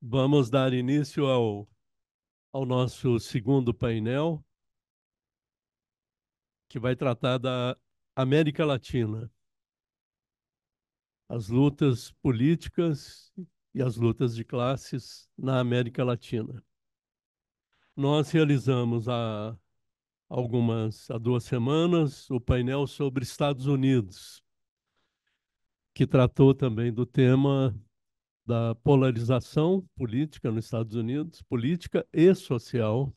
Vamos dar início ao, ao nosso segundo painel, que vai tratar da América Latina, as lutas políticas e as lutas de classes na América Latina. Nós realizamos há algumas, há duas semanas, o painel sobre Estados Unidos, que tratou também do tema da polarização política nos Estados Unidos, política e social.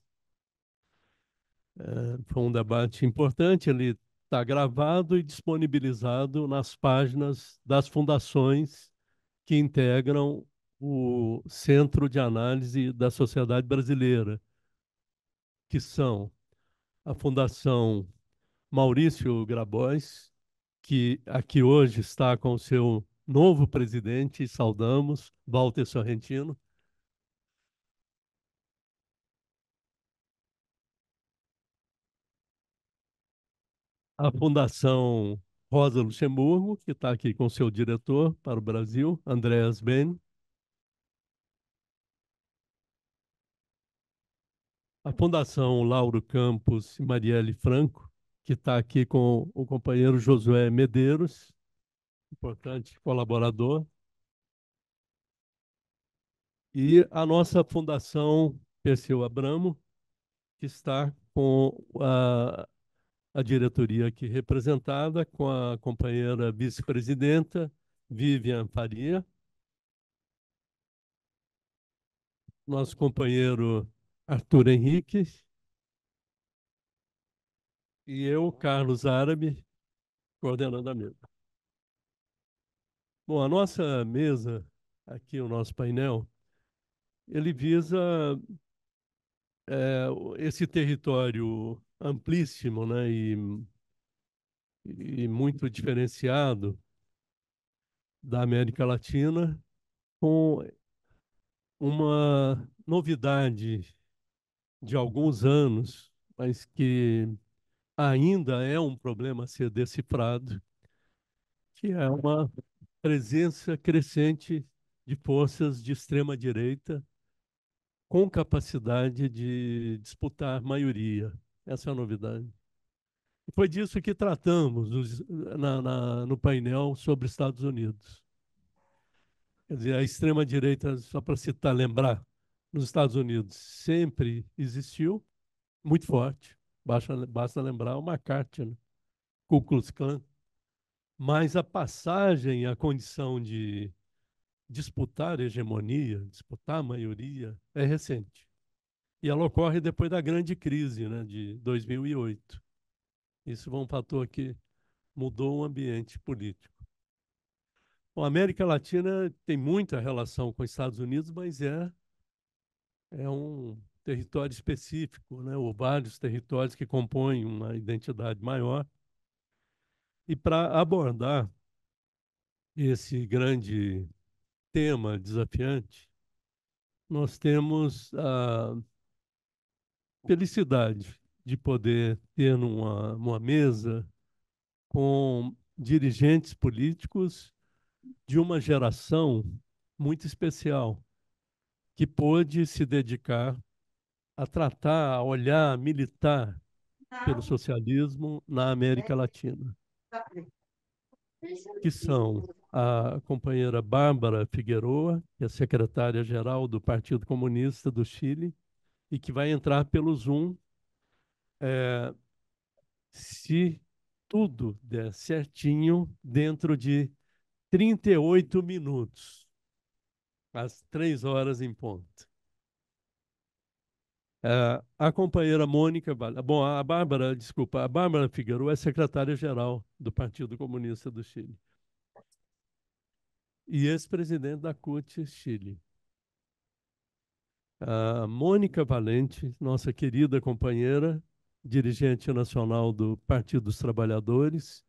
É, foi um debate importante, ele está gravado e disponibilizado nas páginas das fundações que integram o Centro de Análise da Sociedade Brasileira, que são a Fundação Maurício Grabois, que aqui hoje está com o seu novo presidente, saudamos, Walter Sorrentino. A Fundação Rosa Luxemburgo, que está aqui com seu diretor para o Brasil, Andreas Ben. A Fundação Lauro Campos e Marielle Franco, que está aqui com o companheiro Josué Medeiros importante colaborador. E a nossa Fundação Perseu Abramo, que está com a, a diretoria aqui representada, com a companheira vice-presidenta, Vivian Faria, nosso companheiro Arthur Henrique, e eu, Carlos Árabe, coordenando a mesa. Bom, a nossa mesa, aqui o nosso painel, ele visa é, esse território amplíssimo né, e, e muito diferenciado da América Latina com uma novidade de alguns anos, mas que ainda é um problema a ser decifrado, que é uma presença crescente de forças de extrema direita com capacidade de disputar maioria. Essa é a novidade. E foi disso que tratamos nos, na, na, no painel sobre Estados Unidos. Quer dizer, a extrema-direita, só para citar, lembrar, nos Estados Unidos sempre existiu, muito forte. Basta, basta lembrar o McCarthy, né? Ku Klux Klan, mas a passagem à condição de disputar hegemonia, disputar maioria, é recente. E ela ocorre depois da grande crise né, de 2008. Isso foi um fator que mudou o ambiente político. Bom, a América Latina tem muita relação com os Estados Unidos, mas é, é um território específico, né, ou vários territórios que compõem uma identidade maior e para abordar esse grande tema desafiante, nós temos a felicidade de poder ter numa uma mesa com dirigentes políticos de uma geração muito especial, que pôde se dedicar a tratar, a olhar, a militar pelo tá. socialismo na América é. Latina que são a companheira Bárbara Figueroa, que é secretária-geral do Partido Comunista do Chile, e que vai entrar pelo Zoom. É, se tudo der certinho, dentro de 38 minutos, às três horas em ponto. Uh, a companheira Mônica, ah, bom, a Bárbara, desculpa, a Bárbara Figueiredo é secretária-geral do Partido Comunista do Chile. E ex-presidente da CUT Chile. A Mônica Valente, nossa querida companheira, dirigente nacional do Partido dos Trabalhadores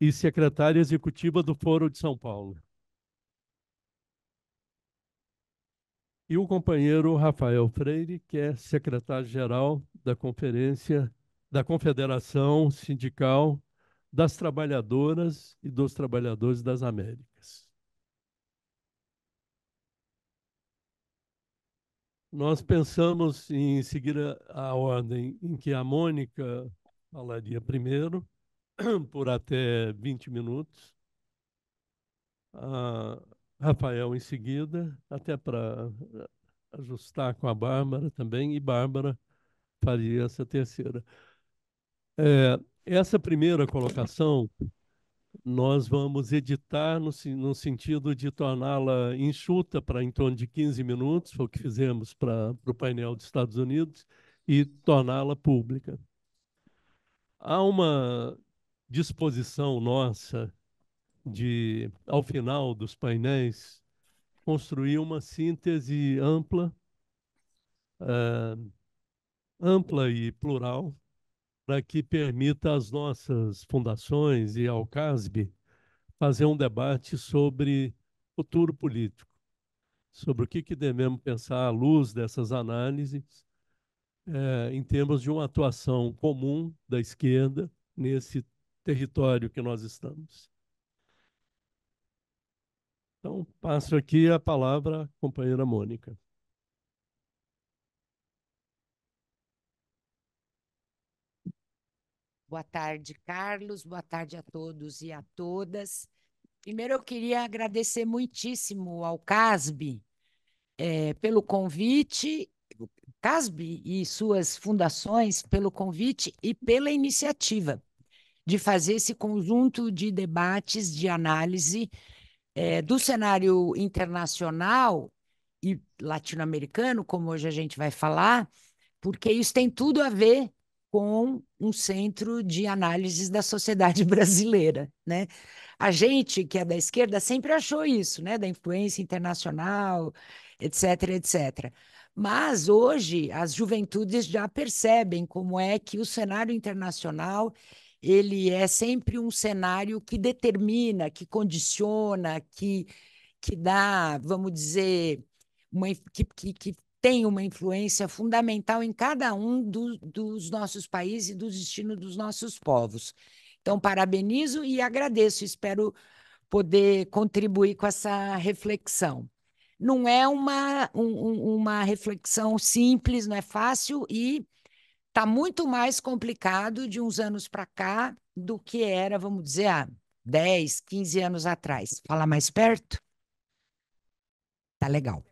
e secretária executiva do Foro de São Paulo. e o companheiro Rafael Freire, que é secretário-geral da Conferência da Confederação Sindical das Trabalhadoras e dos Trabalhadores das Américas. Nós pensamos em seguir a, a ordem em que a Mônica falaria primeiro, por até 20 minutos. A ah, Rafael em seguida, até para eh, ajustar com a Bárbara também, e Bárbara faria essa terceira. É, essa primeira colocação nós vamos editar no, no sentido de torná-la enxuta para em torno de 15 minutos, foi o que fizemos para o painel dos Estados Unidos, e torná-la pública. Há uma disposição nossa de, ao final dos painéis, construir uma síntese ampla, uh, ampla e plural, para que permita às nossas fundações e ao CASB fazer um debate sobre futuro político, sobre o que, que devemos pensar à luz dessas análises, eh, em termos de uma atuação comum da esquerda nesse território que nós estamos. Então, passo aqui a palavra à companheira Mônica. Boa tarde, Carlos. Boa tarde a todos e a todas. Primeiro, eu queria agradecer muitíssimo ao CASB é, pelo convite, CASB e suas fundações, pelo convite e pela iniciativa de fazer esse conjunto de debates, de análise é, do cenário internacional e latino-americano, como hoje a gente vai falar, porque isso tem tudo a ver com um centro de análises da sociedade brasileira, né? A gente que é da esquerda sempre achou isso, né, da influência internacional, etc, etc. Mas hoje as juventudes já percebem como é que o cenário internacional ele é sempre um cenário que determina, que condiciona, que, que dá, vamos dizer, uma, que, que, que tem uma influência fundamental em cada um do, dos nossos países e do destino dos nossos povos. Então, parabenizo e agradeço, espero poder contribuir com essa reflexão. Não é uma, um, uma reflexão simples, não é fácil e está muito mais complicado de uns anos para cá do que era, vamos dizer, há 10, 15 anos atrás. Fala mais perto? Tá legal.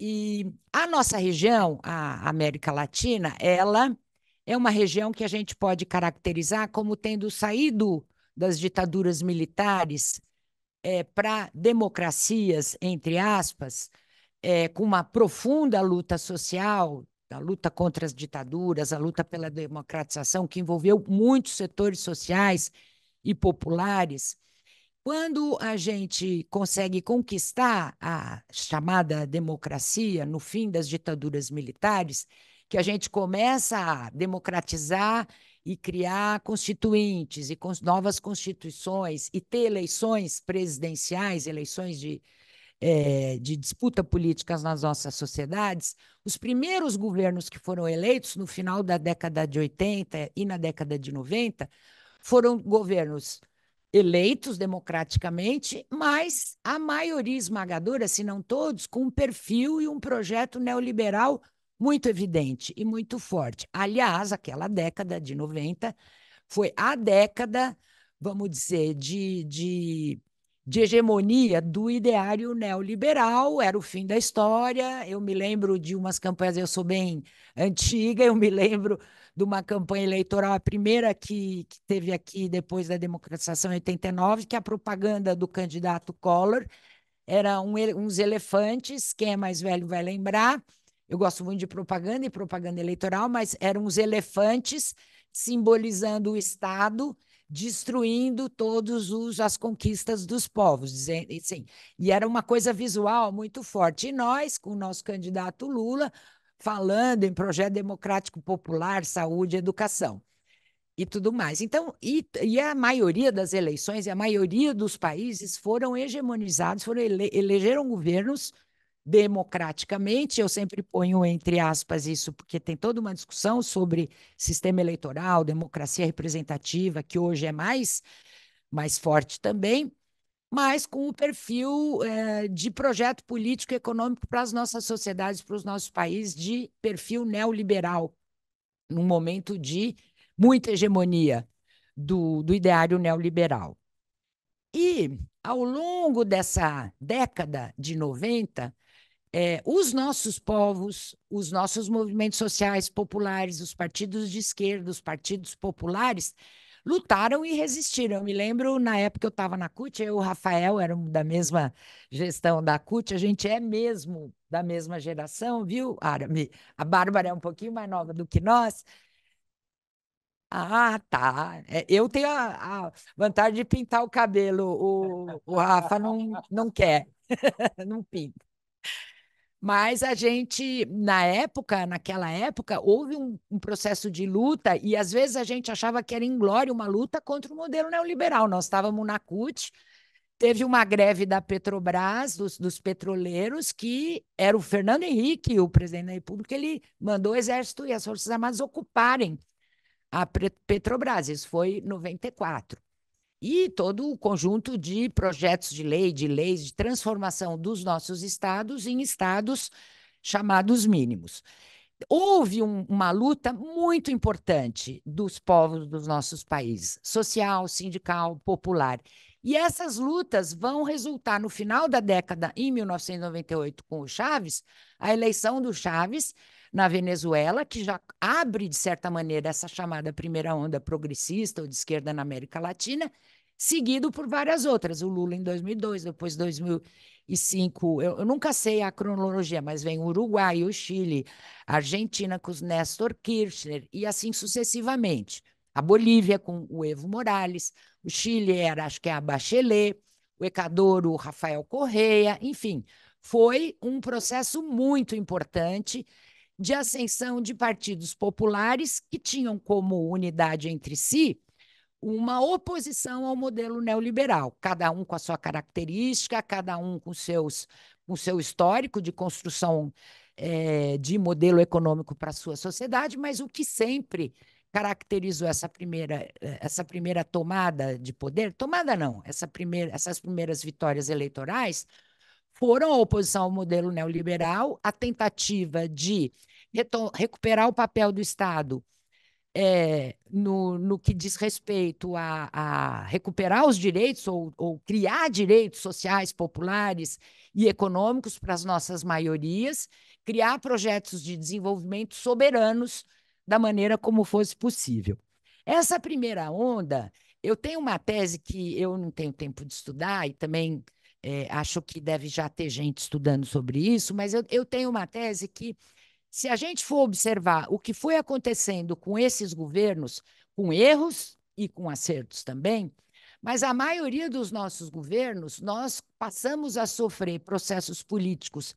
E a nossa região, a América Latina, ela é uma região que a gente pode caracterizar como tendo saído das ditaduras militares é, para democracias, entre aspas, é, com uma profunda luta social, da luta contra as ditaduras, a luta pela democratização, que envolveu muitos setores sociais e populares. Quando a gente consegue conquistar a chamada democracia no fim das ditaduras militares, que a gente começa a democratizar e criar constituintes e novas constituições e ter eleições presidenciais, eleições de é, de disputa políticas nas nossas sociedades, os primeiros governos que foram eleitos no final da década de 80 e na década de 90 foram governos eleitos democraticamente, mas a maioria esmagadora, se não todos, com um perfil e um projeto neoliberal muito evidente e muito forte. Aliás, aquela década de 90 foi a década, vamos dizer, de, de de hegemonia do ideário neoliberal, era o fim da história. Eu me lembro de umas campanhas, eu sou bem antiga, eu me lembro de uma campanha eleitoral, a primeira que, que teve aqui depois da democratização em 89, que a propaganda do candidato Collor era um, uns elefantes, quem é mais velho vai lembrar. Eu gosto muito de propaganda e propaganda eleitoral, mas eram os elefantes simbolizando o Estado destruindo todos os as conquistas dos povos, dizendo assim. E era uma coisa visual muito forte. E nós, com o nosso candidato Lula, falando em projeto democrático popular, saúde, educação e tudo mais. Então, e, e, a maioria das eleições, e a maioria dos países foram hegemonizados, foram ele, elegeram governos democraticamente. Eu sempre ponho entre aspas isso, porque tem toda uma discussão sobre sistema eleitoral, democracia representativa, que hoje é mais, mais forte também, mas com o perfil é, de projeto político e econômico para as nossas sociedades, para os nossos países, de perfil neoliberal, num momento de muita hegemonia do, do ideário neoliberal. E, ao longo dessa década de 90, é, os nossos povos, os nossos movimentos sociais populares, os partidos de esquerda, os partidos populares, lutaram e resistiram. Eu me lembro, na época que eu estava na CUT, eu e o Rafael eram da mesma gestão da CUT, a gente é mesmo da mesma geração, viu, ah, A Bárbara é um pouquinho mais nova do que nós. Ah, tá. É, eu tenho a, a vantagem de pintar o cabelo, o, o Rafa não, não quer, não pinta. Mas a gente, na época, naquela época, houve um, um, processo de luta e às vezes a gente achava que era inglória uma luta contra o modelo neoliberal. Nós estávamos na CUT, teve uma greve da Petrobras, dos, dos petroleiros, que era o Fernando Henrique, o presidente da República, ele mandou o Exército e as Forças Armadas ocuparem a Petrobras. Isso foi em 94 e todo o conjunto de projetos de lei, de leis de transformação dos nossos estados em estados chamados mínimos. Houve um, uma luta muito importante dos povos dos nossos países, social, sindical, popular. E essas lutas vão resultar no final da década, em 1998, com o Chaves, a eleição do Chaves na Venezuela, que já abre, de certa maneira, essa chamada primeira onda progressista ou de esquerda na América Latina, seguido por várias outras. O Lula em 2002, depois 2005. Eu, eu nunca sei a cronologia, mas vem o Uruguai, o Chile, a Argentina com os Néstor Kirchner e assim sucessivamente. A Bolívia com o Evo Morales, o Chile era, acho que é a Bachelet, o Equador, o Rafael Correia, enfim, foi um processo muito importante de ascensão de partidos populares que tinham como unidade entre si uma oposição ao modelo neoliberal, cada um com a sua característica, cada um com seus com seu histórico de construção é, de modelo econômico para a sua sociedade, mas o que sempre caracterizou essa primeira, essa primeira tomada de poder, tomada não, essa primeira, essas primeiras vitórias eleitorais foram a oposição ao modelo neoliberal, a tentativa de recuperar o papel do Estado é, no, no que diz respeito a, a recuperar os direitos ou, ou, criar direitos sociais, populares e econômicos para as nossas maiorias, criar projetos de desenvolvimento soberanos da maneira como fosse possível. Essa primeira onda, eu tenho uma tese que eu não tenho tempo de estudar e também é, acho que deve já ter gente estudando sobre isso, mas eu, eu tenho uma tese que se a gente for observar o que foi acontecendo com esses governos, com erros e com acertos também, mas a maioria dos nossos governos, nós passamos a sofrer processos políticos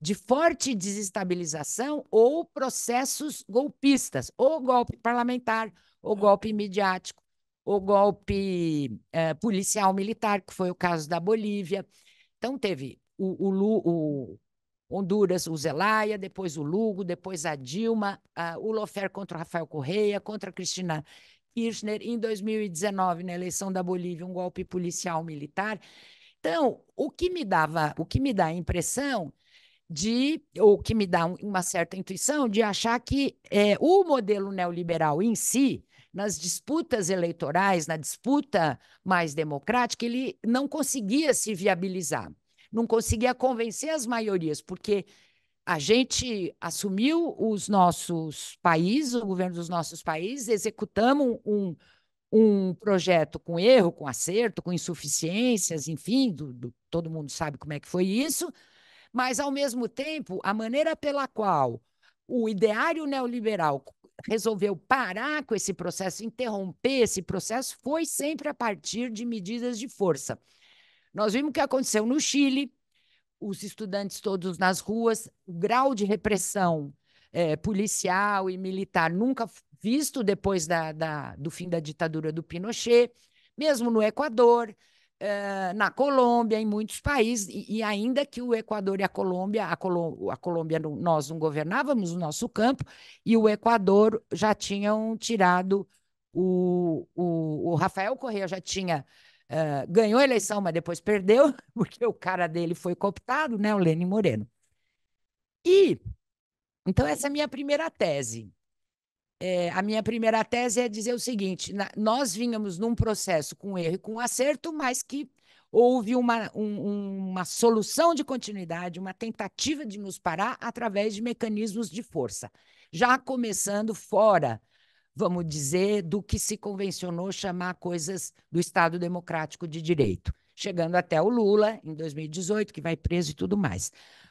de forte desestabilização ou processos golpistas, ou golpe parlamentar, ou golpe midiático, ou golpe eh, policial militar, que foi o caso da Bolívia. Então, teve o, o, o Honduras, o Zelaya, depois o Lugo, depois a Dilma, a, o Lofer contra o Rafael Correia, contra a Cristina Kirchner, em 2019, na eleição da Bolívia, um golpe policial militar. Então, o que me dava, o que me dá a impressão de, ou que me dá uma certa intuição de achar que é, o modelo neoliberal em si, nas disputas eleitorais, na disputa mais democrática, ele não conseguia se viabilizar não conseguia convencer as maiorias, porque a gente assumiu os nossos países, o governo dos nossos países, executamos um, um projeto com erro, com acerto, com insuficiências, enfim, do, do, todo mundo sabe como é que foi isso, mas, ao mesmo tempo, a maneira pela qual o ideário neoliberal resolveu parar com esse processo, interromper esse processo, foi sempre a partir de medidas de força. Nós vimos o que aconteceu no Chile, os estudantes todos nas ruas, o grau de repressão é, policial e militar nunca visto depois da, da, do fim da ditadura do Pinochet, mesmo no Equador, é, na Colômbia, em muitos países, e, e, ainda que o Equador e a Colômbia, a, Colô a Colômbia nós não governávamos o nosso campo, e o Equador já tinham tirado o, o, o Rafael Correa já tinha uh, ganhou a eleição, mas depois perdeu, porque o cara dele foi cooptado, né, o Lênin Moreno. E, então, essa é a minha primeira tese. É, a minha primeira tese é dizer o seguinte: na, nós vínhamos num processo com erro e com acerto, mas que houve uma, um, uma solução de continuidade, uma tentativa de nos parar através de mecanismos de força, já começando fora vamos dizer, do que se convencionou chamar coisas do Estado Democrático de Direito, chegando até o Lula em 2018, que vai preso e tudo mais.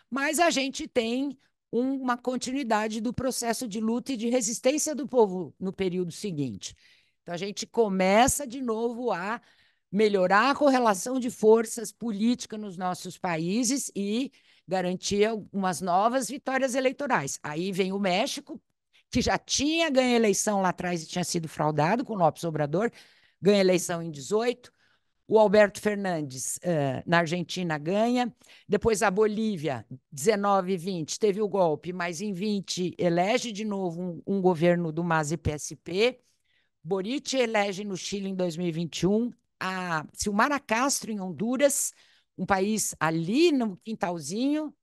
Mas a gente tem uma continuidade do processo de luta e de resistência do povo no período seguinte. Então a gente começa de novo a melhorar a correlação de forças política nos nossos países e garantir algumas novas vitórias eleitorais. Aí vem o México, que já tinha ganho eleição lá atrás e tinha sido fraudado com Lopes Obrador, ganha eleição em 18. O Alberto Fernandes, uh, na Argentina, ganha. Depois a Bolívia, 19 e 20, teve o golpe, mas em 20 elege de novo um, um governo do MAS e PSP. Boric elege no Chile em 2021. A Silmara Castro, em Honduras, um país ali no quintalzinho,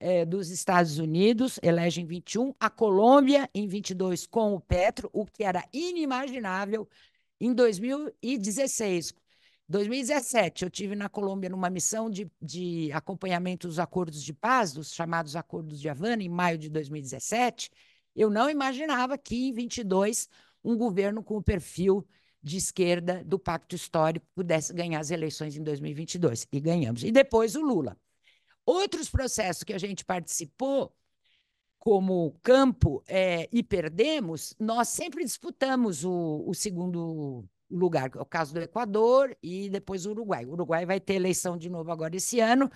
é, dos Estados Unidos, elege em 21, a Colômbia em 22 com o Petro, o que era inimaginável em 2016. 2017, eu tive na Colômbia numa missão de, de acompanhamento dos acordos de paz, dos chamados acordos de Havana, em maio de 2017. Eu não imaginava que em 22 um governo com o perfil de esquerda do pacto histórico pudesse ganhar as eleições em 2022 e ganhamos. E depois o Lula. Outros processos que a gente participou, como campo, é, e perdemos, nós sempre disputamos o, o segundo lugar, é o caso do Equador e depois o Uruguai. O Uruguai vai ter eleição de novo agora esse ano.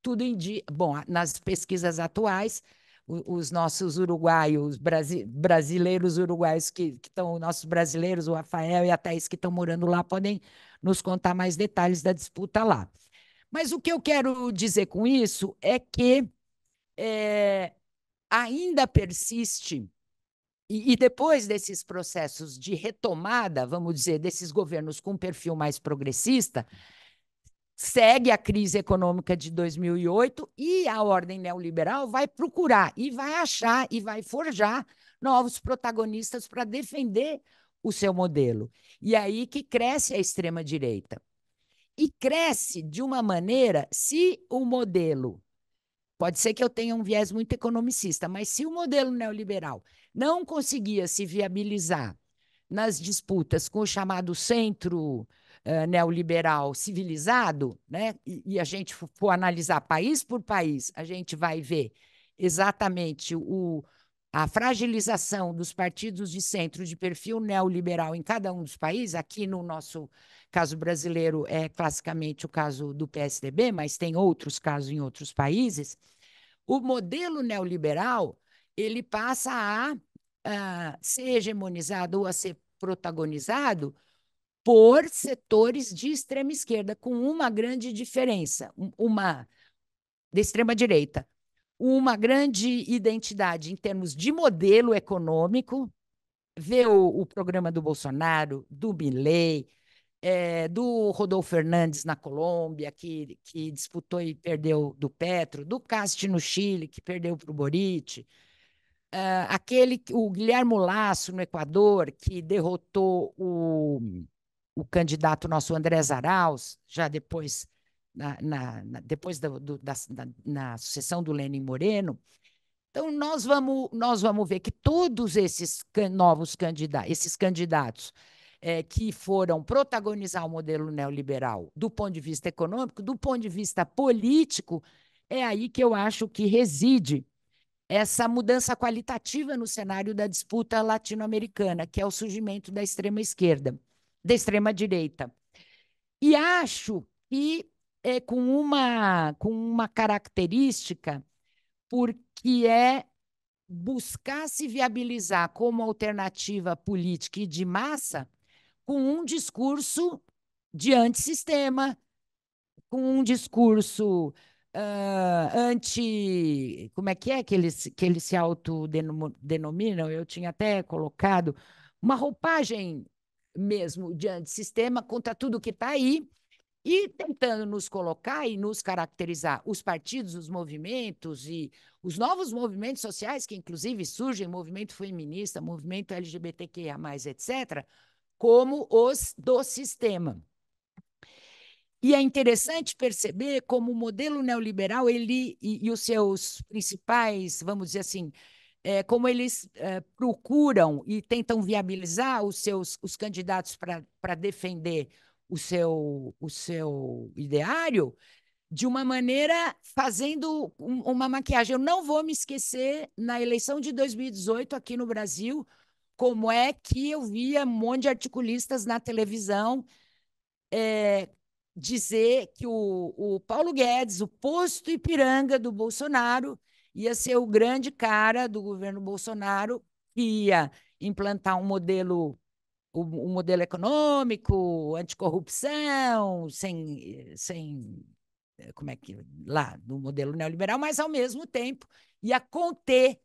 Tudo indica. Bom, nas pesquisas atuais, os nossos uruguaios, brasi brasileiros uruguaios que estão, nossos brasileiros, o Rafael e a Thaís que estão morando lá, podem nos contar mais detalhes da disputa lá. Mas o que eu quero dizer com isso é que é, ainda persiste, e, e depois desses processos de retomada, vamos dizer, desses governos com perfil mais progressista, segue a crise econômica de 2008 e a ordem neoliberal vai procurar e vai achar e vai forjar novos protagonistas para defender o seu modelo. E aí que cresce a extrema direita e cresce de uma maneira, se o modelo, pode ser que eu tenha um viés muito economicista, mas se o modelo neoliberal não conseguia se viabilizar nas disputas com o chamado centro uh, neoliberal civilizado, né? E, e, a gente for analisar país por país, a gente vai ver exatamente o, a fragilização dos partidos de centro de perfil neoliberal em cada um dos países, aqui no nosso caso brasileiro é classicamente o caso do PSDB, mas tem outros casos em outros países, o modelo neoliberal ele passa a, a ser hegemonizado ou a ser protagonizado por setores de extrema esquerda, com uma grande diferença, uma de extrema direita, uma grande identidade em termos de modelo econômico, vê o, o programa do Bolsonaro, do Milley, é, do Rodolfo Fernandes na Colômbia, que, que disputou e perdeu do Petro, do Cast no Chile, que perdeu para o Boric, eh, aquele, o Guilherme Lasso no Equador, que derrotou o, o candidato nosso André Zaraus, já depois na, na, na depois do, do, da, na sucessão do Lênin Moreno. Então, nós vamos, nós vamos ver que todos esses can, novos candidatos, esses candidatos é, que foram protagonizar o modelo neoliberal do ponto de vista econômico, do ponto de vista político, é aí que eu acho que reside essa mudança qualitativa no cenário da disputa latino-americana, que é o surgimento da extrema esquerda, da extrema direita. E acho que é, com, uma, com uma característica, porque é buscar se viabilizar como alternativa política e de massa com um discurso de antissistema, com um discurso uh, anti. Como é que é que eles, que eles se autodenominam? Eu tinha até colocado uma roupagem mesmo de antissistema contra tudo que está aí e tentando nos colocar e nos caracterizar os partidos, os movimentos e os novos movimentos sociais que inclusive surgem, movimento feminista, movimento LGBTQIA+, etc., como os do sistema. E é interessante perceber como o modelo neoliberal ele e, e os seus principais, vamos dizer assim, é, como eles é, procuram e tentam viabilizar os seus os candidatos para defender o seu, o seu ideário de uma maneira fazendo uma maquiagem. Eu não vou me esquecer na eleição de 2018 aqui no Brasil como é que eu via um monte de articulistas na televisão é, dizer que o, o Paulo Guedes, o posto Ipiranga do Bolsonaro, ia ser o grande cara do governo Bolsonaro, que ia implantar um modelo o, o modelo econômico, anticorrupção, sem, sem eh, como é que lá do modelo neoliberal, mas ao mesmo tempo ia conter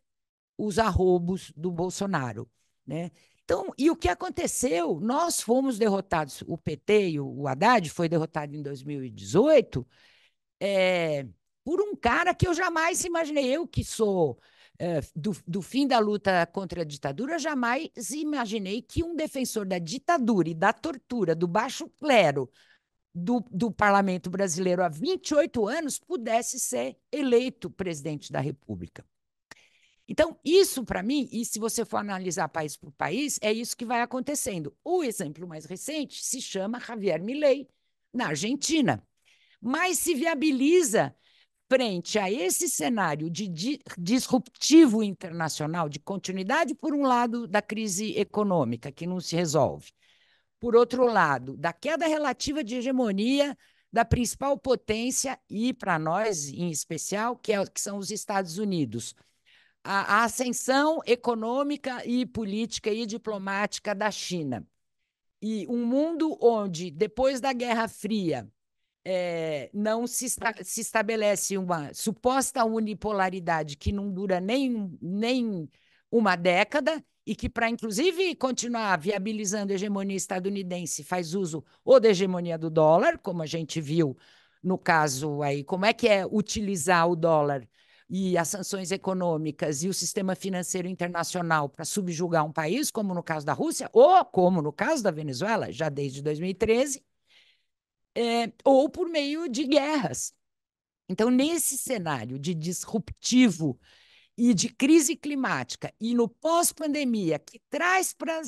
os arrobos do Bolsonaro, né? Então, e o que aconteceu? Nós fomos derrotados, o PT e o Haddad foi derrotado em 2018 é, eh, por um cara que eu jamais imaginei, eu que sou eh, do, do fim da luta contra a ditadura, jamais imaginei que um defensor da ditadura e da tortura, do baixo clero, do, do, parlamento brasileiro há 28 anos pudesse ser eleito presidente da República. Então, isso para mim, e se você for analisar país por país, é isso que vai acontecendo. O exemplo mais recente se chama Javier Milei, na Argentina, mas se viabiliza frente a esse cenário de di disruptivo internacional, de continuidade, por um lado, da crise econômica, que não se resolve, por outro lado, da queda relativa de hegemonia da principal potência, e para nós em especial, que, é, que são os Estados Unidos. A, a ascensão econômica e política e diplomática da China. E um mundo onde, depois da Guerra Fria, é, não se, esta, se, estabelece uma suposta unipolaridade que não dura nem, nem uma década e que, para inclusive continuar viabilizando a hegemonia estadunidense, faz uso ou da hegemonia do dólar, como a gente viu no caso aí, como é que é utilizar o dólar e as sanções econômicas e o sistema financeiro internacional para subjugar um país, como no caso da Rússia, ou como no caso da Venezuela, já desde 2013, é, ou por meio de guerras. Então, nesse cenário de disruptivo e de crise climática, e no pós-pandemia, que traz para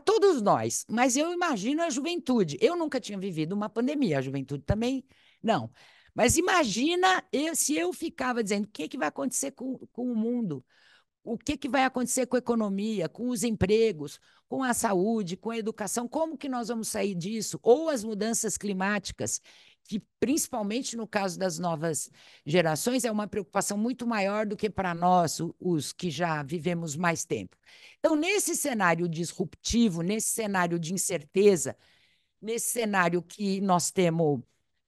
todos nós, mas eu imagino a juventude. Eu nunca tinha vivido uma pandemia, a juventude também não. Mas imagina eu, se eu ficava dizendo o que, que vai acontecer com, com o mundo, o que, que vai acontecer com a economia, com os empregos, com a saúde, com a educação, como que nós vamos sair disso? Ou as mudanças climáticas, que principalmente no caso das novas gerações é uma preocupação muito maior do que para nós, os que já vivemos mais tempo. Então, nesse cenário disruptivo, nesse cenário de incerteza, nesse cenário que nós temos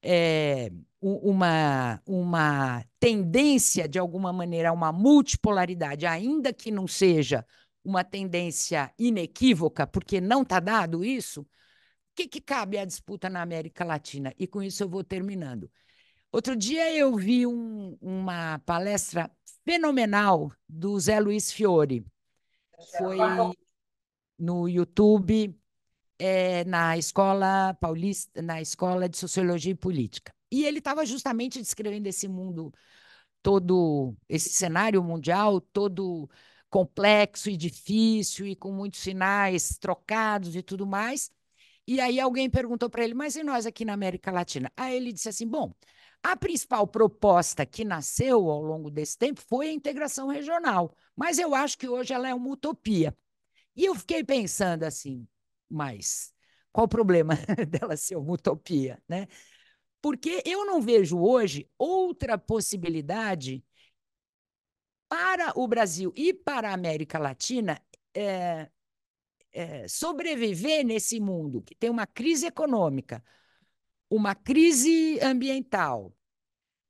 é, uma, uma tendência, de alguma maneira, a uma multipolaridade, ainda que não seja uma tendência inequívoca, porque não está dado isso, o que, que cabe à disputa na América Latina? E com isso eu vou terminando. Outro dia eu vi um, uma palestra fenomenal do Zé Luiz Fiore. Foi no YouTube, é, na escola paulista, na escola de sociologia e política. E ele estava justamente descrevendo esse mundo todo, esse cenário mundial todo complexo e difícil e com muitos sinais trocados e tudo mais. E aí alguém perguntou para ele, mas e nós aqui na América Latina? Aí ele disse assim: bom, a principal proposta que nasceu ao longo desse tempo foi a integração regional, mas eu acho que hoje ela é uma utopia. E eu fiquei pensando assim, mas qual o problema dela ser uma utopia, né? Porque eu não vejo hoje outra possibilidade para o Brasil e para a América Latina é, é, sobreviver nesse mundo que tem uma crise econômica, uma crise ambiental,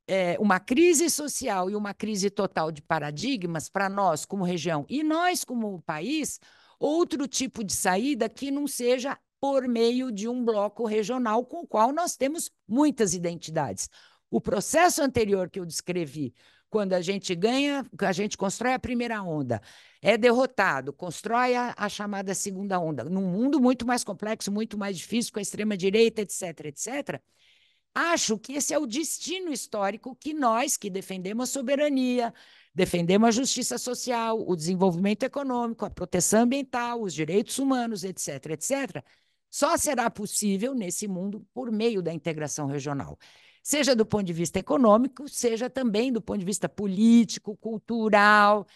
é, uma crise social e uma crise total de paradigmas para nós como região e nós como país, outro tipo de saída que não seja por meio de um bloco regional com o qual nós temos muitas identidades. O processo anterior que eu descrevi quando a gente ganha, a gente constrói a primeira onda, é derrotado, constrói a, a chamada segunda onda. Num mundo muito mais complexo, muito mais difícil, com a extrema-direita, etc., etc., acho que esse é o destino histórico que nós, que defendemos a soberania, defendemos a justiça social, o desenvolvimento econômico, a proteção ambiental, os direitos humanos, etc., etc., só será possível nesse mundo por meio da integração regional seja do ponto de vista econômico, seja também do ponto de vista político, cultural.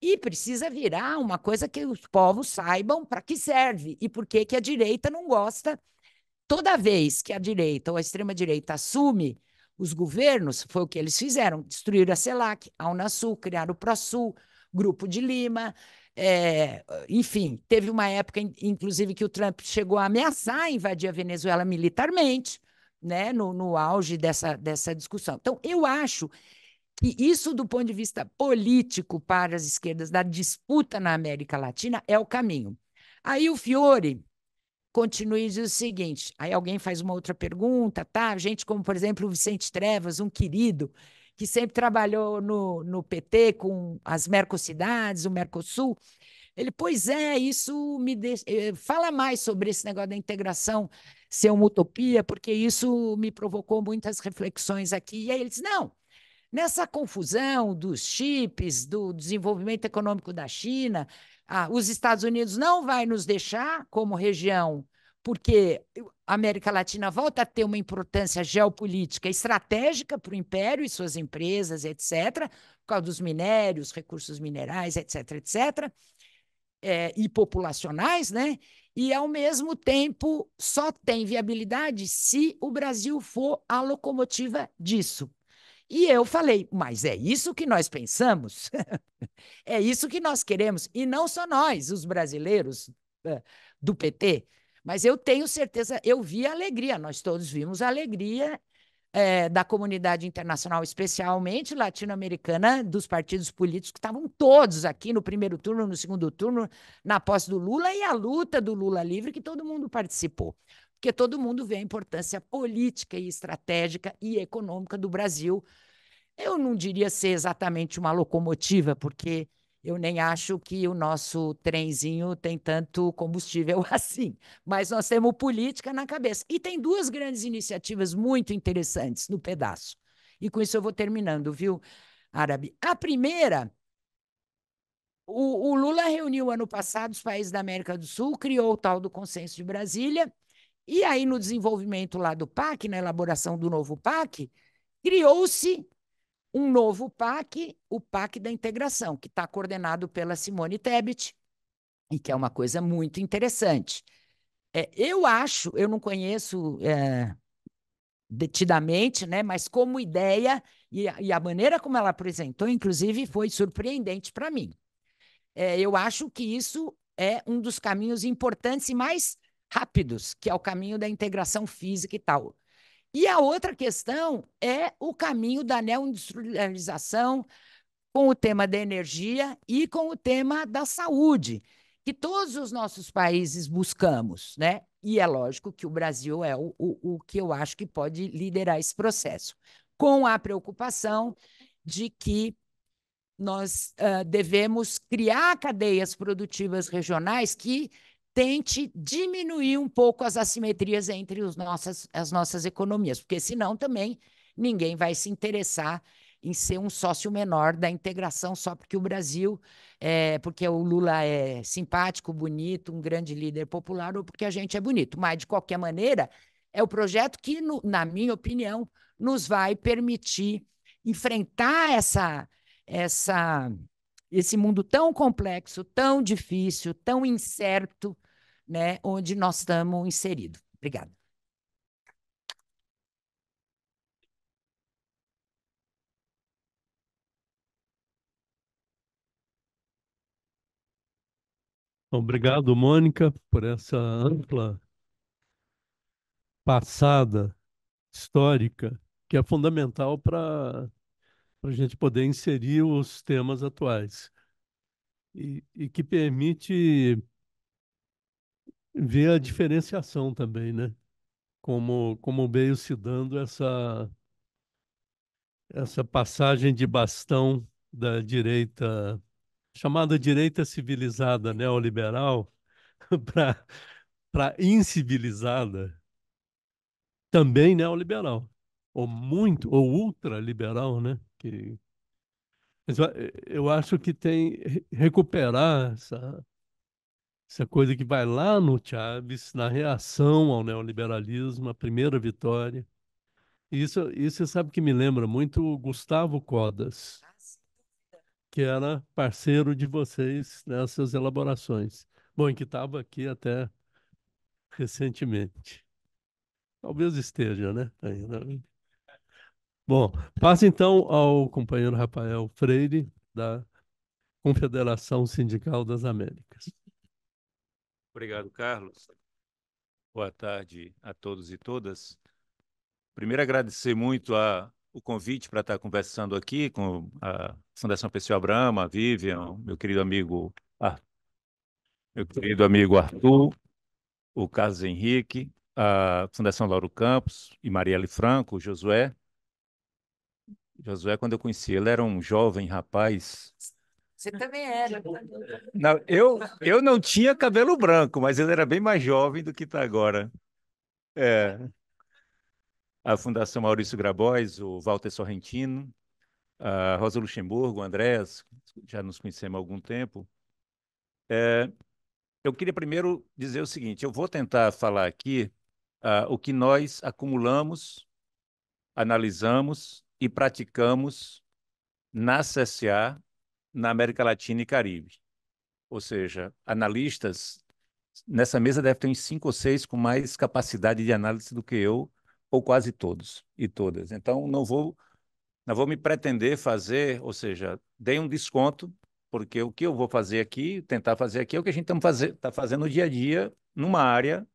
E precisa virar uma coisa que os povos saibam para que serve e por que, que a direita não gosta. Toda vez que a direita ou a extrema-direita assume os governos, foi o que eles fizeram: destruíram a CELAC, a Unasul, criaram o ProSul, Grupo de Lima. É, enfim, teve uma época, inclusive, que o Trump chegou a ameaçar invadir a Venezuela militarmente né, no, no auge dessa, dessa discussão. Então, eu acho que isso, do ponto de vista político para as esquerdas, da disputa na América Latina, é o caminho. Aí o Fiore continua e diz o seguinte: aí alguém faz uma outra pergunta, tá? Gente como, por exemplo, o Vicente Trevas, um querido, que sempre trabalhou no, no PT com as Mercosidades o Mercosul. Ele, pois é, isso me deixa. Eh, fala mais sobre esse negócio da integração ser uma utopia, porque isso me provocou muitas reflexões aqui. E aí eles não, nessa confusão dos chips, do desenvolvimento econômico da China, ah, os Estados Unidos não vai nos deixar como região, porque a América Latina volta a ter uma importância geopolítica estratégica para o império e suas empresas, etc., por causa dos minérios, recursos minerais, etc., etc., é, e populacionais, né? e, ao mesmo tempo, só tem viabilidade se o Brasil for a locomotiva disso. E eu falei, mas é isso que nós pensamos? é isso que nós queremos? E não só nós, os brasileiros eh, do PT, mas eu tenho certeza, eu vi a alegria, nós todos vimos a alegria é, da comunidade internacional, especialmente latino-americana, dos partidos políticos que estavam todos aqui no primeiro turno, no segundo turno, na posse do Lula e a luta do Lula livre, que todo mundo participou. Porque todo mundo vê a importância política e estratégica e econômica do Brasil. Eu não diria ser exatamente uma locomotiva, porque eu nem acho que o nosso trenzinho tem tanto combustível assim, mas nós temos política na cabeça. E tem duas grandes iniciativas muito interessantes no pedaço. E com isso eu vou terminando, viu, Árabe? A primeira, o, o Lula reuniu ano passado os países da América do Sul, criou o tal do Consenso de Brasília, e aí no desenvolvimento lá do PAC, na elaboração do novo PAC, criou-se um novo PAC, o PAC da integração, que está coordenado pela Simone Tebet, e que é uma coisa muito interessante. É, eu acho, eu não conheço é, detidamente, né, mas como ideia, e, e, a maneira como ela apresentou, inclusive, foi surpreendente para mim. É, eu acho que isso é um dos caminhos importantes e mais rápidos, que é o caminho da integração física e tal. E a outra questão é o caminho da neoindustrialização com o tema da energia e com o tema da saúde, que todos os nossos países buscamos, né? E é lógico que o Brasil é o, o, o que eu acho que pode liderar esse processo, com a preocupação de que nós uh, devemos criar cadeias produtivas regionais que tente diminuir um pouco as assimetrias entre os nossas, as nossas economias, porque senão também ninguém vai se interessar em ser um sócio menor da integração só porque o Brasil, é, porque o Lula é simpático, bonito, um grande líder popular, ou porque a gente é bonito. Mas, de qualquer maneira, é o projeto que, no, na minha opinião, nos vai permitir enfrentar essa, essa, esse mundo tão complexo, tão difícil, tão incerto, né, onde nós estamos inseridos. Obrigada. Obrigado, Mônica, por essa ampla passada histórica que é fundamental para a gente poder inserir os temas atuais e, e que permite ver a diferenciação também, né? Como, como veio se dando essa, essa passagem de bastão da direita, chamada direita civilizada neoliberal, para incivilizada, também neoliberal, ou muito, ou ultraliberal, né? Que, eu acho que tem recuperar essa, isso é coisa que vai lá no Chaves, na reação ao neoliberalismo, a primeira vitória. Isso, isso você sabe que me lembra muito o Gustavo Codas, ah, que era parceiro de vocês nessas elaborações. Bom, e que estava aqui até recentemente. Talvez esteja, né? Ainda. Bom, passo então ao companheiro Rafael Freire, da Confederação Sindical das Américas. Obrigado, Carlos. Boa tarde a todos e todas. Primeiro, agradecer muito a, o convite para estar conversando aqui com a Fundação PC Abrama, a Vivian, meu querido amigo Arthur, meu querido amigo Arthur, o Carlos Henrique, a Fundação Lauro Campos e Marielle Franco, o Josué. Josué, quando eu conheci, ele era um jovem rapaz você também era. É, né? Não, eu, eu não tinha cabelo branco, mas ele era bem mais jovem do que está agora. É. A Fundação Maurício Grabois, o Walter Sorrentino, a Rosa Luxemburgo, o Andrés, já nos conhecemos há algum tempo. É, eu queria primeiro dizer o seguinte: eu vou tentar falar aqui uh, o que nós acumulamos, analisamos e praticamos na CSA na América Latina e Caribe. Ou seja, analistas nessa mesa deve ter uns cinco ou seis com mais capacidade de análise do que eu, ou quase todos e todas. Então, não vou, não vou me pretender fazer, ou seja, dei um desconto, porque o que eu vou fazer aqui, tentar fazer aqui, é o que a gente está fazendo no dia a dia, numa área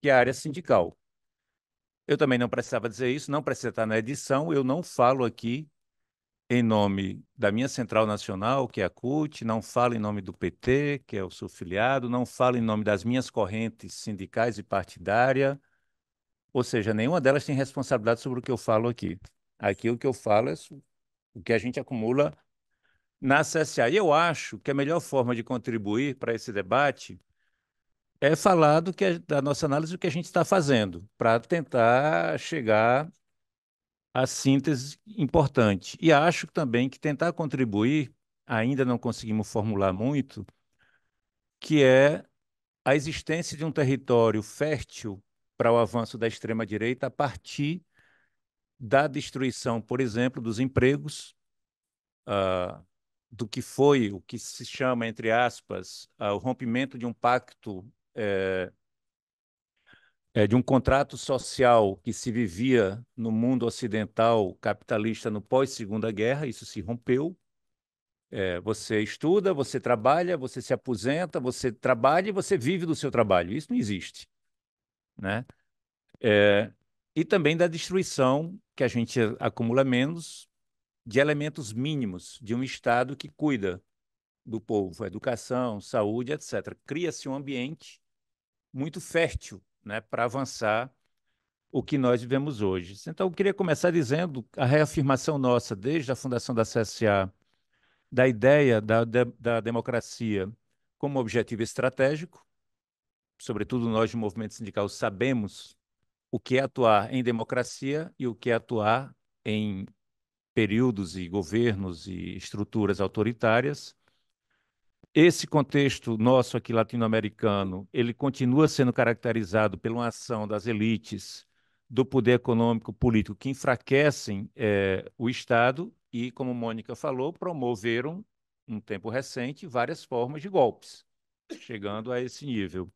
que é a área sindical. Eu também não precisava dizer isso, não precisa estar na edição, eu não falo aqui em nome da minha central nacional, que é a CUT, não falo em nome do PT, que é o seu filiado, não falo em nome das minhas correntes sindicais e partidária, ou seja, nenhuma delas tem responsabilidade sobre o que eu falo aqui. Aqui o que eu falo é o que a gente acumula na CSA. E eu acho que a melhor forma de contribuir para esse debate é falar do que da nossa análise do que a gente está fazendo, para tentar chegar a síntese importante. E acho também que tentar contribuir, ainda não conseguimos formular muito, que é a existência de um território fértil para o avanço da extrema-direita a partir da destruição, por exemplo, dos empregos, uh, do que foi o que se chama, entre aspas, uh, o rompimento de um pacto uh, é, de um contrato social que se vivia no mundo ocidental capitalista no pós-segunda guerra, isso se rompeu. É, você estuda, você trabalha, você se aposenta, você trabalha e você vive do seu trabalho. Isso não existe. Né? É, e também da destruição, que a gente acumula menos, de elementos mínimos de um Estado que cuida do povo, educação, saúde, etc. Cria-se um ambiente muito fértil né, para avançar o que nós vivemos hoje. Então, eu queria começar dizendo a reafirmação nossa desde a fundação da CSA da ideia da, de, da democracia como objetivo estratégico. Sobretudo nós do movimento sindical sabemos o que é atuar em democracia e o que é atuar em períodos e governos e estruturas autoritárias esse contexto nosso aqui latino-americano, ele continua sendo caracterizado por uma ação das elites, do poder econômico político, que enfraquecem é, o Estado e, como Mônica falou, promoveram, um tempo recente, várias formas de golpes, chegando a esse nível.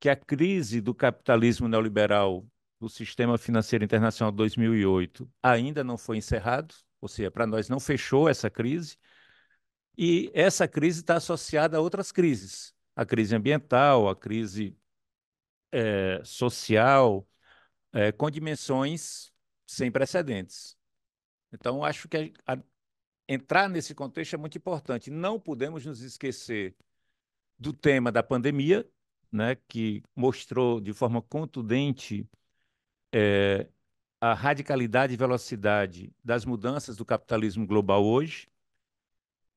Que a crise do capitalismo neoliberal do sistema financeiro internacional de 2008 ainda não foi encerrado, ou seja, para nós não fechou essa crise, e essa crise está associada a outras crises, a crise ambiental, a crise é, social, é, com dimensões sem precedentes. Então, acho que a, a, entrar nesse contexto é muito importante. Não podemos nos esquecer do tema da pandemia, né, que mostrou de forma contundente é, a radicalidade e velocidade das mudanças do capitalismo global hoje,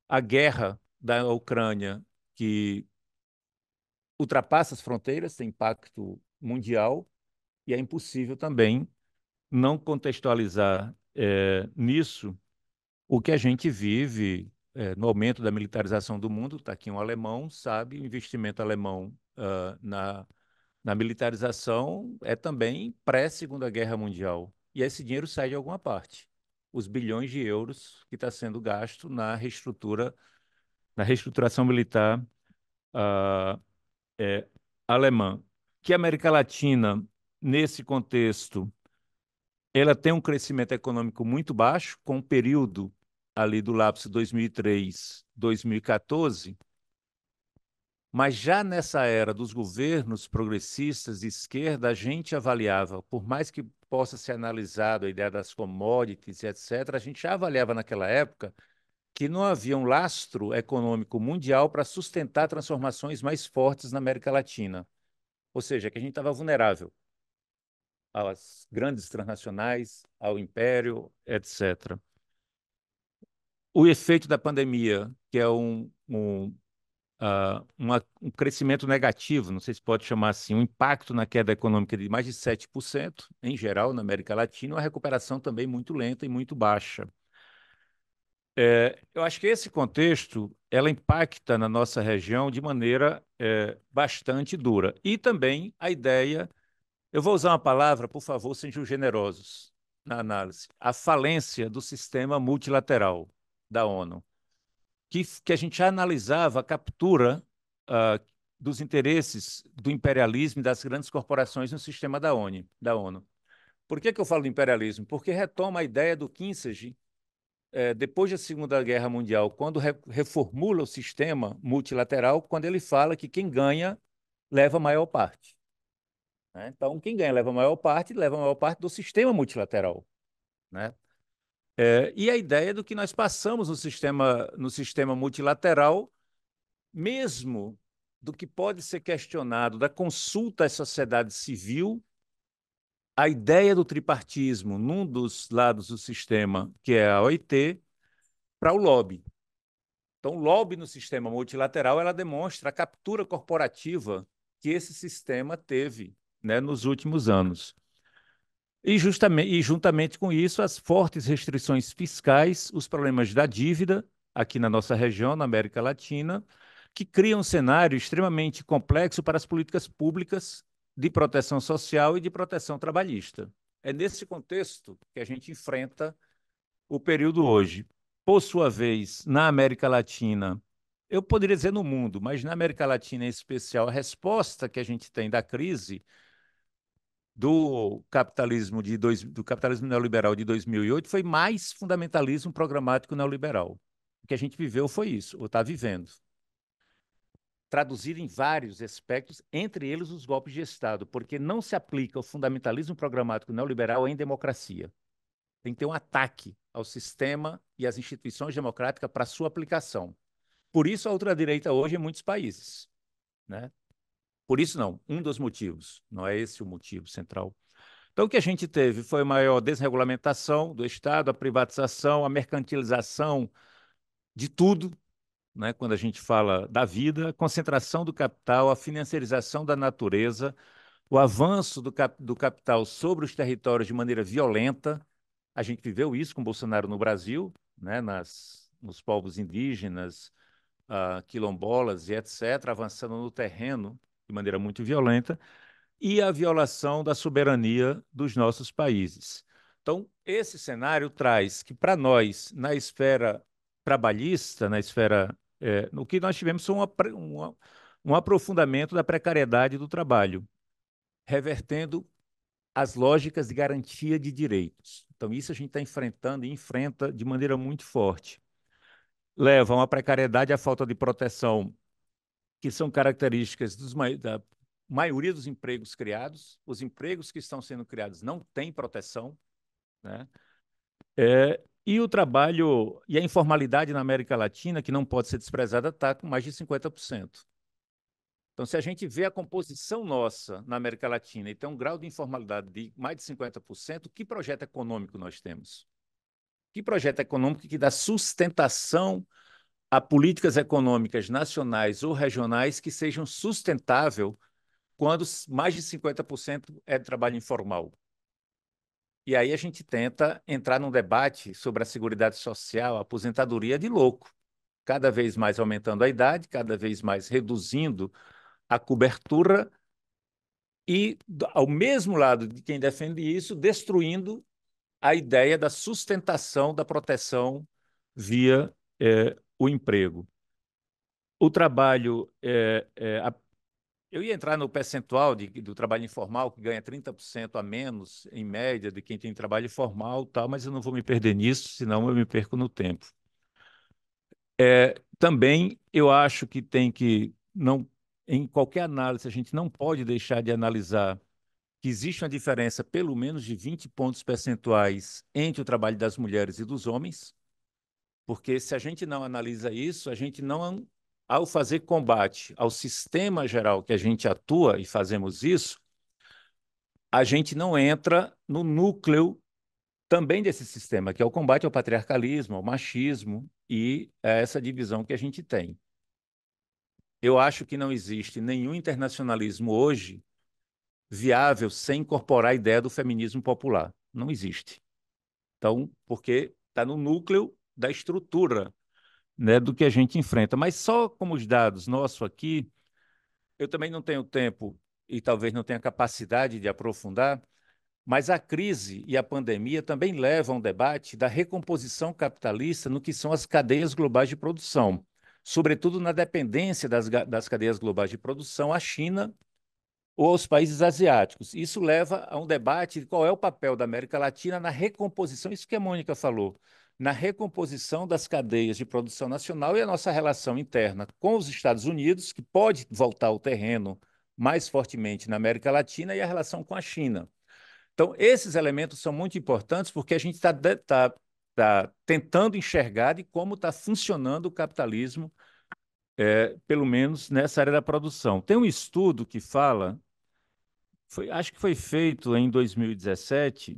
a guerra da Ucrânia, que ultrapassa as fronteiras, tem impacto mundial, e é impossível também não contextualizar é, nisso o que a gente vive é, no aumento da militarização do mundo. Está aqui um alemão, sabe, o investimento alemão uh, na, na militarização é também pré-Segunda Guerra Mundial. E esse dinheiro sai de alguma parte os bilhões de euros que está sendo gasto na reestrutura, na reestruturação militar uh, é, alemã. Que a América Latina, nesse contexto, ela tem um crescimento econômico muito baixo, com um período ali do lapso 2003-2014, mas já nessa era dos governos progressistas de esquerda, a gente avaliava, por mais que possa ser analisado a ideia das commodities, etc., a gente já avaliava naquela época que não havia um lastro econômico mundial para sustentar transformações mais fortes na América Latina. Ou seja, que a gente estava vulnerável às grandes transnacionais, ao império, etc. O efeito da pandemia, que é um, um uh, uma, um crescimento negativo, não sei se pode chamar assim, um impacto na queda econômica de mais de 7%, em geral, na América Latina, uma recuperação também muito lenta e muito baixa. É, eu acho que esse contexto ela impacta na nossa região de maneira é, bastante dura. E também a ideia, eu vou usar uma palavra, por favor, sejam generosos na análise, a falência do sistema multilateral da ONU que, que a gente analisava a captura uh, dos interesses do imperialismo e das grandes corporações no sistema da ONU. Da ONU. Por que, que eu falo do imperialismo? Porque retoma a ideia do Kinsey, eh, depois da Segunda Guerra Mundial, quando re reformula o sistema multilateral, quando ele fala que quem ganha leva a maior parte. Né? Então, quem ganha leva a maior parte, leva a maior parte do sistema multilateral. Né? É, e a ideia é do que nós passamos no sistema, no sistema multilateral, mesmo do que pode ser questionado da consulta à sociedade civil, a ideia do tripartismo num dos lados do sistema, que é a OIT, para o lobby. Então, o lobby no sistema multilateral ela demonstra a captura corporativa que esse sistema teve né, nos últimos anos. E, justamente, e juntamente com isso, as fortes restrições fiscais, os problemas da dívida aqui na nossa região, na América Latina, que criam um cenário extremamente complexo para as políticas públicas de proteção social e de proteção trabalhista. É nesse contexto que a gente enfrenta o período hoje. Por sua vez, na América Latina, eu poderia dizer no mundo, mas na América Latina em especial, a resposta que a gente tem da crise do capitalismo de dois, do capitalismo neoliberal de 2008 foi mais fundamentalismo programático neoliberal. O que a gente viveu foi isso, ou está vivendo. Traduzido em vários aspectos, entre eles os golpes de Estado, porque não se aplica o fundamentalismo programático neoliberal em democracia. Tem que ter um ataque ao sistema e às instituições democráticas para sua aplicação. Por isso a ultradireita hoje em muitos países. Né? Por isso, não, um dos motivos, não é esse o motivo central. Então, o que a gente teve foi maior desregulamentação do Estado, a privatização, a mercantilização de tudo, né? quando a gente fala da vida, a concentração do capital, a financiarização da natureza, o avanço do, cap do capital sobre os territórios de maneira violenta. A gente viveu isso com Bolsonaro no Brasil, né? Nas, nos povos indígenas, uh, quilombolas e etc., avançando no terreno de maneira muito violenta, e a violação da soberania dos nossos países. Então, esse cenário traz que, para nós, na esfera trabalhista, na esfera. É, no que nós tivemos foi um, um aprofundamento da precariedade do trabalho, revertendo as lógicas de garantia de direitos. Então, isso a gente está enfrentando e enfrenta de maneira muito forte. Leva a uma precariedade à falta de proteção que são características dos, da maioria dos empregos criados. Os empregos que estão sendo criados não têm proteção, né? É, e o trabalho e a informalidade na América Latina, que não pode ser desprezada, está com mais de 50%. Então, se a gente vê a composição nossa na América Latina e tem um grau de informalidade de mais de 50%, que projeto econômico nós temos? Que projeto econômico que dá sustentação a políticas econômicas nacionais ou regionais que sejam sustentável quando mais de 50% é trabalho informal. E aí a gente tenta entrar num debate sobre a segurança Social, a aposentadoria de louco, cada vez mais aumentando a idade, cada vez mais reduzindo a cobertura e, ao mesmo lado de quem defende isso, destruindo a ideia da sustentação da proteção via eh, o emprego. O trabalho. É, é, a... eu ia entrar no percentual de, do trabalho informal, que ganha 30% a menos, em média, de quem tem trabalho formal, tal, mas eu não vou me perder nisso, senão eu me perco no tempo. É, também eu acho que tem que. não Em qualquer análise, a gente não pode deixar de analisar que existe uma diferença, pelo menos de 20 pontos percentuais, entre o trabalho das mulheres e dos homens. Porque se a gente não analisa isso, a gente não, ao fazer combate ao sistema geral que a gente atua e fazemos isso, a gente não entra no núcleo também desse sistema, que é o combate ao patriarcalismo, ao machismo e essa divisão que a gente tem. Eu acho que não existe nenhum internacionalismo hoje viável sem incorporar a ideia do feminismo popular. Não existe. Então, porque está no núcleo da estrutura né, do que a gente enfrenta. Mas só como os dados nossos aqui, eu também não tenho tempo e talvez não tenha capacidade de aprofundar, mas a crise e a pandemia também levam ao debate da recomposição capitalista no que são as cadeias globais de produção, sobretudo na dependência das, das cadeias globais de produção à China ou aos países asiáticos. Isso leva a um debate de qual é o papel da América Latina na recomposição, isso que a Mônica falou, na recomposição das cadeias de produção nacional e a nossa relação interna com os Estados Unidos, que pode voltar ao terreno mais fortemente na América Latina, e a relação com a China. Então, esses elementos são muito importantes porque a gente está tá, tá tentando enxergar de como está funcionando o capitalismo, é, pelo menos nessa área da produção. Tem um estudo que fala, foi, acho que foi feito em 2017,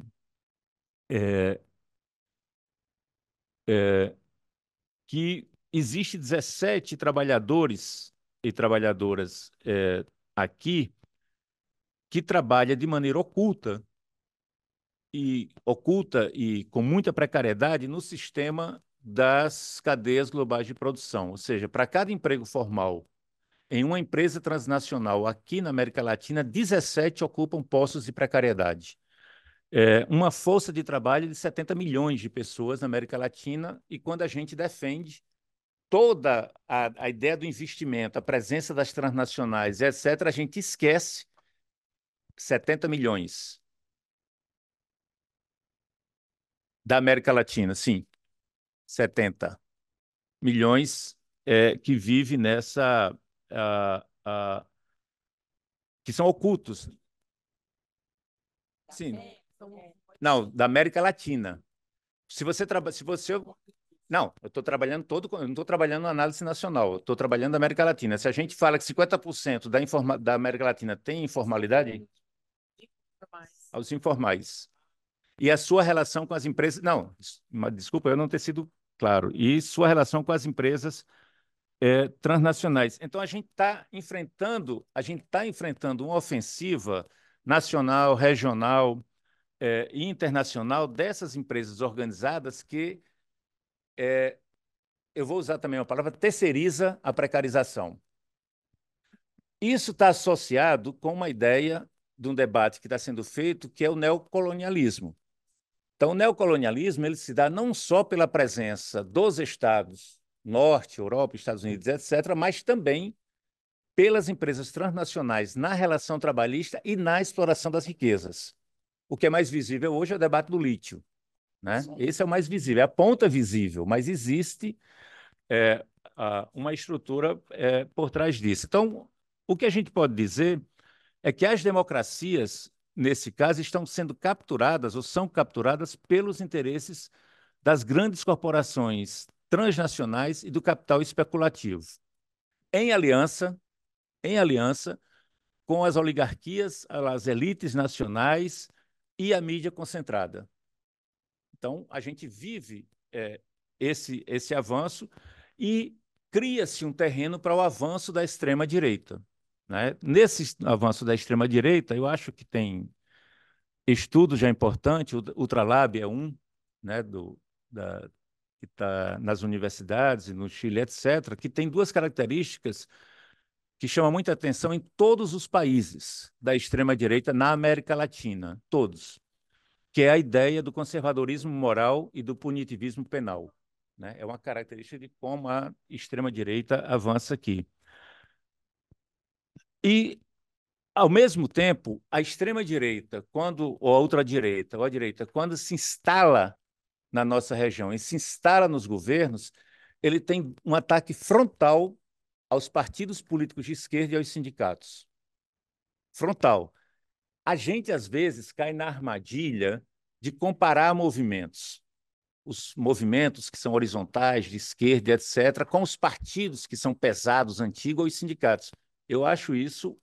é, é, que existe 17 trabalhadores e trabalhadoras é, aqui que trabalha de maneira oculta e oculta e com muita precariedade no sistema das cadeias globais de produção, ou seja, para cada emprego formal em uma empresa transnacional aqui na América Latina, 17 ocupam postos de precariedade é, uma força de trabalho de 70 milhões de pessoas na América Latina, e quando a gente defende toda a, a ideia do investimento, a presença das transnacionais, etc., a gente esquece 70 milhões da América Latina, sim, 70 milhões é, que vivem nessa a, a, que são ocultos. Sim. É. Não, da América Latina. Se você trabalha, se você não, eu estou trabalhando todo, eu não estou trabalhando análise nacional, estou trabalhando da América Latina. Se a gente fala que 50% da, informa... da América Latina tem informalidade, aos informais. E a sua relação com as empresas. Não, desculpa, eu não ter sido claro. E sua relação com as empresas é, transnacionais. Então a gente está enfrentando, a gente está enfrentando uma ofensiva nacional, regional, é, internacional dessas empresas organizadas que, é, eu vou usar também uma palavra, terceiriza a precarização. Isso está associado com uma ideia de um debate que está sendo feito, que é o neocolonialismo. Então, o neocolonialismo ele se dá não só pela presença dos estados norte, Europa, Estados Unidos, etc., mas também pelas empresas transnacionais na relação trabalhista e na exploração das riquezas. O que é mais visível hoje é o debate do lítio. Né? Esse é o mais visível, é a ponta visível, mas existe é, a, uma estrutura é, por trás disso. Então, o que a gente pode dizer é que as democracias, nesse caso, estão sendo capturadas ou são capturadas pelos interesses das grandes corporações transnacionais e do capital especulativo, em aliança, em aliança com as oligarquias, as elites nacionais e a mídia concentrada. Então, a gente vive é, esse, esse avanço e cria-se um terreno para o avanço da extrema-direita. Né? Nesse avanço da extrema-direita, eu acho que tem estudo já importante, o Ultralab é um, né, do, da, que está nas universidades, no Chile, etc., que tem duas características que chama muita atenção em todos os países da extrema-direita na América Latina, todos, que é a ideia do conservadorismo moral e do punitivismo penal. Né? É uma característica de como a extrema-direita avança aqui. E, ao mesmo tempo, a extrema-direita, quando ou a ultradireita, ou a direita, quando se instala na nossa região e se instala nos governos, ele tem um ataque frontal aos partidos políticos de esquerda e aos sindicatos. Frontal. A gente, às vezes, cai na armadilha de comparar movimentos. Os movimentos que são horizontais, de esquerda, etc., com os partidos que são pesados, antigos, ou os sindicatos. Eu acho isso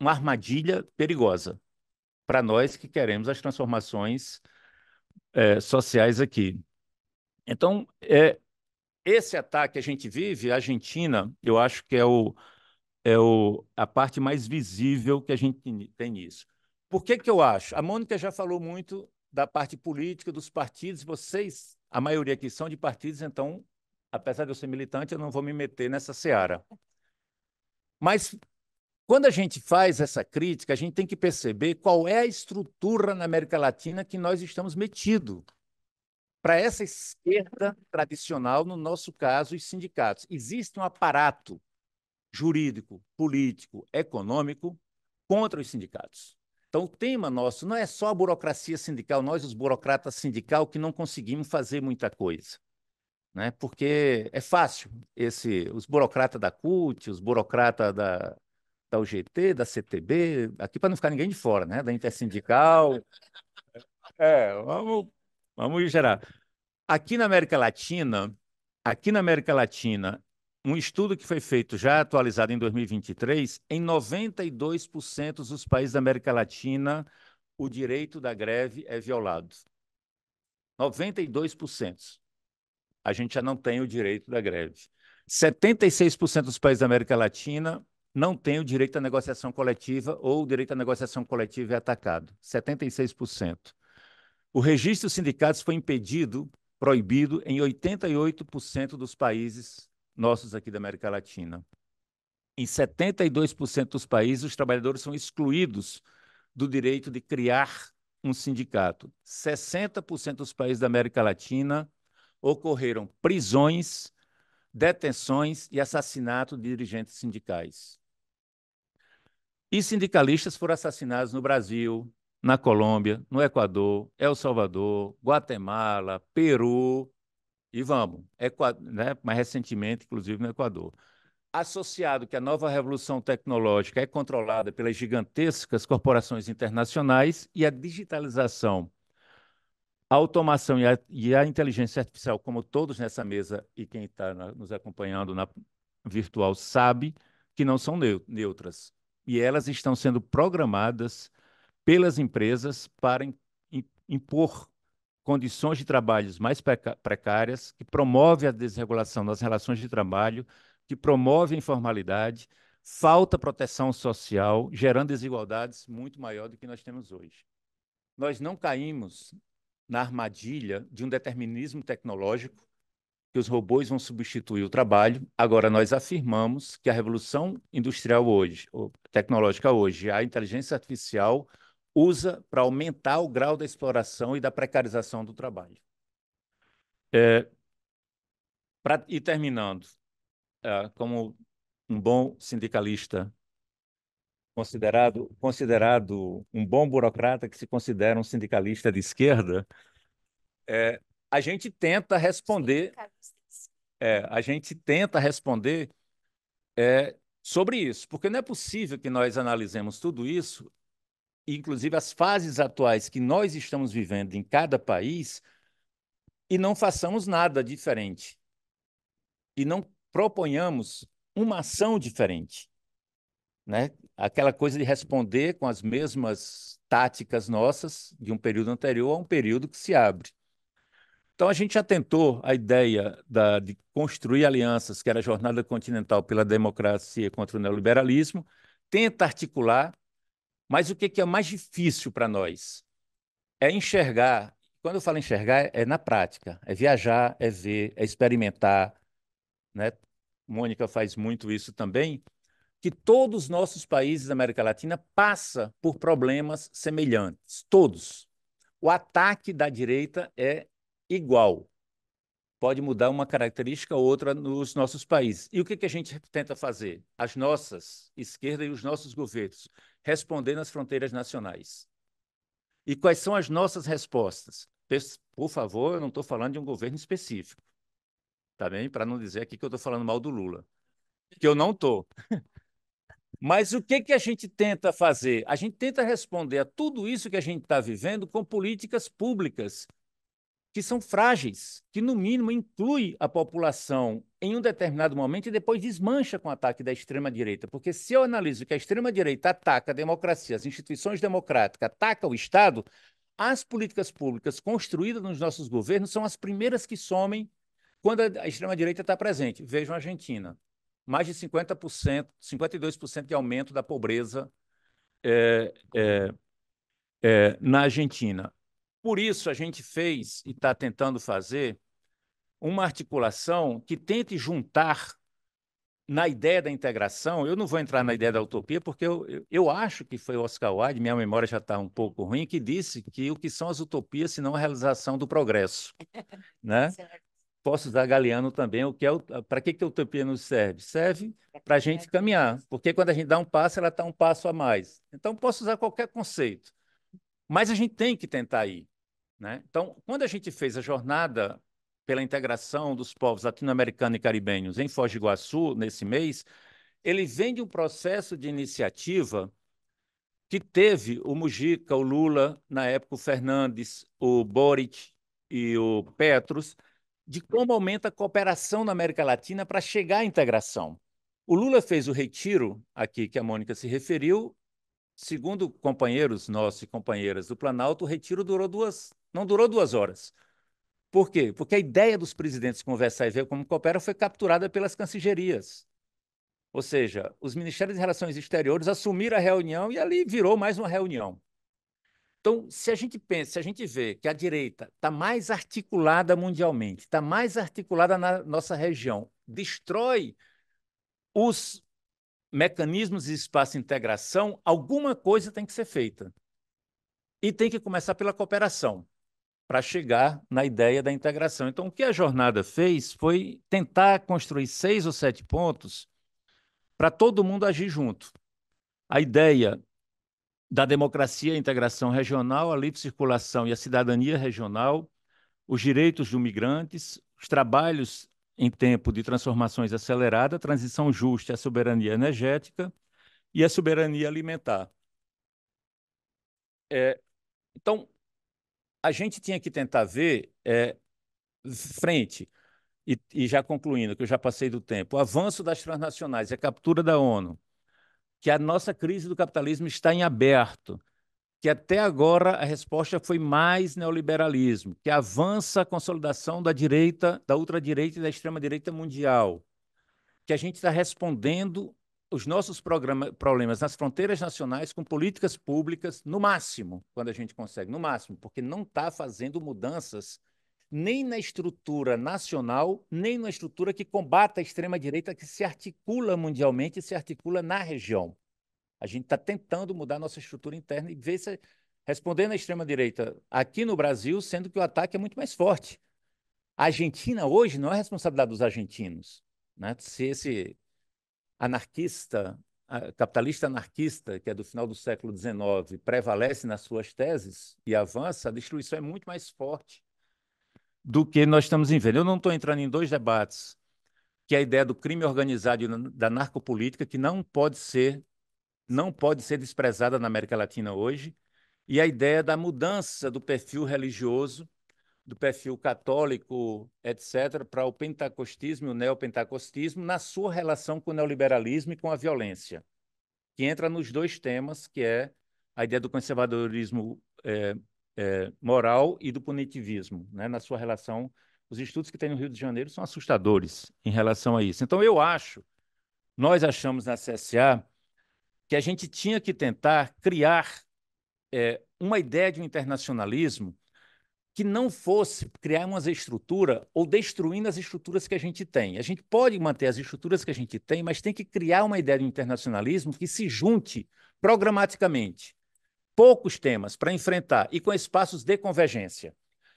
uma armadilha perigosa para nós que queremos as transformações é, sociais aqui. Então, é, esse ataque que a gente vive, a Argentina, eu acho que é, o, é o, a parte mais visível que a gente tem nisso. Por que, que eu acho? A Mônica já falou muito da parte política, dos partidos, vocês, a maioria aqui são de partidos, então, apesar de eu ser militante, eu não vou me meter nessa seara. Mas quando a gente faz essa crítica, a gente tem que perceber qual é a estrutura na América Latina que nós estamos metidos para essa esquerda tradicional, no nosso caso, os sindicatos. Existe um aparato jurídico, político, econômico contra os sindicatos. Então, o tema nosso não é só a burocracia sindical, nós, os burocratas sindical, que não conseguimos fazer muita coisa. Né? Porque é fácil, esse, os burocratas da CUT, os burocratas da, da UGT, da CTB, aqui para não ficar ninguém de fora, né? da Intersindical. É, vamos Vamos gerar. Aqui na América Latina, aqui na América Latina, um estudo que foi feito já atualizado em 2023, em 92% dos países da América Latina, o direito da greve é violado. 92%. A gente já não tem o direito da greve. 76% dos países da América Latina não tem o direito à negociação coletiva ou o direito à negociação coletiva é atacado. 76%. O registro de sindicatos foi impedido, proibido em 88% dos países nossos aqui da América Latina. Em 72% dos países, os trabalhadores são excluídos do direito de criar um sindicato. 60% dos países da América Latina ocorreram prisões, detenções e assassinato de dirigentes sindicais. E sindicalistas foram assassinados no Brasil, na Colômbia, no Equador, El Salvador, Guatemala, Peru e vamos, Equador, né? mais recentemente, inclusive no Equador. Associado que a nova revolução tecnológica é controlada pelas gigantescas corporações internacionais e a digitalização, a automação e a, e a inteligência artificial, como todos nessa mesa e quem está nos acompanhando na virtual sabe, que não são neutras. E elas estão sendo programadas pelas empresas para impor condições de trabalhos mais precárias, que promove a desregulação das relações de trabalho, que promove a informalidade, falta proteção social, gerando desigualdades muito maior do que nós temos hoje. Nós não caímos na armadilha de um determinismo tecnológico que os robôs vão substituir o trabalho. Agora nós afirmamos que a revolução industrial hoje, tecnológica hoje, a inteligência artificial usa para aumentar o grau da exploração e da precarização do trabalho. É, e terminando, é, como um bom sindicalista considerado, considerado um bom burocrata que se considera um sindicalista de esquerda, é, a gente tenta responder, é, a gente tenta responder é, sobre isso, porque não é possível que nós analisemos tudo isso inclusive as fases atuais que nós estamos vivendo em cada país, e não façamos nada diferente. E não proponhamos uma ação diferente. Né? Aquela coisa de responder com as mesmas táticas nossas de um período anterior a um período que se abre. Então, a gente já tentou a ideia da, de construir alianças, que era a jornada continental pela democracia contra o neoliberalismo, tenta articular mas o que, é mais difícil para nós? É enxergar. Quando eu falo enxergar, é na prática. É viajar, é ver, é experimentar. Né? Mônica faz muito isso também. Que todos os nossos países da América Latina passa por problemas semelhantes. Todos. O ataque da direita é igual pode mudar uma característica ou outra nos nossos países. E o que, que a gente tenta fazer? As nossas esquerda e os nossos governos responder nas fronteiras nacionais. E quais são as nossas respostas? Por favor, eu não estou falando de um governo específico, tá bem? Para não dizer aqui que eu estou falando mal do Lula, que eu não estou. Mas o que, que a gente tenta fazer? A gente tenta responder a tudo isso que a gente está vivendo com políticas públicas que são frágeis, que no mínimo inclui a população em um determinado momento e depois desmancha com o ataque da extrema-direita. Porque se eu analiso que a extrema-direita ataca a democracia, as instituições democráticas, ataca o Estado, as políticas públicas construídas nos nossos governos são as primeiras que somem quando a extrema-direita está presente. Vejam a Argentina. Mais de 50%, 52% de aumento da pobreza é, é, é, na Argentina. Por isso, a gente fez e está tentando fazer uma articulação que tente juntar na ideia da integração, eu não vou entrar na ideia da utopia, porque eu, eu, eu acho que foi Oscar Wilde, minha memória já está um pouco ruim, que disse que o que são as utopias se não a realização do progresso. né? Posso usar Galeano também, o que é para que, que a utopia nos serve? Serve é para a gente caminhar, porque quando a gente dá um passo, ela está um passo a mais. Então, posso usar qualquer conceito. Mas a gente tem que tentar ir. Né? Então, quando a gente fez a jornada pela integração dos povos latino-americanos e caribenhos em Foz do Iguaçu, nesse mês, ele vem de um processo de iniciativa que teve o Mujica, o Lula, na época o Fernandes, o Boric e o Petros, de como aumenta a cooperação na América Latina para chegar à integração. O Lula fez o retiro, aqui que a Mônica se referiu, segundo companheiros nossos e companheiras do Planalto, o retiro durou duas, não durou duas horas. Por quê? Porque a ideia dos presidentes conversar e ver como coopera foi capturada pelas cancilherias. Ou seja, os Ministérios de Relações Exteriores assumiram a reunião e ali virou mais uma reunião. Então, se a gente pensa, se a gente vê que a direita está mais articulada mundialmente, está mais articulada na nossa região, destrói os mecanismos de espaço de integração, alguma coisa tem que ser feita. E tem que começar pela cooperação para chegar na ideia da integração. Então, o que a jornada fez foi tentar construir seis ou sete pontos para todo mundo agir junto. A ideia da democracia, e integração regional, a livre circulação e a cidadania regional, os direitos dos migrantes, os trabalhos em tempo de transformações acelerada, a transição justa, a soberania energética e a soberania alimentar. É, então, a gente tinha que tentar ver é, frente, e, e, já concluindo, que eu já passei do tempo, o avanço das transnacionais e a captura da ONU, que a nossa crise do capitalismo está em aberto, que até agora a resposta foi mais neoliberalismo, que avança a consolidação da direita, da ultradireita e da extrema-direita mundial, que a gente está respondendo os nossos problemas nas fronteiras nacionais com políticas públicas no máximo, quando a gente consegue, no máximo, porque não está fazendo mudanças nem na estrutura nacional, nem na estrutura que combata a extrema-direita que se articula mundialmente e se articula na região. A gente está tentando mudar nossa estrutura interna e ver se respondendo à extrema-direita aqui no Brasil, sendo que o ataque é muito mais forte. A Argentina hoje não é responsabilidade dos argentinos. Né? Se esse anarquista, capitalista anarquista, que é do final do século XIX, prevalece nas suas teses e avança, a destruição é muito mais forte do que nós estamos em vendo. Eu não estou entrando em dois debates, que é a ideia do crime organizado e da narcopolítica, que não pode ser não pode ser desprezada na América Latina hoje, e a ideia da mudança do perfil religioso do perfil católico, etc., para o pentecostismo e o neopentecostismo na sua relação com o neoliberalismo e com a violência, que entra nos dois temas, que é a ideia do conservadorismo é, é, moral e do punitivismo, né, na sua relação. Os estudos que tem no Rio de Janeiro são assustadores em relação a isso. Então, eu acho, nós achamos na CSA, que a gente tinha que tentar criar é, uma ideia de um internacionalismo que não fosse criar uma estruturas ou destruindo as estruturas que a gente tem. A gente pode manter as estruturas que a gente tem, mas tem que criar uma ideia de internacionalismo que se junte programaticamente. Poucos temas para enfrentar e com espaços de convergência.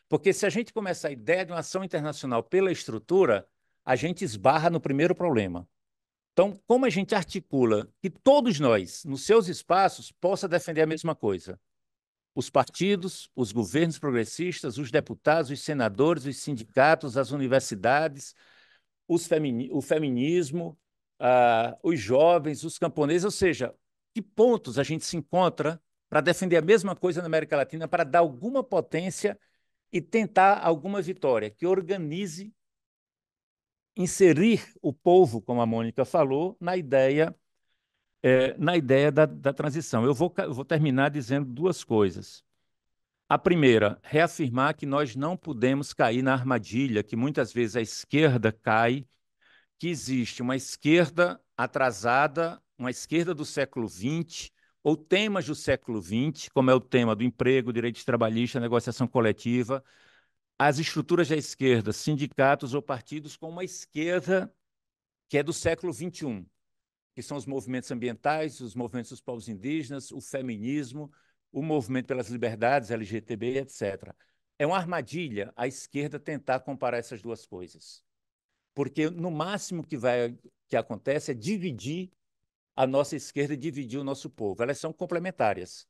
Porque se a gente começa a ideia de uma ação internacional pela estrutura, a gente esbarra no primeiro problema. Então, como a gente articula que todos nós, nos seus espaços, possa defender a mesma coisa? os partidos, os governos progressistas, os deputados, os senadores, os sindicatos, as universidades, femini o feminismo, uh, os jovens, os camponeses, ou seja, que pontos a gente se encontra para defender a mesma coisa na América Latina, para dar alguma potência e tentar alguma vitória que organize inserir o povo, como a Mônica falou, na ideia é, na ideia da, da transição. Eu vou, eu vou terminar dizendo duas coisas. A primeira, reafirmar que nós não podemos cair na armadilha que muitas vezes a esquerda cai, que existe uma esquerda atrasada, uma esquerda do século XX, ou temas do século XX, como é o tema do emprego, direitos trabalhistas, negociação coletiva, as estruturas da esquerda, sindicatos ou partidos, com uma esquerda que é do século XXI que são os movimentos ambientais, os movimentos dos povos indígenas, o feminismo, o movimento pelas liberdades, LGTB, etc. É uma armadilha a esquerda tentar comparar essas duas coisas. Porque no máximo que vai que acontece é dividir a nossa esquerda e dividir o nosso povo. Elas são complementares.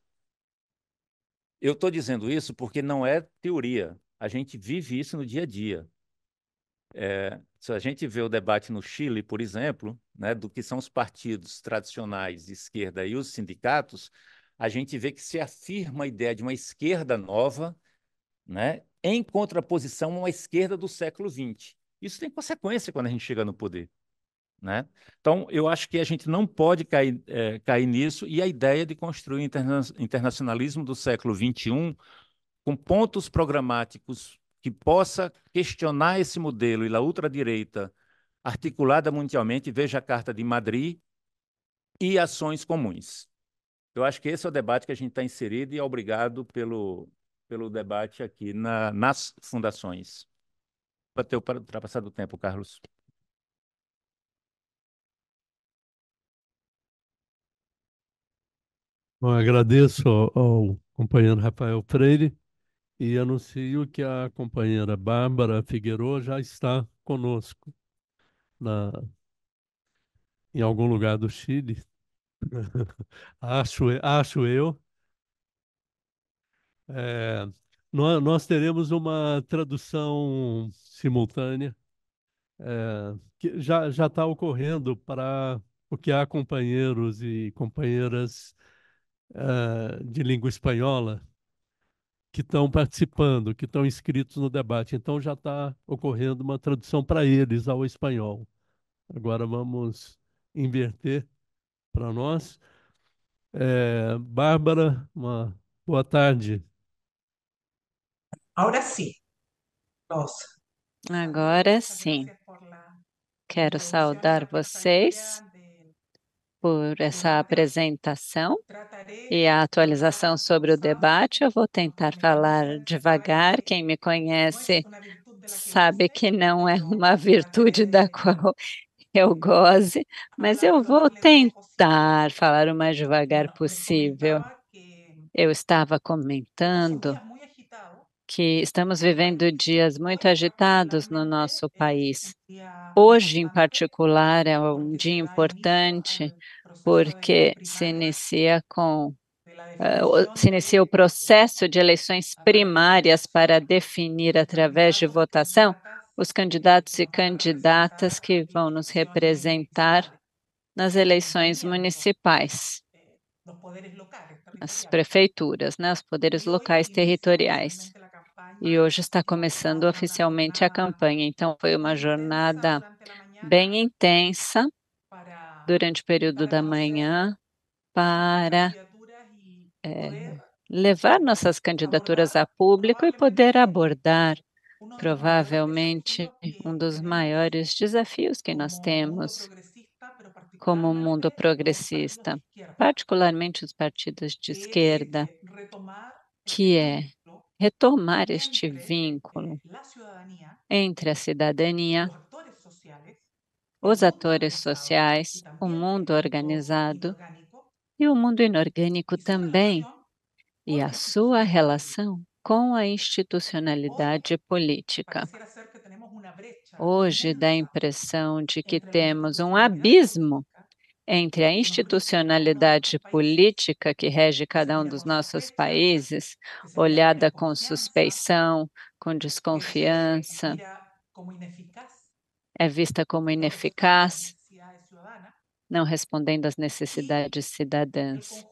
Eu estou dizendo isso porque não é teoria. A gente vive isso no dia a dia. É, se a gente vê o debate no Chile, por exemplo, né, do que são os partidos tradicionais de esquerda e os sindicatos, a gente vê que se afirma a ideia de uma esquerda nova, né, em contraposição a uma esquerda do século XX. Isso tem consequência quando a gente chega no poder. Né? Então, eu acho que a gente não pode cair, é, cair nisso e a ideia de construir o interna internacionalismo do século XXI com pontos programáticos que possa questionar esse modelo e a ultradireita articulada mundialmente, veja a Carta de Madrid, e ações comuns. Eu acho que esse é o debate que a gente está inserido e é obrigado pelo, pelo debate aqui na, nas fundações. Para ter ultrapassado o tempo, Carlos. Bom, agradeço ao, ao companheiro Rafael Freire e anuncio que a companheira Bárbara Figueiredo já está conosco na, em algum lugar do Chile. acho, acho eu. É, nós, nós, teremos uma tradução simultânea é, que já está ocorrendo para o que há companheiros e companheiras é, de língua espanhola que estão participando, que estão inscritos no debate. Então já está ocorrendo uma tradução para eles ao espanhol. Agora vamos inverter para nós. É, Bárbara, uma boa tarde. Agora sim. Nossa. Agora sim. É Quero é saudar vocês por essa apresentação e a atualização sobre o debate. Eu vou tentar falar devagar. Quem me conhece sabe que não é uma virtude da qual eu goze, mas eu vou tentar falar o mais devagar possível. Eu estava comentando que estamos vivendo dias muito agitados no nosso país. Hoje, em particular, é um dia importante porque se inicia com eh, se inicia o processo de eleições primárias para definir através de votação os candidatos e candidatas que vão nos representar nas eleições municipais, nas prefeituras, né, os poderes locais territoriais e hoje está começando oficialmente a campanha. Então, foi uma jornada bem intensa durante o período da manhã para é, levar nossas candidaturas a público e poder abordar provavelmente um dos maiores desafios que nós temos como mundo progressista, particularmente os partidos de esquerda, que é retomar este vínculo entre a cidadania, os atores sociais, o mundo organizado e o mundo inorgânico também, e a sua relação com a institucionalidade política. Hoje dá a impressão de que temos um abismo entre a institucionalidade política que rege cada um dos nossos países, olhada com suspeição, com desconfiança, é vista como ineficaz, não respondendo às necessidades cidadãs.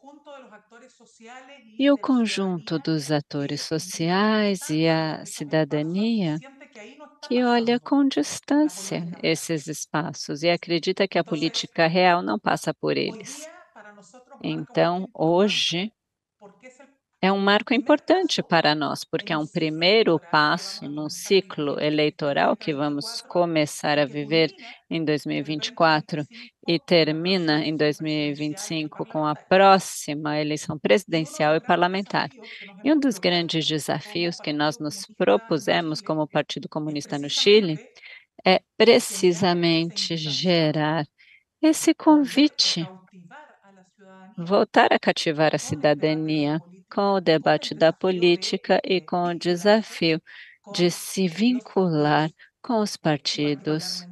E o conjunto dos atores sociais e a cidadania que olha com distância esses espaços e acredita que a então, política real não passa por eles. Então, hoje é, é um marco importante para nós, porque é um primeiro passo num ciclo eleitoral que então, vamos começar a viver né, em 2024 e termina em 2025 com a próxima eleição presidencial e parlamentar. E um dos grandes desafios que nós nos propusemos como Partido Comunista no Chile é precisamente gerar esse convite, voltar a cativar a cidadania com o debate da política e com o desafio de se vincular com os partidos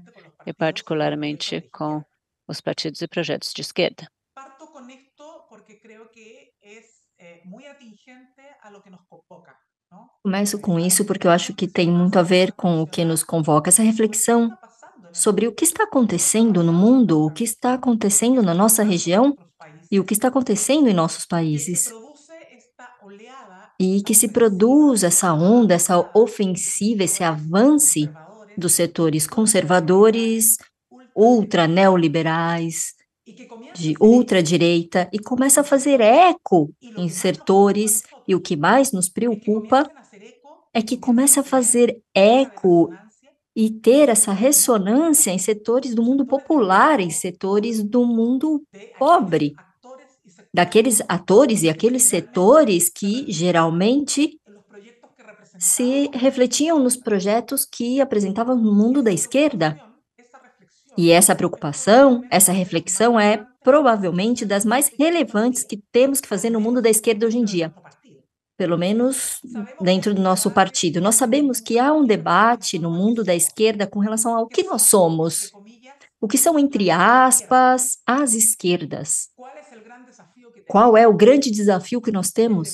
e particularmente com os partidos e projetos de esquerda. Parto com isto porque creio que é eh, muito atingente a lo que nos convoca. Começo com isso porque eu acho que tem muito a ver com o que nos convoca essa reflexão sobre o que está acontecendo no mundo, o que está acontecendo na nossa região e o que está acontecendo em nossos países. E que se produz essa onda, essa ofensiva, esse avance dos setores conservadores, ultra neoliberais, de ultradireita, e começa a fazer eco em setores, e o que mais nos preocupa é que começa a fazer eco e ter essa ressonância em setores do mundo popular, em setores do mundo pobre, daqueles atores e aqueles setores que geralmente se refletiam nos projetos que apresentavam no mundo da esquerda. E essa preocupação, essa reflexão é provavelmente das mais relevantes que temos que fazer no mundo da esquerda hoje em dia, pelo menos dentro do nosso partido. Nós sabemos que há um debate no mundo da esquerda com relação ao que nós somos, o que são, entre aspas, as esquerdas. Qual é o grande desafio que nós temos?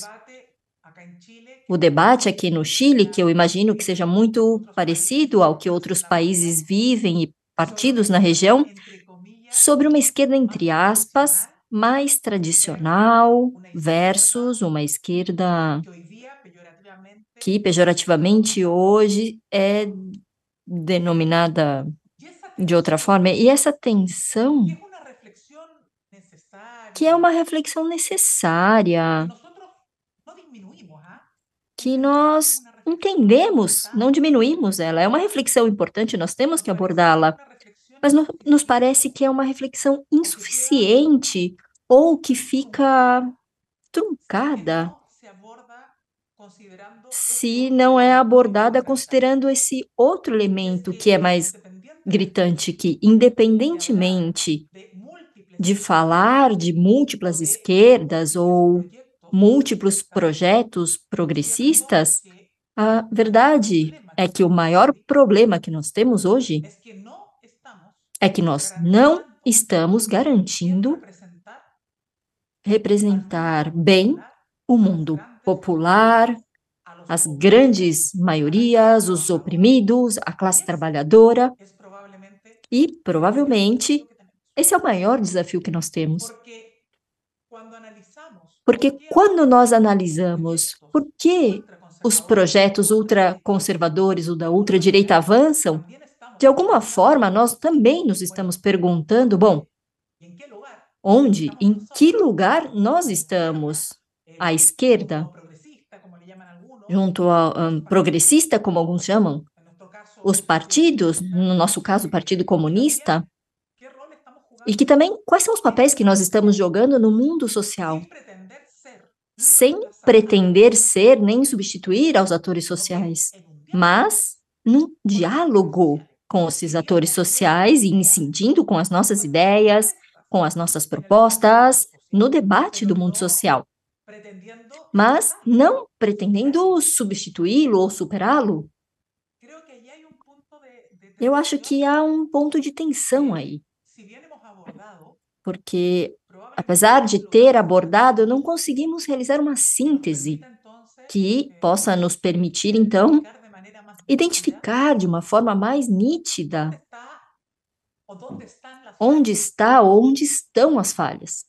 O debate aqui no Chile, que eu imagino que seja muito parecido ao que outros países vivem e partidos na região sobre uma esquerda, entre aspas, mais tradicional versus uma esquerda que pejorativamente hoje é denominada de outra forma. E essa tensão, que é uma reflexão necessária, que nós entendemos, não diminuímos ela. É uma reflexão importante, nós temos que abordá-la. Mas no, nos parece que é uma reflexão insuficiente ou que fica truncada se não é abordada considerando esse outro elemento que é mais gritante, que independentemente de falar de múltiplas esquerdas ou múltiplos projetos progressistas, a verdade é que o maior problema que nós temos hoje é que nós não estamos garantindo representar bem o mundo popular, as grandes maiorias, os oprimidos, a classe trabalhadora. E provavelmente esse é o maior desafio que nós temos. Porque quando nós analisamos por que os projetos ultraconservadores ou da ultradireita avançam, de alguma forma nós também nos estamos perguntando: bom, onde, em que lugar nós estamos? A esquerda, junto ao um, progressista, como alguns chamam, os partidos, no nosso caso, o Partido Comunista, e que também quais são os papéis que nós estamos jogando no mundo social sem pretender ser nem substituir aos atores sociais, mas num diálogo com esses atores sociais e incidindo com as nossas ideias, com as nossas propostas, no debate do mundo social. Mas não pretendendo substituí-lo ou superá-lo. Eu acho que há um ponto de tensão aí. Porque Apesar de ter abordado, não conseguimos realizar uma síntese que possa nos permitir, então, identificar de uma forma mais nítida onde está ou onde estão as falhas.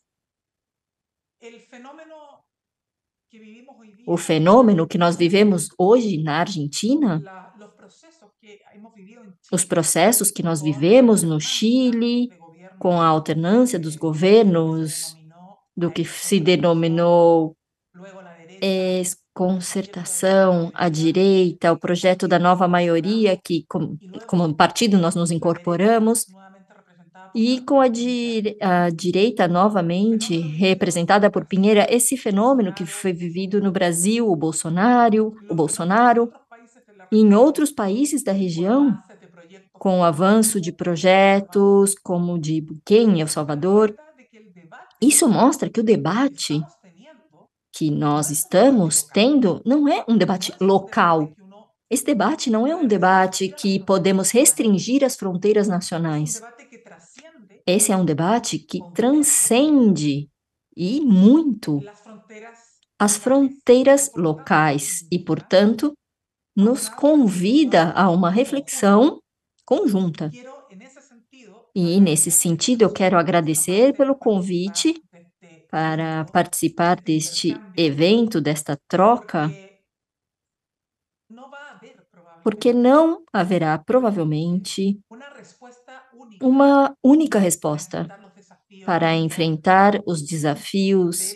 O fenômeno que nós vivemos hoje na Argentina, os processos que nós vivemos no Chile, com a alternância dos governos, do que se denominou é, concertação à direita, o projeto da nova maioria, que como, como partido nós nos incorporamos, e com a, a, direita novamente representada por Pinheira, esse fenômeno que foi vivido no Brasil, o Bolsonaro, o Bolsonaro, e em outros países da região, com o avanço de projetos como o de Buquem, El Salvador. Isso mostra que o debate que nós estamos tendo não é um debate local. Esse debate não é um debate que podemos restringir as fronteiras nacionais. Esse é um debate que transcende e muito as fronteiras locais e, portanto, nos convida a uma reflexão conjunta. E, nesse sentido, eu quero agradecer pelo convite para tipo participar deste evento, desta troca, porque não haverá, provavelmente, uma única resposta para enfrentar os desafios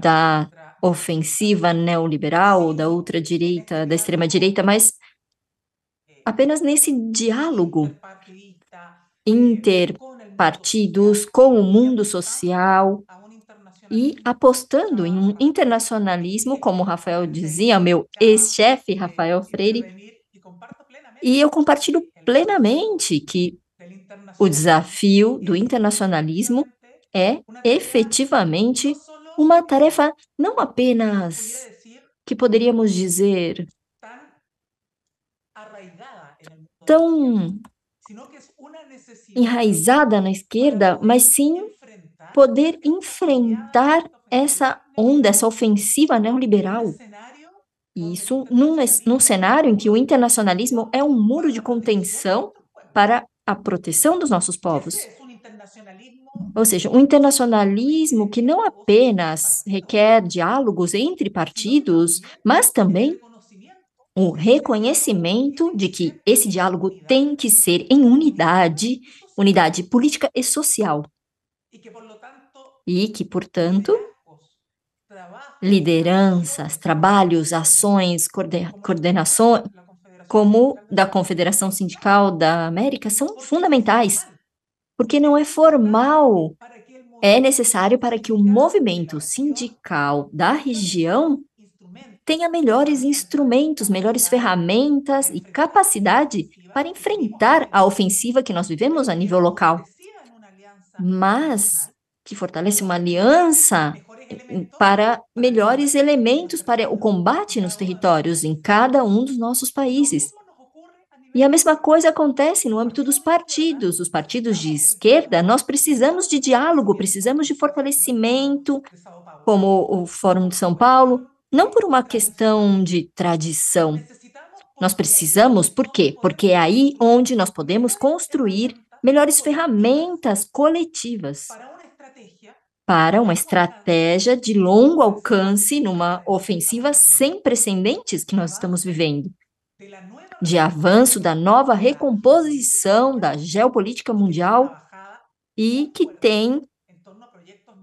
da ofensiva neoliberal, da ultradireita, da extrema-direita, mas apenas nesse diálogo interpartidos eh, com o mundo social e apostando em um internacionalismo, como é Rafael dizia, meu ex-chefe eh, Rafael Freire, e eu compartilho plenamente que o desafio do internacionalismo é efetivamente uma tarefa não apenas que poderíamos dizer tão enraizada na esquerda, mas sim poder enfrentar essa onda, essa ofensiva neoliberal. Isso num, num cenário em que o internacionalismo é um muro de contenção para a proteção dos nossos povos. Ou seja, um internacionalismo que não apenas requer diálogos entre partidos, mas também um reconhecimento de que esse diálogo tem que ser em unidade, unidade política e social. E que, portanto, lideranças, trabalhos, ações, coorden coordenações, como da Confederação Sindical da América, são fundamentais, porque não é formal, é necessário para que o movimento sindical da região tenha melhores instrumentos, melhores ferramentas e capacidade para enfrentar a ofensiva que nós vivemos a nível local. Mas que fortalece uma aliança para melhores elementos para o combate nos territórios em cada um dos nossos países. E a mesma coisa acontece no âmbito dos partidos. Os partidos de esquerda, nós precisamos de diálogo, precisamos de fortalecimento, como o Fórum de São Paulo, não por uma questão de tradição. Nós precisamos, por quê? Porque é aí onde nós podemos construir melhores ferramentas coletivas para uma estratégia de longo alcance numa ofensiva sem precedentes que nós estamos vivendo, de avanço da nova recomposição da geopolítica mundial e que tem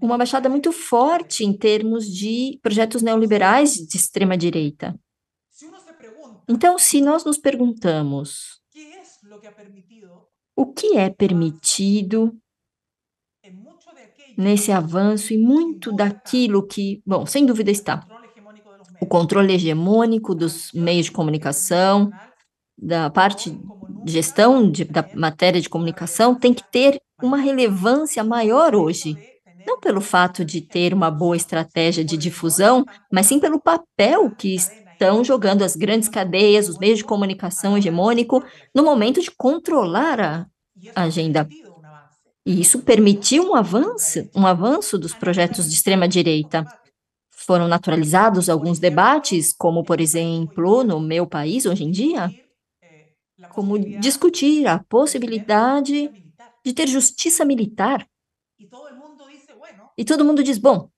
uma baixada muito forte em termos de projetos neoliberais de extrema direita. Então, se nós nos perguntamos o que é permitido nesse avanço e muito daquilo que, bom, sem dúvida está o controle hegemônico dos meios de comunicação, da parte de gestão de, da matéria de comunicação tem que ter uma relevância maior hoje não pelo fato de ter uma boa estratégia de difusão, mas sim pelo papel que estão jogando as grandes cadeias, os meios de comunicação hegemônico, no momento de controlar a agenda. E isso permitiu um avanço, um avanço dos projetos de extrema direita. Foram naturalizados alguns debates, como por exemplo, no meu país hoje em dia, como discutir a possibilidade de ter justiça militar e todo mundo diz: bom,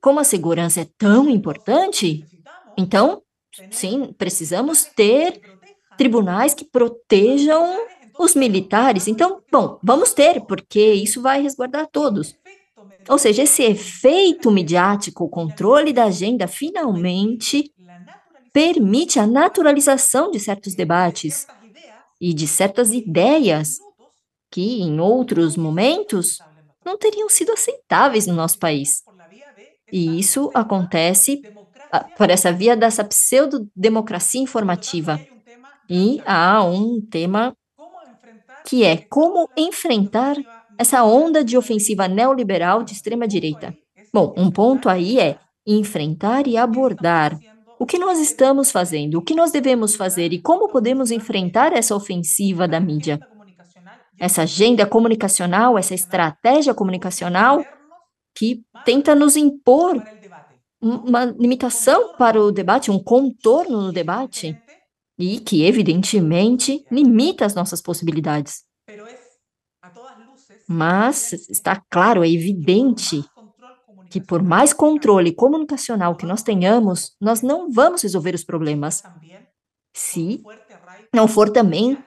como a segurança é tão importante, é então, sim, precisamos ter tribunais que protejam os militares. Então, bom, vamos ter, porque isso vai resguardar todos. Ou seja, esse efeito midiático, o controle da agenda, finalmente permite a naturalização de certos debates e de certas ideias que, em outros momentos, não teriam sido aceitáveis no nosso país. E isso acontece ah, por essa via dessa pseudo-democracia informativa. E há um tema que é como enfrentar essa onda de ofensiva neoliberal de extrema-direita. Bom, um ponto aí é enfrentar e abordar o que nós estamos fazendo, o que nós devemos fazer e como podemos enfrentar essa ofensiva da mídia essa agenda comunicacional, essa estratégia comunicacional que tenta nos impor uma limitação para o debate, um contorno no debate, e que, evidentemente, limita as nossas possibilidades. Mas está claro, é evidente que, por mais controle comunicacional que nós tenhamos, nós não vamos resolver os problemas se não for também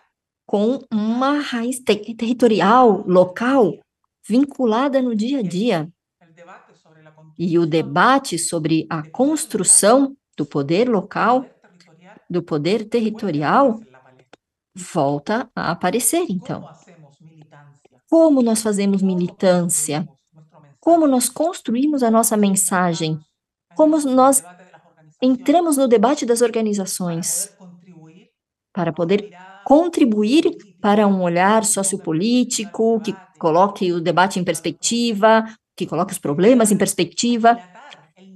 com uma raiz territorial, local, vinculada no dia a dia. E o debate sobre a construção do poder local, do poder é territorial, volta a aparecer, então. Como nós fazemos militância? Como nós construímos a nossa mensagem? Como nós entramos no debate das organizações para poder contribuir para um olhar sociopolítico que coloque o debate em perspectiva, que coloque os problemas em perspectiva,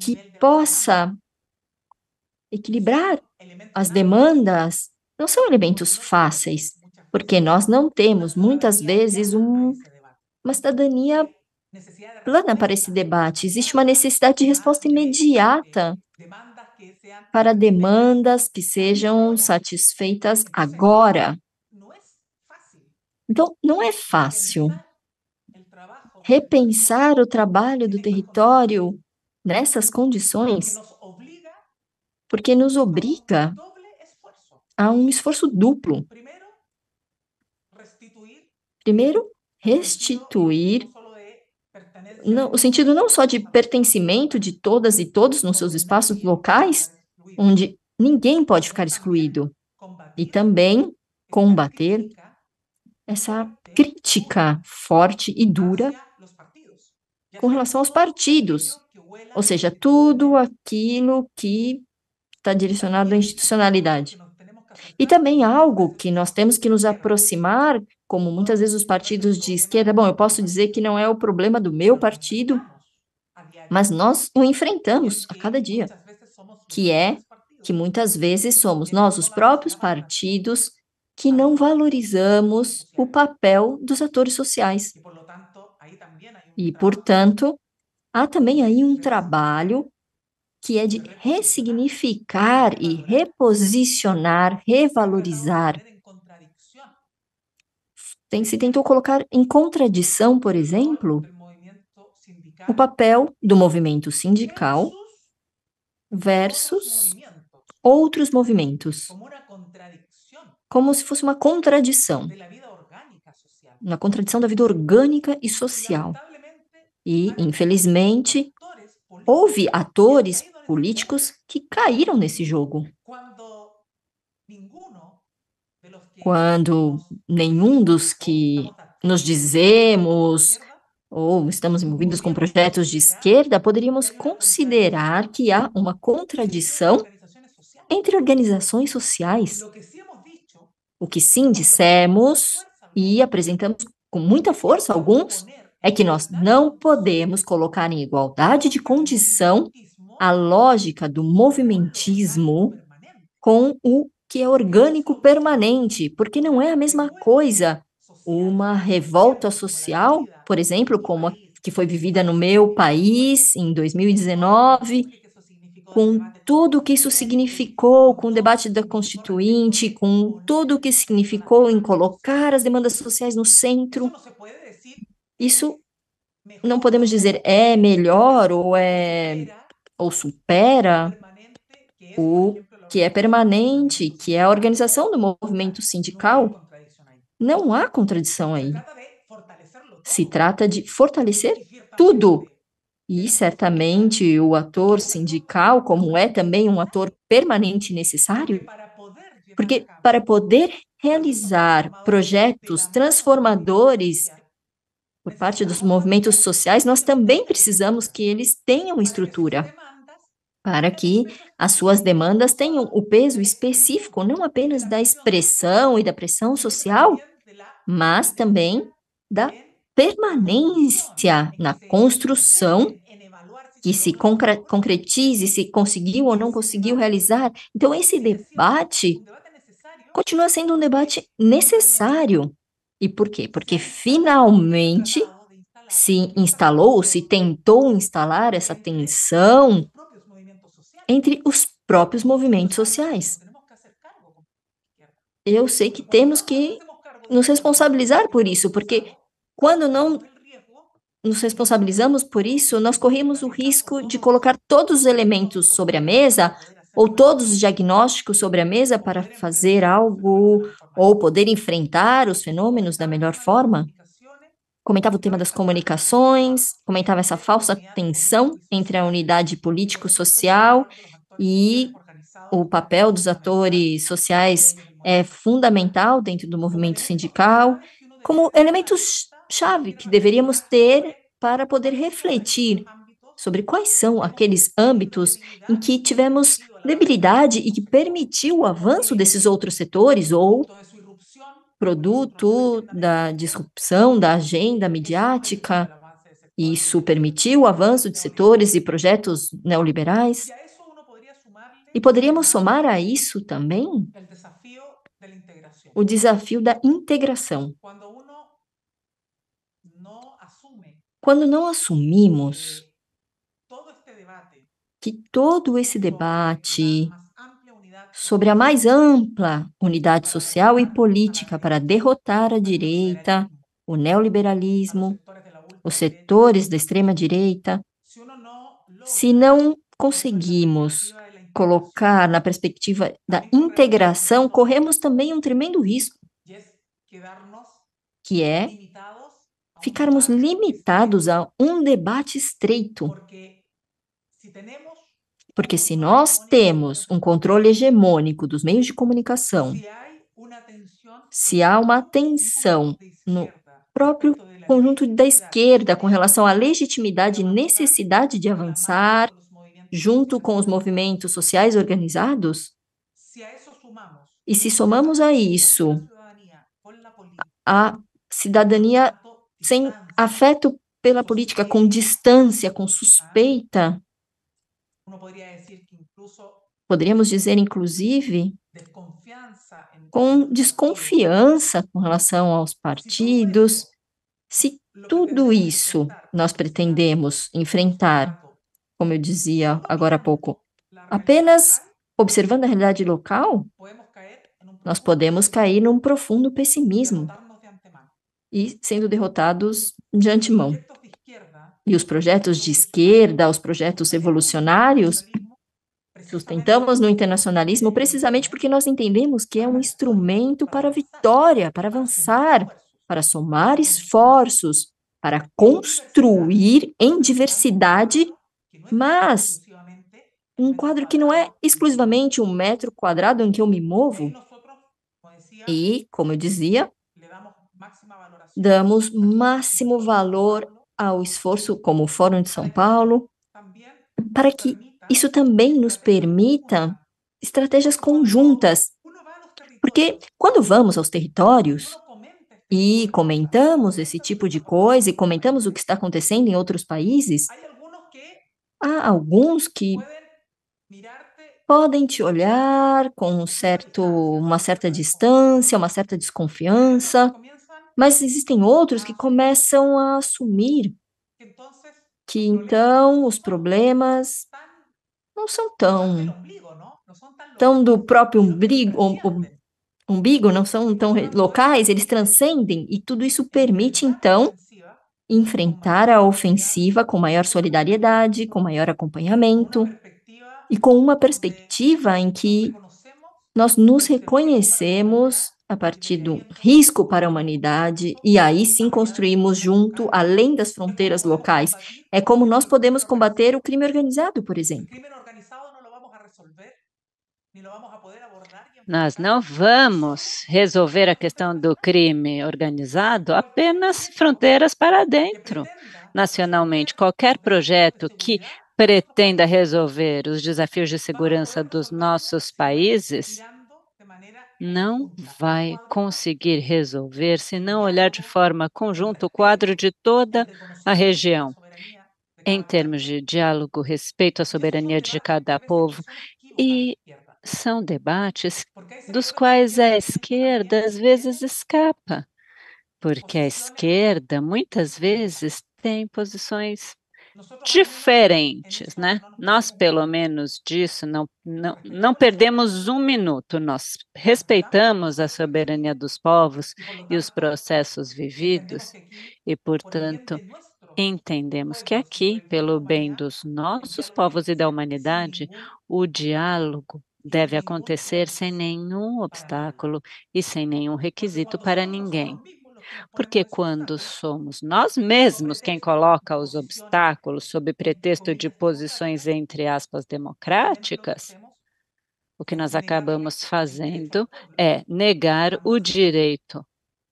que possa equilibrar as demandas. Não são elementos fáceis, porque nós não temos muitas vezes um, uma cidadania plana para esse debate. Existe uma necessidade de resposta imediata para demandas que sejam satisfeitas agora. Então, não é fácil. Repensar o trabalho do território nessas condições, porque nos obriga a um esforço duplo. Primeiro, restituir o sentido não só de pertencimento de todas e todos nos seus espaços locais, onde ninguém pode ficar excluído. E também combater essa crítica forte e dura com relação aos partidos. Ou seja, tudo aquilo que está direcionado à institucionalidade. E também algo que nós temos que nos aproximar, como muitas vezes os partidos de esquerda. Bom, eu posso dizer que não é o problema do meu partido, mas nós o enfrentamos a cada dia, que é que muitas vezes somos nós, os próprios partidos, que não valorizamos o papel dos atores sociais. E, portanto, há também aí um trabalho que é de ressignificar e reposicionar, revalorizar. Tem, se tentou colocar em contradição, por exemplo, o papel do movimento sindical versus outros movimentos, como se fosse uma contradição uma contradição da vida orgânica e social. E, infelizmente, houve atores políticos que caíram nesse jogo. Quando nenhum dos que nos dizemos ou estamos envolvidos com projetos de esquerda, poderíamos considerar que há uma contradição entre organizações sociais. O que sim dissemos e apresentamos com muita força alguns é que nós não podemos colocar em igualdade de condição a lógica do movimentismo com o que é orgânico permanente, porque não é a mesma coisa. Uma revolta social, por exemplo, como a que foi vivida no meu país em 2019, com tudo o que isso significou, com o debate da Constituinte, com tudo o que significou em colocar as demandas sociais no centro. Isso não podemos dizer é melhor ou é ou supera o que é permanente, que é a organização do movimento sindical. Não há contradição aí. Se trata de fortalecer tudo e certamente o ator sindical, como é também um ator permanente necessário, porque para poder realizar projetos transformadores por parte dos movimentos sociais, nós também precisamos que eles tenham estrutura para que as suas demandas tenham o peso específico, não apenas da expressão e da pressão social, mas também da permanência na construção que se concre concretize, se conseguiu ou não conseguiu realizar. Então, esse debate continua sendo um debate necessário. E por quê? Porque finalmente se instalou, se tentou instalar essa tensão entre os próprios movimentos sociais. Eu sei que temos que nos responsabilizar por isso, porque quando não nos responsabilizamos por isso, nós corremos o risco de colocar todos os elementos sobre a mesa ou todos os diagnósticos sobre a mesa para fazer algo ou poder enfrentar os fenômenos da melhor forma? Comentava o tema das comunicações, comentava essa falsa tensão entre a unidade político-social e o papel dos atores sociais é fundamental dentro do movimento sindical, como elementos chave que deveríamos ter para poder refletir sobre quais são aqueles âmbitos em que tivemos debilidade e que permitiu o avanço desses outros setores ou produto da disrupção da agenda midiática. Isso permitiu o avanço de setores e projetos neoliberais. E poderíamos somar a isso também o desafio da integração. Quando não assumimos que todo esse debate sobre a mais ampla unidade social e política para derrotar a direita, o neoliberalismo, os setores da extrema-direita, se não conseguimos colocar na perspectiva da integração, corremos também um tremendo risco, que é ficarmos limitados a um debate estreito. Porque se nós temos um controle hegemônico dos meios de comunicação, se há uma tensão no próprio conjunto da esquerda com relação à legitimidade e necessidade de avançar junto com os movimentos sociais organizados, e se somamos a isso a cidadania sem afeto pela política, com distância, com suspeita. Poderíamos dizer, inclusive, com desconfiança com relação aos partidos. Se tudo isso nós pretendemos enfrentar, como eu dizia agora há pouco, apenas observando a realidade local, nós podemos cair num profundo pessimismo e sendo derrotados de antemão. E os projetos de esquerda, os projetos revolucionários, sustentamos no internacionalismo precisamente porque nós entendemos que é um instrumento para vitória, para avançar, para somar esforços, para construir em é diversidade, mas um quadro que não é, é exclusivamente um metro quadrado em que eu me movo. E, como eu dizia, damos máximo valor ao esforço, como o Fórum de São Paulo, para que isso também nos permita estratégias conjuntas. Porque quando vamos aos territórios e comentamos esse tipo de coisa e comentamos o que está acontecendo em outros países, há alguns que podem te olhar com um certo, uma certa distância, uma certa desconfiança mas existem outros que começam a assumir que então os problemas não são tão tão do próprio umbigo, não são tão locais, eles transcendem e tudo isso permite então enfrentar a ofensiva com maior solidariedade, com maior acompanhamento e com uma perspectiva em que nós nos reconhecemos a partir do risco para a humanidade, e aí sim construímos junto, além das fronteiras locais. É como nós podemos combater o crime organizado, por exemplo. Nós não vamos resolver a questão do crime organizado apenas fronteiras para dentro, nacionalmente. Qualquer projeto que pretenda resolver os desafios de segurança dos nossos países não vai conseguir resolver se não olhar de forma conjunta o quadro de toda a região. Em termos de diálogo, respeito à soberania de cada povo, e são debates dos quais a esquerda às vezes escapa, porque a esquerda muitas vezes tem posições diferentes, né? Nós, pelo menos disso, não, não, não perdemos um minuto, nós respeitamos a soberania dos povos e os processos vividos, e, portanto, entendemos que aqui, pelo bem dos nossos povos e da humanidade, o diálogo deve acontecer sem nenhum obstáculo e sem nenhum requisito para ninguém. Porque quando somos nós mesmos quem coloca os obstáculos sob pretexto de posições, entre aspas, democráticas, o que nós acabamos fazendo é negar o direito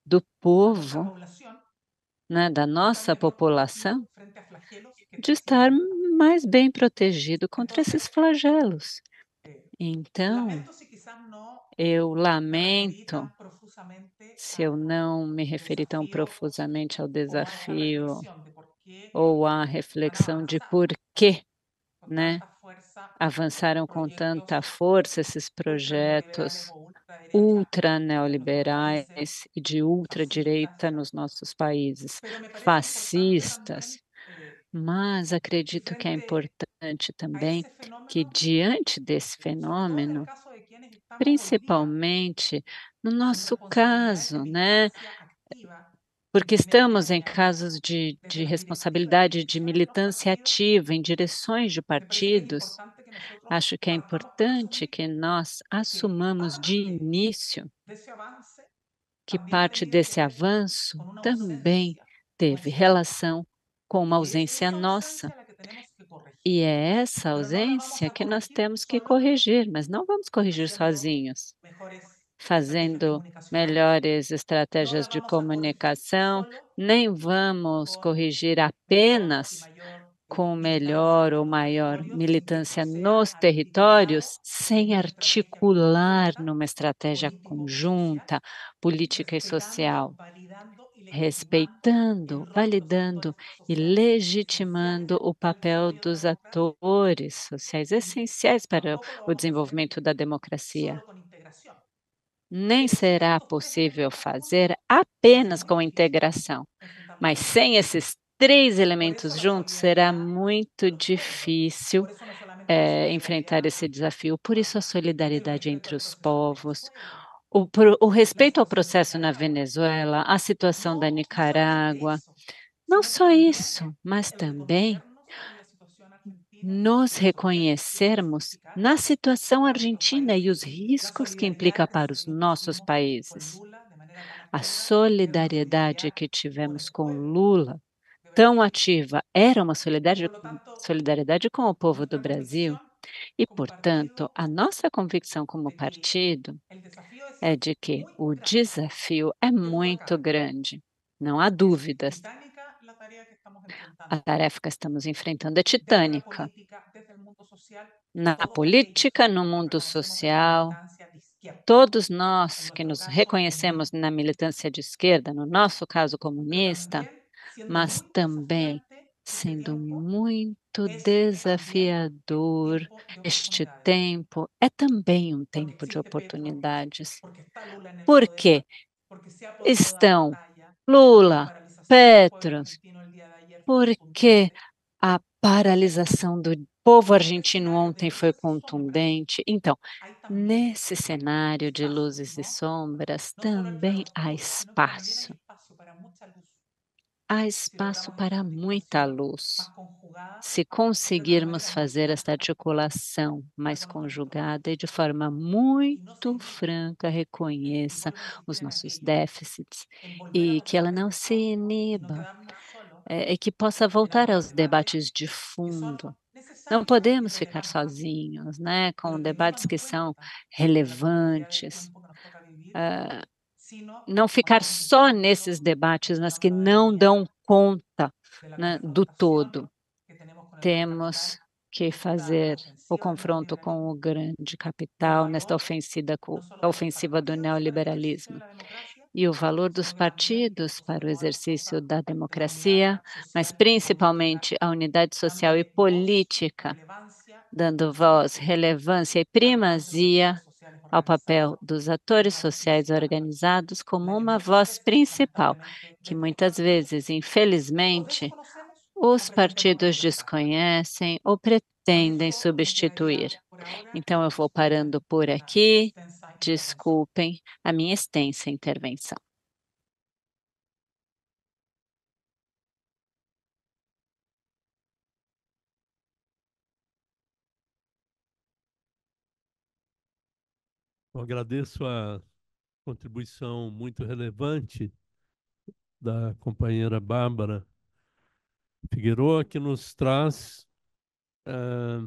do povo, né, da nossa população, de estar mais bem protegido contra esses flagelos. Então, eu lamento se eu não me referi tão profusamente ao desafio ou à reflexão de por que né, avançaram com tanta força esses projetos ultra neoliberais e de ultradireita nos nossos países, fascistas. Eh, Mas acredito que é importante também que, diante desse fenômeno, Tá principalmente no nosso caso, né? Porque estamos em casos de, de responsabilidade de né, então tá militância ativa em direções de partidos. Acho que é né, importante que nós assumamos de início que parte desse avanço também teve relação com uma ausência nossa. E é essa ausência que nós temos que corrigir, mas não vamos corrigir sozinhos, fazendo melhores estratégias de comunicação, nem vamos corrigir apenas com melhor ou maior militância nos territórios, sem articular numa estratégia conjunta, política e social respeitando, validando e legitimando o papel dos atores sociais essenciais para o desenvolvimento da democracia. Nem será possível fazer apenas com integração, mas sem esses três elementos juntos será muito difícil é, enfrentar esse desafio. Por isso, a solidariedade entre os povos, o, o respeito ao processo na Venezuela, a situação da Nicarágua. Não só isso, mas também nos reconhecermos na situação argentina e os riscos que implica para os nossos países. A solidariedade que tivemos com Lula, tão ativa, era uma solidariedade, solidariedade com o povo do Brasil. E, portanto, a nossa convicção como partido assim, é de que o desafio é muito grande, não há dúvidas. A tarefa que estamos enfrentando é titânica. Na política, no mundo social, todos nós que nos reconhecemos na militância de esquerda, no nosso caso comunista, mas também sendo então, muito desafiador este tempo, é também um tempo de oportunidades. Porque estão Lula, Petros. porque a paralisação do povo argentino ontem foi contundente. Então, nesse cenário de luzes e sombras, também há espaço há espaço para muita luz. Se conseguirmos fazer esta articulação mais conjugada e de forma muito franca, reconheça os nossos déficits e que ela não se iniba, é, que possa voltar aos debates de fundo. Não podemos ficar sozinhos, né, com debates que são relevantes. Uh, não ficar só nesses debates, mas que não dão conta né, do todo. Temos que fazer o confronto com o grande capital nesta ofensiva, ofensiva do neoliberalismo. E o valor dos partidos para o exercício da democracia, mas principalmente a unidade social e política, dando voz, relevância e primazia ao papel dos atores sociais organizados como uma voz principal, que muitas vezes, infelizmente, os partidos desconhecem ou pretendem substituir. Então, eu vou parando por aqui. Desculpem a minha extensa intervenção. Eu agradeço a contribuição muito relevante da companheira Bárbara Figueroa, que nos traz uh,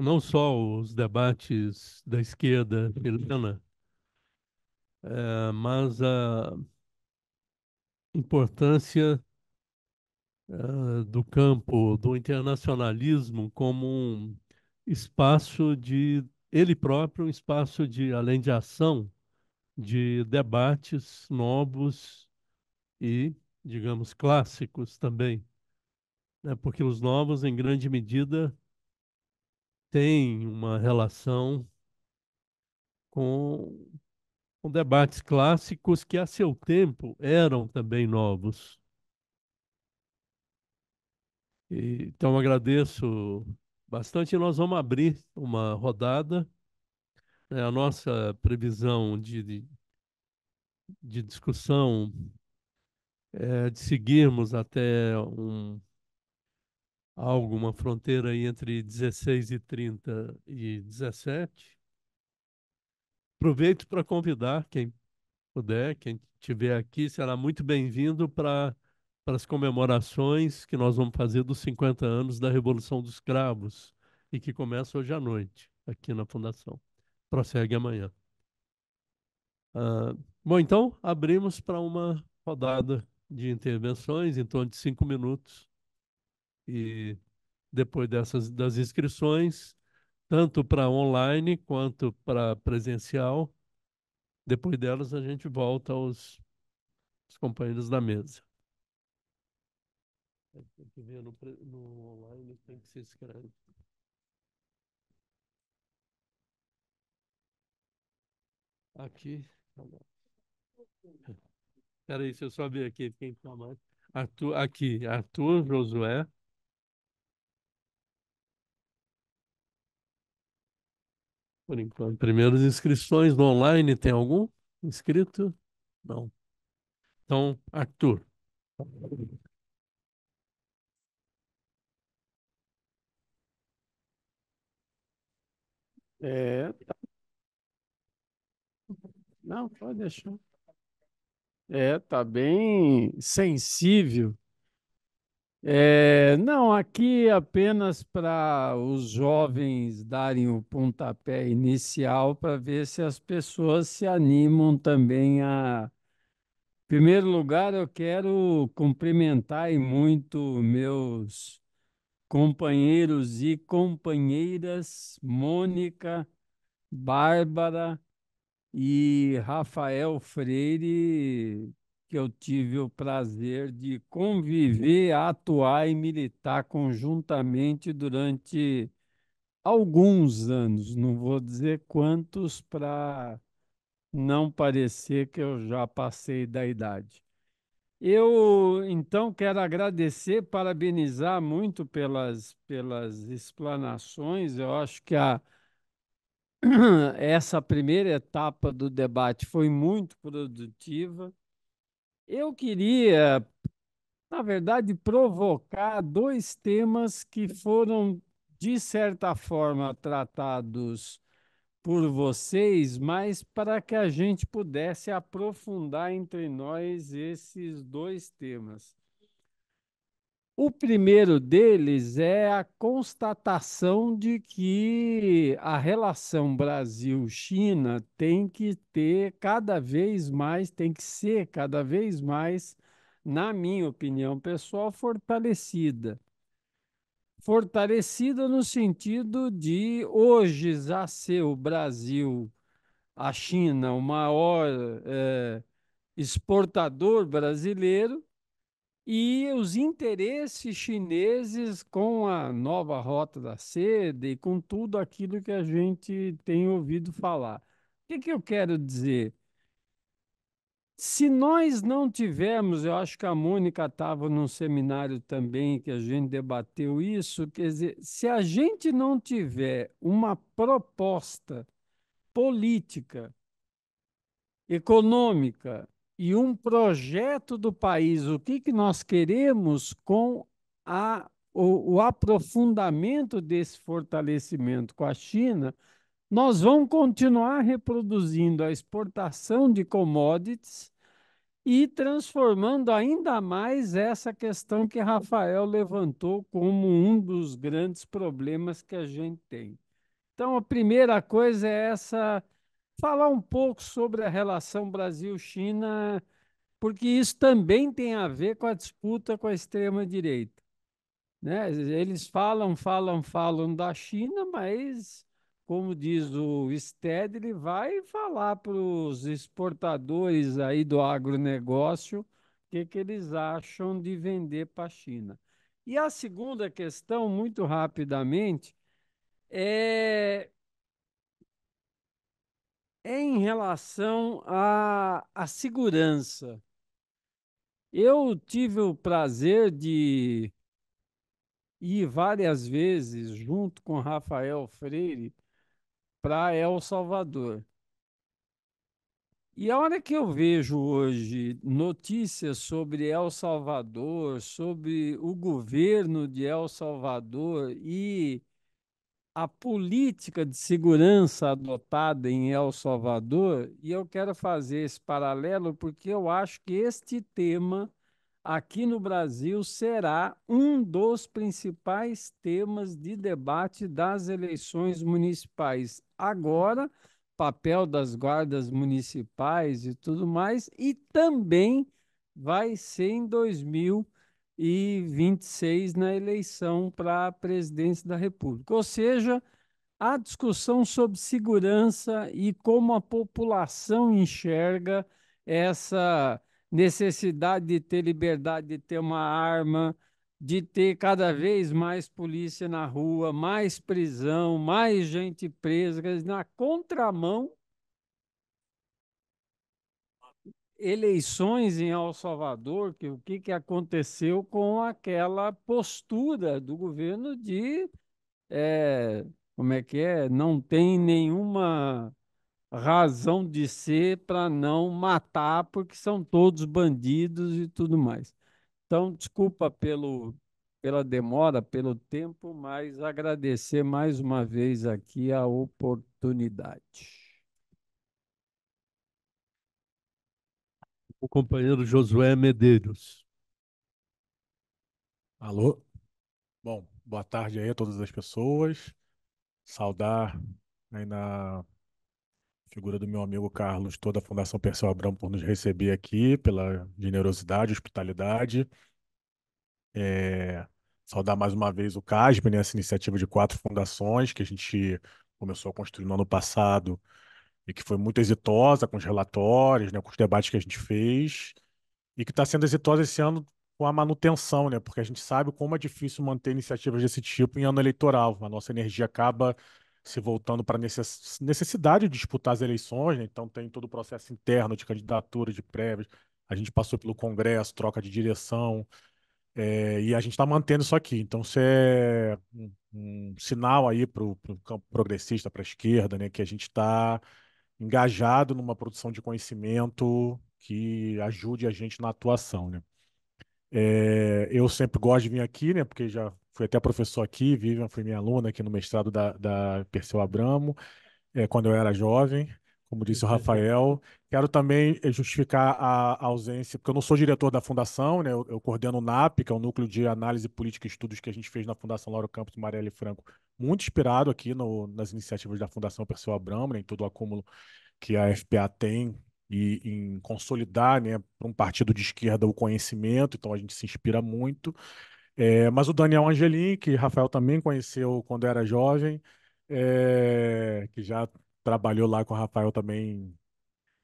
não só os debates da esquerda chilena, uh, eh, mas a importância uh, do campo do internacionalismo como um espaço de ele próprio um espaço de, além de ação, de debates novos e, digamos, clássicos também. Né? Porque os novos, em grande medida, têm uma relação com, com debates clássicos que, a seu tempo, eram também novos. Então, agradeço bastante. nós vamos abrir uma rodada. É a nossa previsão de, de, de discussão é de seguirmos até um, algo, uma fronteira entre 16 e 30 e 17. Aproveito para convidar quem puder, quem estiver aqui, será muito bem-vindo para para as comemorações que nós vamos fazer dos 50 anos da Revolução dos Cravos e que começa hoje à noite aqui na Fundação. Prossegue amanhã. Ah, bom, então abrimos para uma rodada de intervenções em torno de cinco minutos e depois dessas das inscrições, tanto para online quanto para presencial. Depois delas a gente volta aos, aos companheiros da mesa. Tem que ver no, no online tem que se inscreve. Aqui. Espera aí, se eu só ver aqui quem está mais. Arthur, aqui, Arthur, Josué. Por enquanto, primeiras inscrições no online, tem algum inscrito? Não. Então, Arthur. É, tá. Não, pode deixar. É, tá bem sensível. É, não, aqui apenas para os jovens darem o pontapé inicial para ver se as pessoas se animam também a. Em primeiro lugar, eu quero cumprimentar e muito meus companheiros e companheiras Mônica, Bárbara e Rafael Freire, que eu tive o prazer de conviver, atuar e militar conjuntamente durante alguns anos, não vou dizer quantos, para não parecer que eu já passei da idade. Eu então quero agradecer, parabenizar muito pelas, pelas explanações. Eu acho que a, essa primeira etapa do debate foi muito produtiva. Eu queria, na verdade, provocar dois temas que foram, de certa forma, tratados por vocês, mas para que a gente pudesse aprofundar entre nós esses dois temas. O primeiro deles é a constatação de que a relação Brasil-China tem que ter cada vez mais, tem que ser cada vez mais, na minha opinião pessoal, fortalecida fortalecida no sentido de hoje já ser o Brasil, a China, o maior é, exportador brasileiro, e os interesses chineses com a nova rota da seda e com tudo aquilo que a gente tem ouvido falar. O que, que eu quero dizer? Se nós não tivermos, eu acho que a Mônica estava num seminário também que a gente debateu isso, quer dizer, se a gente não tiver uma proposta política, econômica e um projeto do país, o que, que nós queremos com a, o, o aprofundamento desse fortalecimento com a China, nós vamos continuar reproduzindo a exportação de commodities e transformando ainda mais essa questão que Rafael levantou como um dos grandes problemas que a gente tem. Então, a primeira coisa é essa falar um pouco sobre a relação Brasil-China, porque isso também tem a ver com a disputa com a extrema direita, né? Eles falam, falam, falam da China, mas como diz o Sted, ele vai falar para os exportadores aí do agronegócio o que, que eles acham de vender para a China. E a segunda questão, muito rapidamente, é, é em relação à, à segurança. Eu tive o prazer de ir várias vezes junto com Rafael Freire para El Salvador. E a hora que eu vejo hoje notícias sobre El Salvador, sobre o governo de El Salvador e a política de segurança adotada em El Salvador, e eu quero fazer esse paralelo porque eu acho que este tema aqui no Brasil será um dos principais temas de debate das eleições municipais. Agora, papel das guardas municipais e tudo mais, e também vai ser em 2026 na eleição para a presidência da República. Ou seja, a discussão sobre segurança e como a população enxerga essa necessidade de ter liberdade, de ter uma arma, de ter cada vez mais polícia na rua, mais prisão, mais gente presa, na contramão. Eleições em El Salvador, que o que, que aconteceu com aquela postura do governo de é, como é que é? Não tem nenhuma razão de ser para não matar, porque são todos bandidos e tudo mais. Então, desculpa pelo, pela demora, pelo tempo, mas agradecer mais uma vez aqui a oportunidade. O companheiro Josué Medeiros. Alô? Bom, boa tarde aí a todas as pessoas. Saudar aí na figura do meu amigo Carlos, toda a Fundação Perseu Abramo por nos receber aqui, pela generosidade, hospitalidade. É, saudar mais uma vez o CASB, né, essa iniciativa de quatro fundações que a gente começou a construir no ano passado e que foi muito exitosa com os relatórios, né, com os debates que a gente fez e que está sendo exitosa esse ano com a manutenção, né, porque a gente sabe como é difícil manter iniciativas desse tipo em ano eleitoral. A nossa energia acaba se voltando para necess... necessidade de disputar as eleições, né? então tem todo o processo interno de candidatura, de prévias, a gente passou pelo Congresso, troca de direção, é... e a gente está mantendo isso aqui. Então isso é um, um sinal aí para o pro campo progressista, para a esquerda, né? que a gente está engajado numa produção de conhecimento que ajude a gente na atuação. Né? É... eu sempre gosto de vir aqui, né? porque já Fui até professor aqui, Vivian foi minha aluna aqui no mestrado da, da Perseu Abramo, é, quando eu era jovem, como disse o Rafael. Quero também eh, justificar a, a ausência, porque eu não sou diretor da fundação, né? Eu, eu, coordeno o NAP, que é o Núcleo de Análise Política e Estudos que a gente fez na Fundação Lauro Campos e Marielle Franco, muito inspirado aqui no, nas iniciativas da Fundação Perseu Abramo, né, em todo o acúmulo que a FPA tem e em consolidar né, para um partido de esquerda o conhecimento, então a gente se inspira muito. É, mas o Daniel Angelim, que Rafael também conheceu quando era jovem, é, que já trabalhou lá com o Rafael também,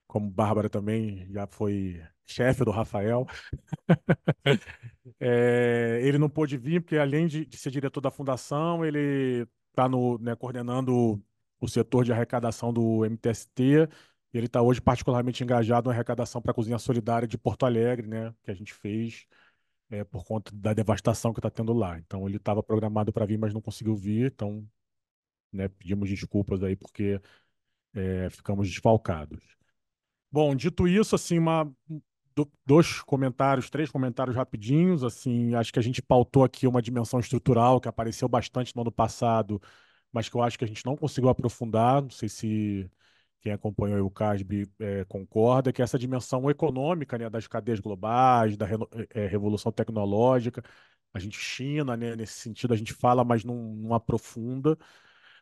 como Bárbara também já foi chefe do Rafael. é, ele não pôde vir porque, além de, de ser diretor da fundação, ele está né, coordenando o setor de arrecadação do MTST. E ele está hoje particularmente engajado na arrecadação para a Cozinha Solidária de Porto Alegre, né, que a gente fez é, por conta da devastação que está tendo lá. Então ele estava programado para vir, mas não conseguiu vir. Então, né, pedimos desculpas aí porque é, ficamos desfalcados. Bom, dito isso, assim, uma, dois comentários, três comentários rapidinhos. Assim, acho que a gente pautou aqui uma dimensão estrutural que apareceu bastante no ano passado, mas que eu acho que a gente não conseguiu aprofundar. Não sei se quem acompanhou o CASB é, concorda que essa dimensão econômica né, das cadeias globais, da é, é, revolução tecnológica, a gente China, né, nesse sentido a gente fala, mas não, não, aprofunda.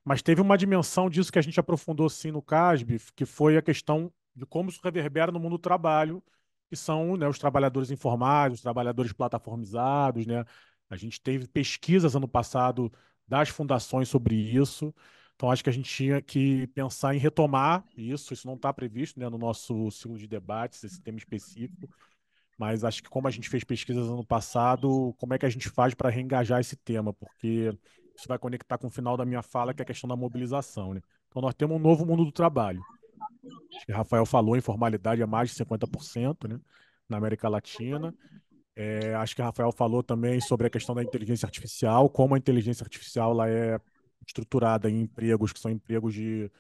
Mas teve uma dimensão disso que a gente aprofundou sim no CASB, que foi a questão de como isso reverbera no mundo do trabalho, que são né, os trabalhadores informais, os trabalhadores plataformizados. Né? A gente teve pesquisas ano passado das fundações sobre isso. Então, acho que a gente tinha que pensar em retomar isso. Isso não está previsto né, no nosso ciclo de debates, esse tema específico. Mas acho que, como a gente fez pesquisas ano passado, como é que a gente faz para reengajar esse tema? Porque isso vai conectar com o final da minha fala, que é a questão da mobilização. Né? Então, nós temos um novo mundo do trabalho. Acho que o Rafael falou, informalidade é mais de 50% né, na América Latina. É, acho que o Rafael falou também sobre a questão da inteligência artificial, como a inteligência artificial ela é estruturada em empregos que são empregos de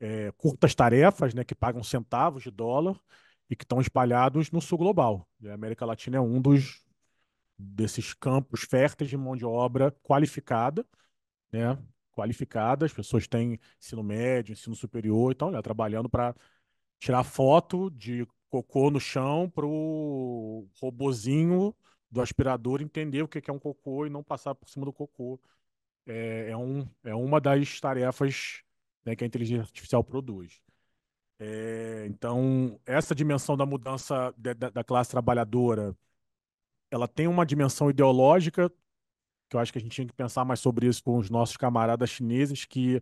é, curtas tarefas, né, que pagam centavos de dólar e que estão espalhados no sul global. E a América Latina é um dos desses campos férteis de mão de obra qualificada, né? Qualificada, as pessoas têm ensino médio, ensino superior então, trabalhando para tirar foto de cocô no chão para o robozinho do aspirador entender o que é um cocô e não passar por cima do cocô é, é, um, é uma das tarefas né, que a inteligência artificial produz. É, então, essa dimensão da mudança de, da, da, classe trabalhadora, ela tem uma dimensão ideológica, que eu acho que a gente tinha que pensar mais sobre isso com os nossos camaradas chineses, que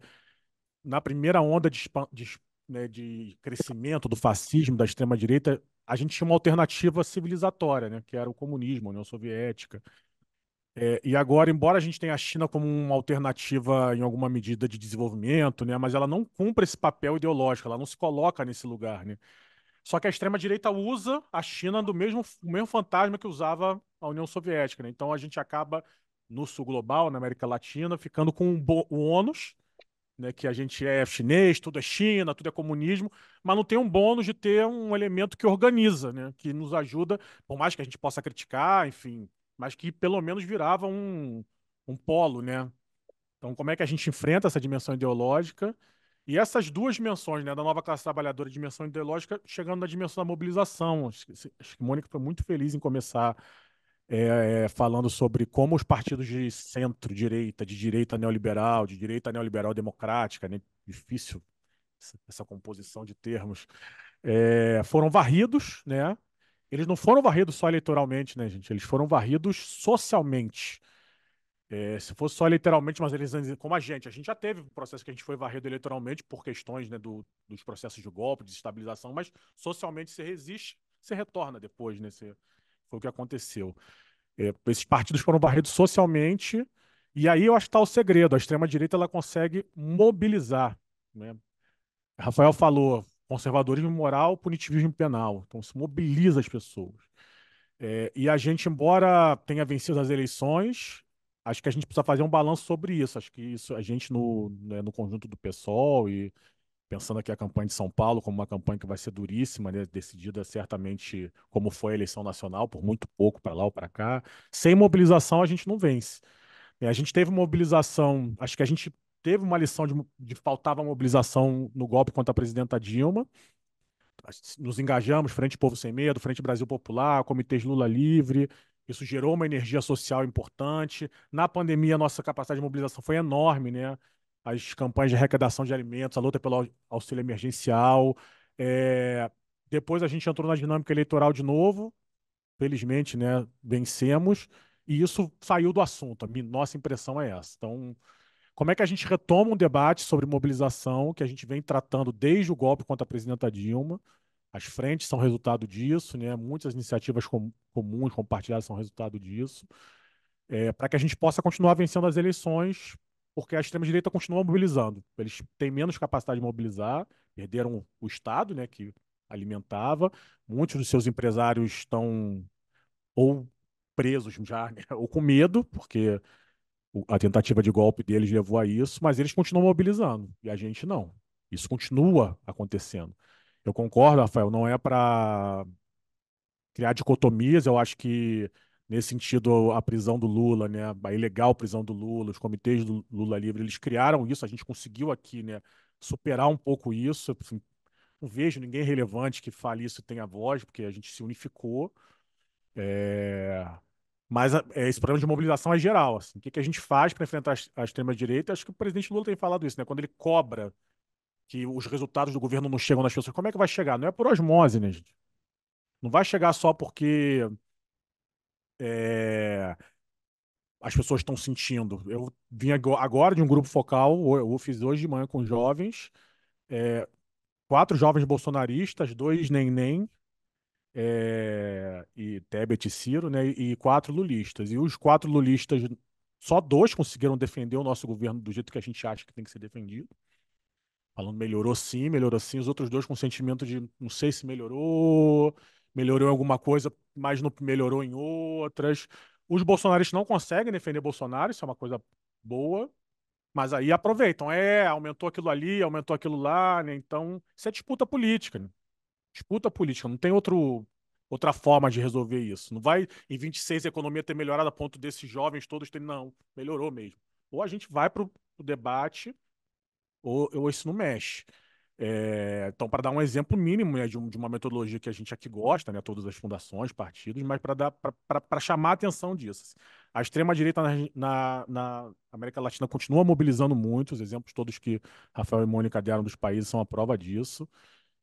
na primeira onda de, de, né, de crescimento do fascismo, da extrema-direita, a gente tinha uma alternativa civilizatória, né, que era o comunismo, a União Soviética, é, e agora, embora a gente tenha a China como uma alternativa em alguma medida de desenvolvimento, né, mas ela não cumpre esse papel ideológico, ela não se coloca nesse lugar. Né? Só que a extrema-direita usa a China do mesmo, o mesmo fantasma que usava a União Soviética. Né? Então a gente acaba, no sul global, na América Latina, ficando com o ônus, né, que a gente é chinês, tudo é China, tudo é comunismo, mas não tem um bônus de ter um elemento que organiza, né, que nos ajuda, por mais que a gente possa criticar, enfim, mas que pelo menos virava um, um polo, né? Então, como é que a gente enfrenta essa dimensão ideológica? E essas duas dimensões, né, da nova classe trabalhadora e dimensão ideológica, chegando na dimensão da mobilização. Acho que, acho que Mônica foi muito feliz em começar é, é, falando sobre como os partidos de centro-direita, de direita neoliberal, de direita neoliberal democrática, né, difícil essa composição de termos, é, foram varridos, né, eles não foram varridos só eleitoralmente, né, gente? Eles foram varridos socialmente. É, se fosse só literalmente, mas eles como a gente, a gente já teve um processo que a gente foi varrido eleitoralmente por questões né, do, dos processos de golpe, de estabilização, mas socialmente você resiste, você retorna depois, né? foi o que aconteceu. É, esses partidos foram varridos socialmente, e aí eu acho que está o segredo. A extrema-direita ela consegue mobilizar. Né? Rafael falou, conservadorismo moral, punitivismo penal. Então, se mobiliza as pessoas. É, e a gente, embora tenha vencido as eleições, acho que a gente precisa fazer um balanço sobre isso. Acho que isso a gente, no, né, no conjunto do pessoal e pensando aqui a campanha de São Paulo como uma campanha que vai ser duríssima, né, decidida certamente como foi a eleição nacional, por muito pouco para lá ou para cá. Sem mobilização, a gente não vence. É, a gente teve mobilização, acho que a gente teve uma lição de, de faltava mobilização no golpe contra a presidenta Dilma. Nos engajamos, Frente Povo Sem Medo, Frente Brasil Popular, Comitês Lula Livre. Isso gerou uma energia social importante. Na pandemia, a nossa capacidade de mobilização foi enorme, né? As campanhas de arrecadação de alimentos, a luta pelo auxílio emergencial. É... Depois a gente entrou na dinâmica eleitoral de novo. Felizmente, né? Vencemos. E isso saiu do assunto. Nossa impressão é essa. Então, como é que a gente retoma um debate sobre mobilização que a gente vem tratando desde o golpe contra a presidenta Dilma? As frentes são resultado disso, né? muitas iniciativas comuns, compartilhadas, são resultado disso, é, para que a gente possa continuar vencendo as eleições, porque a extrema-direita continua mobilizando. Eles têm menos capacidade de mobilizar, perderam o Estado, né, que alimentava, muitos dos seus empresários estão ou presos já, né? ou com medo, porque a tentativa de golpe deles levou a isso, mas eles continuam mobilizando e a gente não. Isso continua acontecendo. Eu concordo, Rafael, não é para criar dicotomias, eu acho que nesse sentido a prisão do Lula, né, a ilegal prisão do Lula, os comitês do Lula Livre, eles criaram isso, a gente conseguiu aqui, né, superar um pouco isso. Assim, não vejo ninguém relevante que fale isso e tenha voz, porque a gente se unificou. É... Mas ah, é, esse problema de mobilização é geral. Assim. O que, que a gente faz para enfrentar a extrema-direita? Acho que o presidente Lula tem falado isso, né? Quando ele cobra que os resultados do governo não chegam nas pessoas, como é que vai chegar? Não é por osmose, né, gente? Não vai chegar só porque é, as pessoas estão sentindo. Eu vim agora de um grupo focal, eu fiz hoje de manhã com jovens, é, quatro jovens bolsonaristas, dois neném, é, e Tebet e Ciro, né, e quatro lulistas. E os quatro lulistas, só dois conseguiram defender o nosso governo do jeito que a gente acha que tem que ser defendido. Falando melhorou sim, melhorou sim, os outros dois com sentimento de não sei se melhorou, melhorou em alguma coisa, mas não melhorou em outras. Os bolsonaristas não conseguem defender Bolsonaro, isso é uma coisa boa, mas aí aproveitam, é, aumentou aquilo ali, aumentou aquilo lá, né? Então, isso é disputa política, né? Disputa política, não tem outro, outra forma de resolver isso. Não vai em 26 a economia ter melhorado a ponto desses jovens todos terem. Não, melhorou mesmo. Ou a gente vai para o debate, ou, ou isso não mexe. É, então, para dar um exemplo mínimo né, de, um, de, uma metodologia que a gente aqui gosta, né, todas as fundações, partidos, mas para chamar a atenção disso. A extrema-direita na, na, na, América Latina continua mobilizando muito, os exemplos todos que Rafael e Mônica deram dos países são a prova disso.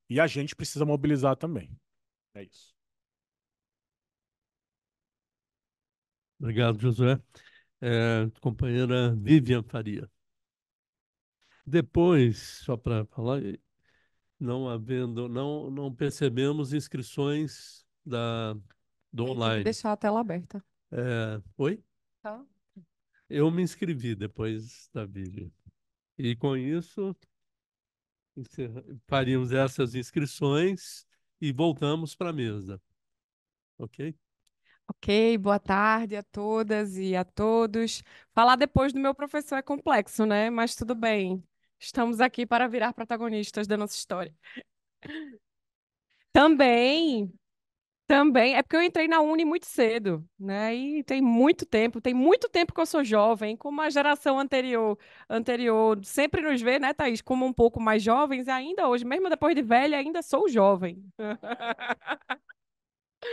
E a gente precisa mobilizar também. É isso. Obrigado, Josué. É, companheira Vivian Faria. Depois, só para falar, não havendo, não, não percebemos inscrições da, do online. Deixar a tela aberta. É, oi? Tá. Eu me inscrevi depois da Vivian. E com isso, faríamos essas inscrições e voltamos para a mesa. Ok? Ok, boa tarde a todas e a todos. Falar depois do meu professor é complexo, né? Mas tudo bem. Estamos aqui para virar protagonistas da nossa história. Também também, é porque eu entrei na Uni muito cedo, né? E tem muito tempo, tem muito tempo que eu sou jovem, como a geração anterior, anterior sempre nos vê, né, Thaís, como um pouco mais jovens, E ainda hoje, mesmo depois de velha, ainda sou jovem.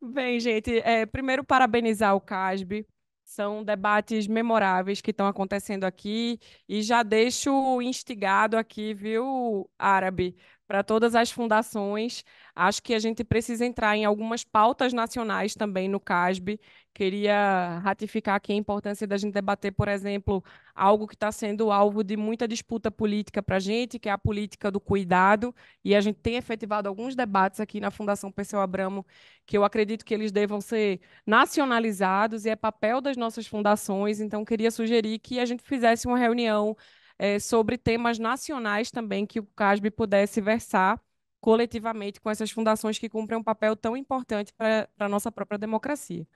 Bem, gente, é, primeiro parabenizar o CASB, são debates memoráveis que estão acontecendo aqui e já deixo instigado aqui, viu, árabe, para todas as fundações. Acho que a gente precisa entrar em algumas pautas nacionais também no CASB. Queria ratificar aqui a importância da gente debater, por exemplo, algo que está sendo alvo de muita disputa política para a gente, que é a política do cuidado. E a gente tem efetivado alguns debates aqui na Fundação Perseu Abramo, que eu acredito que eles devam ser nacionalizados e é papel das nossas fundações. Então, queria sugerir que a gente fizesse uma reunião é, sobre temas nacionais também que o CASB pudesse versar coletivamente com essas fundações que cumprem um papel tão importante para a nossa própria democracia.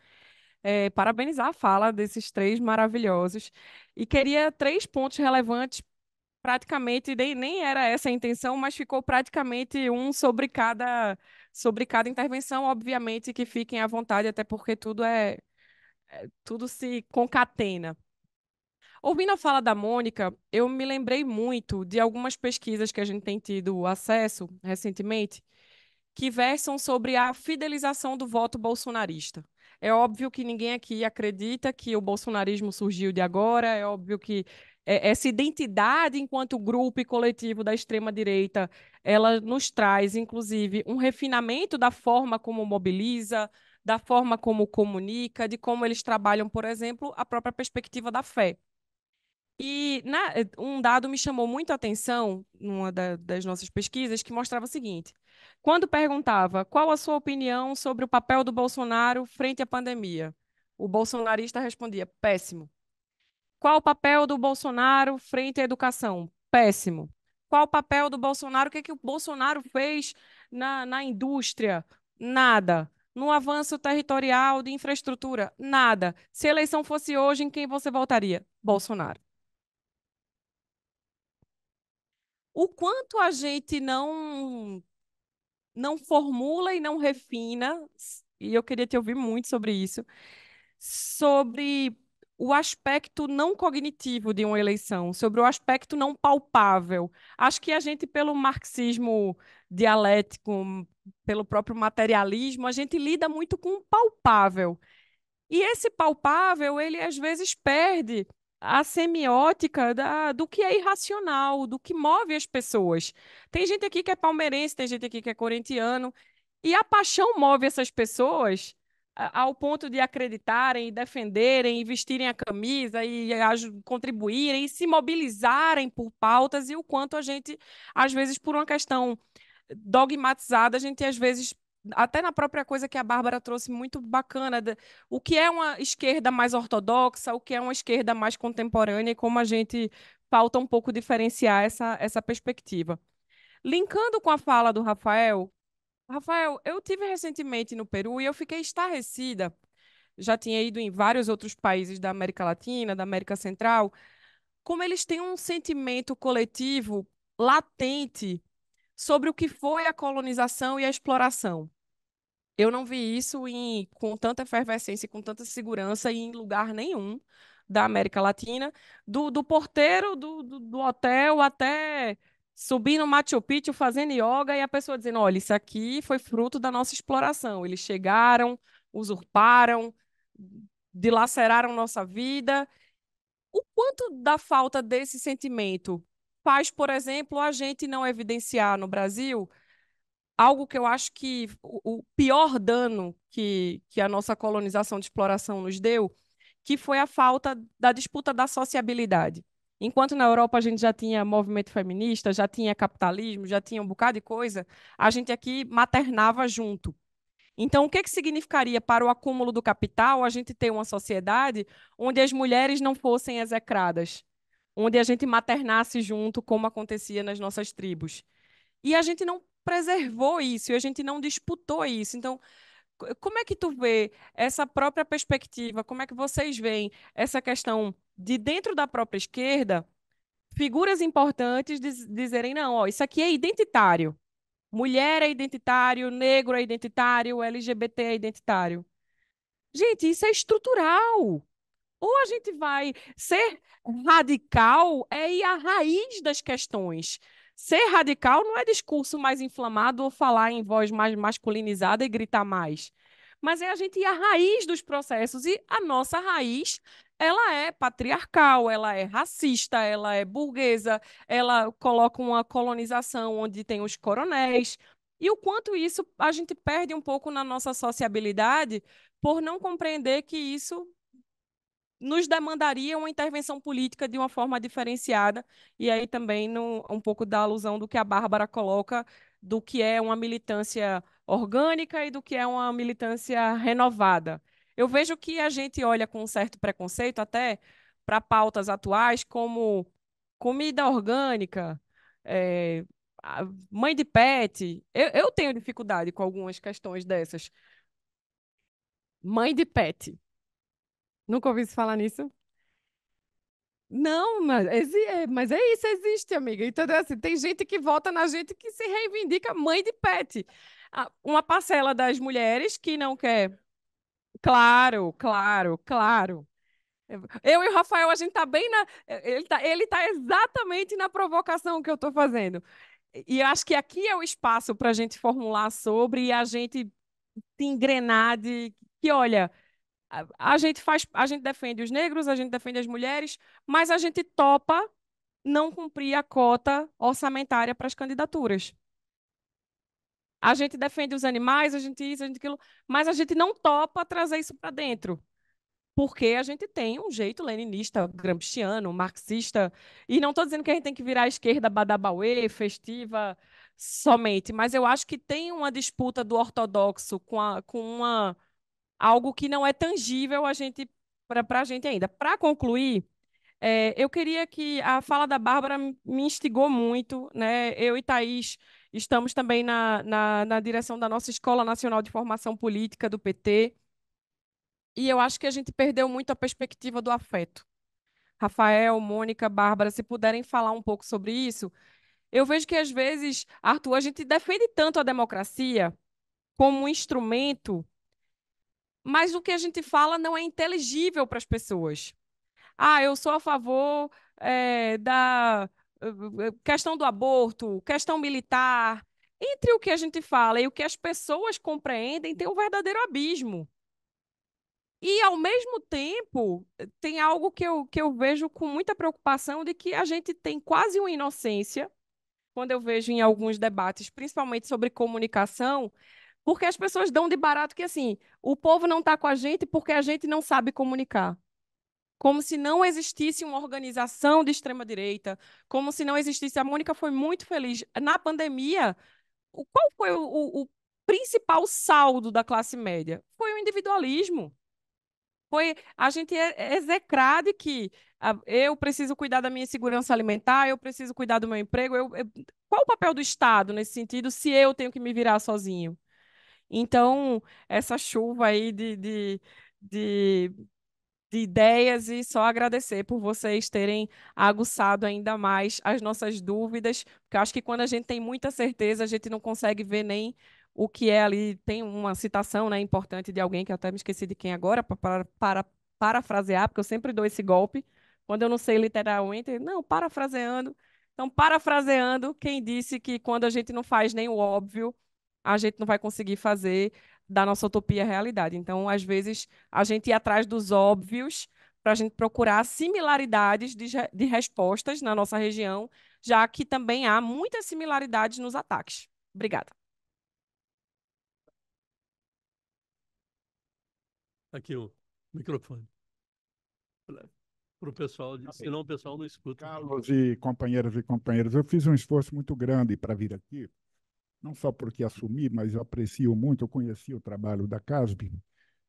É, parabenizar a fala desses três maravilhosos e queria três pontos relevantes praticamente nem, nem era essa a intenção, mas ficou praticamente um sobre cada sobre cada intervenção, obviamente que fiquem à vontade, até porque tudo é, é tudo se concatena. Ouvindo a fala da Mônica, eu me lembrei muito de algumas pesquisas que a gente tem tido acesso recentemente, que versam sobre a fidelização do voto bolsonarista. É óbvio que ninguém aqui acredita que o bolsonarismo surgiu de agora, é óbvio que é, essa identidade enquanto grupo e coletivo da extrema-direita, ela nos traz, inclusive, um refinamento da forma como mobiliza, da forma como comunica, de como eles trabalham, por exemplo, a própria perspectiva da fé. E na, um dado me chamou muito a atenção numa da, das nossas pesquisas que mostrava o seguinte: quando perguntava qual a sua opinião sobre o papel do Bolsonaro frente à pandemia, o bolsonarista respondia péssimo. Qual o papel do Bolsonaro frente à educação? Péssimo. Qual o papel do Bolsonaro? O que, é que o Bolsonaro fez na, na indústria? Nada no avanço territorial, de infraestrutura, nada. Se a eleição fosse hoje, em quem você votaria? Bolsonaro. o quanto a gente não não formula e não refina, e eu queria te ouvir muito sobre isso, sobre o aspecto não cognitivo de uma eleição, sobre o aspecto não palpável. Acho que a gente, pelo marxismo dialético, pelo próprio materialismo, a gente lida muito com o palpável. E esse palpável, ele às vezes perde a semiótica da, do que é irracional, do que move as pessoas. Tem gente aqui que é palmeirense, tem gente aqui que é corintiano, e a paixão move essas pessoas ao ponto de acreditarem, defenderem, vestirem a camisa e contribuírem, e se mobilizarem por pautas e o quanto a gente, às vezes, por uma questão dogmatizada, a gente às vezes até na própria coisa que a Bárbara trouxe muito bacana, de, o que é uma esquerda mais ortodoxa, o que é uma esquerda mais contemporânea e como a gente falta um pouco diferenciar essa, essa perspectiva. Linkando com a fala do Rafael, Rafael, eu tive recentemente no Peru e eu fiquei estarrecida. Já tinha ido em vários outros países da América Latina, da América Central, como eles têm um sentimento coletivo latente sobre o que foi a colonização e a exploração. Eu não vi isso em, com tanta efervescência e com tanta segurança em lugar nenhum da América Latina, do, do porteiro do, do, do hotel até subir no Machu Picchu fazendo yoga e a pessoa dizendo: olha, isso aqui foi fruto da nossa exploração. Eles chegaram, usurparam, dilaceraram nossa vida. O quanto da falta desse sentimento faz, por exemplo, a gente não evidenciar no Brasil algo que eu acho que o, pior dano que, que a nossa colonização de exploração nos deu, que foi a falta da disputa da sociabilidade. Enquanto na Europa a gente já tinha movimento feminista, já tinha capitalismo, já tinha um bocado de coisa, a gente aqui maternava junto. Então, o que, é que significaria para o acúmulo do capital a gente ter uma sociedade onde as mulheres não fossem execradas? onde a gente maternasse junto, como acontecia nas nossas tribos. E a gente não preservou isso, e a gente não disputou isso. Então, como é que tu vê essa própria perspectiva? Como é que vocês veem essa questão de dentro da própria esquerda, figuras importantes diz, dizerem não, ó, isso aqui é identitário. Mulher é identitário, negro é identitário, LGBT é identitário. Gente, isso é estrutural. Ou a gente vai ser radical é ir à raiz das questões. Ser radical não é discurso mais inflamado ou falar em voz mais masculinizada e gritar mais. Mas é a gente ir à raiz dos processos e a nossa raiz ela é patriarcal, ela é racista, ela é burguesa, ela coloca uma colonização onde tem os coronéis. E o quanto isso a gente perde um pouco na nossa sociabilidade por não compreender que isso nos demandaria uma intervenção política de uma forma diferenciada, e aí também no, um pouco da alusão do que a Bárbara coloca do que é uma militância orgânica e do que é uma militância renovada. Eu vejo que a gente olha com um certo preconceito até para pautas atuais como comida orgânica, é, mãe de pet. Eu, eu tenho dificuldade com algumas questões dessas. Mãe de pet. Nunca ouvi se falar nisso? Não, mas, é, mas é isso, existe, amiga. Então, é assim, tem gente que vota na gente que se reivindica mãe de pet. Ah, uma parcela das mulheres que não quer. Claro, claro, claro. Eu e o Rafael, a gente tá bem na. Ele tá, ele tá exatamente na provocação que eu tô fazendo. E eu acho que aqui é o espaço para a gente formular sobre e a gente engrenar de que, olha, a, gente faz, a gente defende os negros, a gente defende as mulheres, mas a gente topa não cumprir a cota orçamentária para as candidaturas. A gente defende os animais, a gente isso, a gente aquilo, mas a gente não topa trazer isso para dentro. Porque a gente tem um jeito leninista, gramsciano, marxista, e não estou dizendo que a gente tem que virar a esquerda badabauê, festiva somente, mas eu acho que tem uma disputa do ortodoxo com, a, com uma algo que não é tangível a gente para a gente ainda. Para concluir, é, eu queria que a fala da Bárbara me instigou muito, né? Eu e Thaís estamos também na, na, na direção da nossa Escola Nacional de Formação Política do PT. E eu acho que a gente perdeu muito a perspectiva do afeto. Rafael, Mônica, Bárbara, se puderem falar um pouco sobre isso. Eu vejo que às vezes, Arthur, a gente defende tanto a democracia como um instrumento mas o que a gente fala não é inteligível para as pessoas. Ah, eu sou a favor é, da eh, eh, questão do aborto, questão militar. Entre o que a gente fala e o que as pessoas compreendem, tem um verdadeiro abismo. E, ao mesmo tempo, tem algo que eu, que eu vejo com muita preocupação de que a gente tem quase uma inocência, quando eu vejo em alguns debates, principalmente sobre comunicação, porque as pessoas dão de barato que assim, o povo não está com a gente porque a gente não sabe comunicar. Como se não existisse uma organização de extrema-direita, como se não existisse. A Mônica foi muito feliz. Na pandemia, qual foi o, o, o principal saldo da classe média? Foi o individualismo foi a gente é, é execrar de que eu preciso cuidar da minha segurança alimentar, eu preciso cuidar do meu emprego. Eu, eu, qual o papel do Estado nesse sentido se eu tenho que me virar sozinho? Então, essa chuva aí de, de, de, de ideias e só agradecer por vocês terem aguçado ainda mais as nossas dúvidas, porque eu acho que quando a gente tem muita certeza, a gente não consegue ver nem o que é ali. Tem uma citação né, importante de alguém, que eu até me esqueci de quem agora, para, para parafrasear, porque eu sempre dou esse golpe, quando eu não sei literalmente, não, parafraseando. Então, parafraseando, quem disse que quando a gente não faz nem o óbvio, a gente não vai conseguir fazer da nossa utopia realidade. Então, às vezes, a gente ir atrás dos óbvios para a gente procurar similaridades de, de respostas na nossa região, já que também há muitas similaridades nos ataques. Obrigada. Tá aqui o microfone. Para o pessoal, senão o pessoal não escuta. Carlos e companheiras e companheiros, eu fiz um esforço muito grande para vir aqui não só porque assumi, mas eu aprecio muito, eu conheci o trabalho da CASB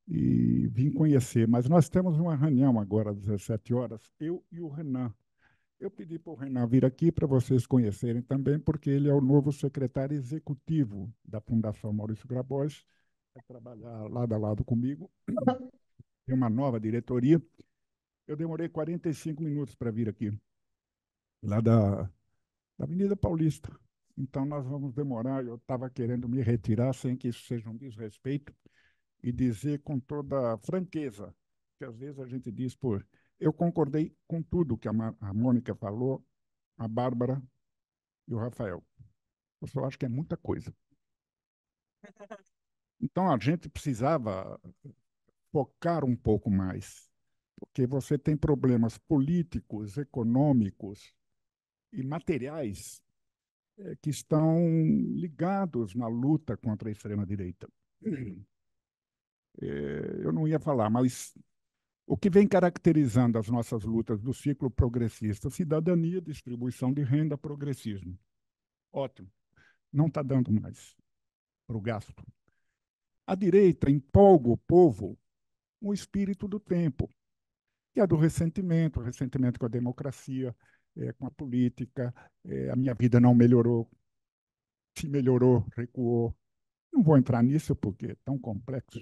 e vim conhecer. Mas nós temos uma reunião agora às 17 horas, eu e o Renan. Eu pedi para o Renan vir aqui para vocês conhecerem também, porque ele é o novo secretário executivo da Fundação Maurício Grabois, vai trabalhar lado a lado comigo, tem uma nova diretoria. Eu demorei 45 minutos para vir aqui, lá da, da Avenida Paulista, então nós vamos demorar. Eu estava querendo me retirar sem que isso seja um desrespeito e dizer com toda franqueza, que às vezes a gente diz, por eu concordei com tudo que a, Mar a Mônica falou, a Bárbara e o Rafael. Eu só acho que é muita coisa. Então a gente precisava focar um pouco mais, porque você tem problemas políticos, econômicos e materiais é, que estão ligados na luta contra a extrema-direita. É, eu não ia falar, mas o que vem caracterizando as nossas lutas do ciclo progressista, cidadania, distribuição de renda, progressismo. Ótimo. Não está dando mais para o gasto. A direita empolga o povo o espírito do tempo, que é do ressentimento, ressentimento com a democracia, é, com a política, é, a minha vida não melhorou, se melhorou, recuou. Não vou entrar nisso porque é tão complexo.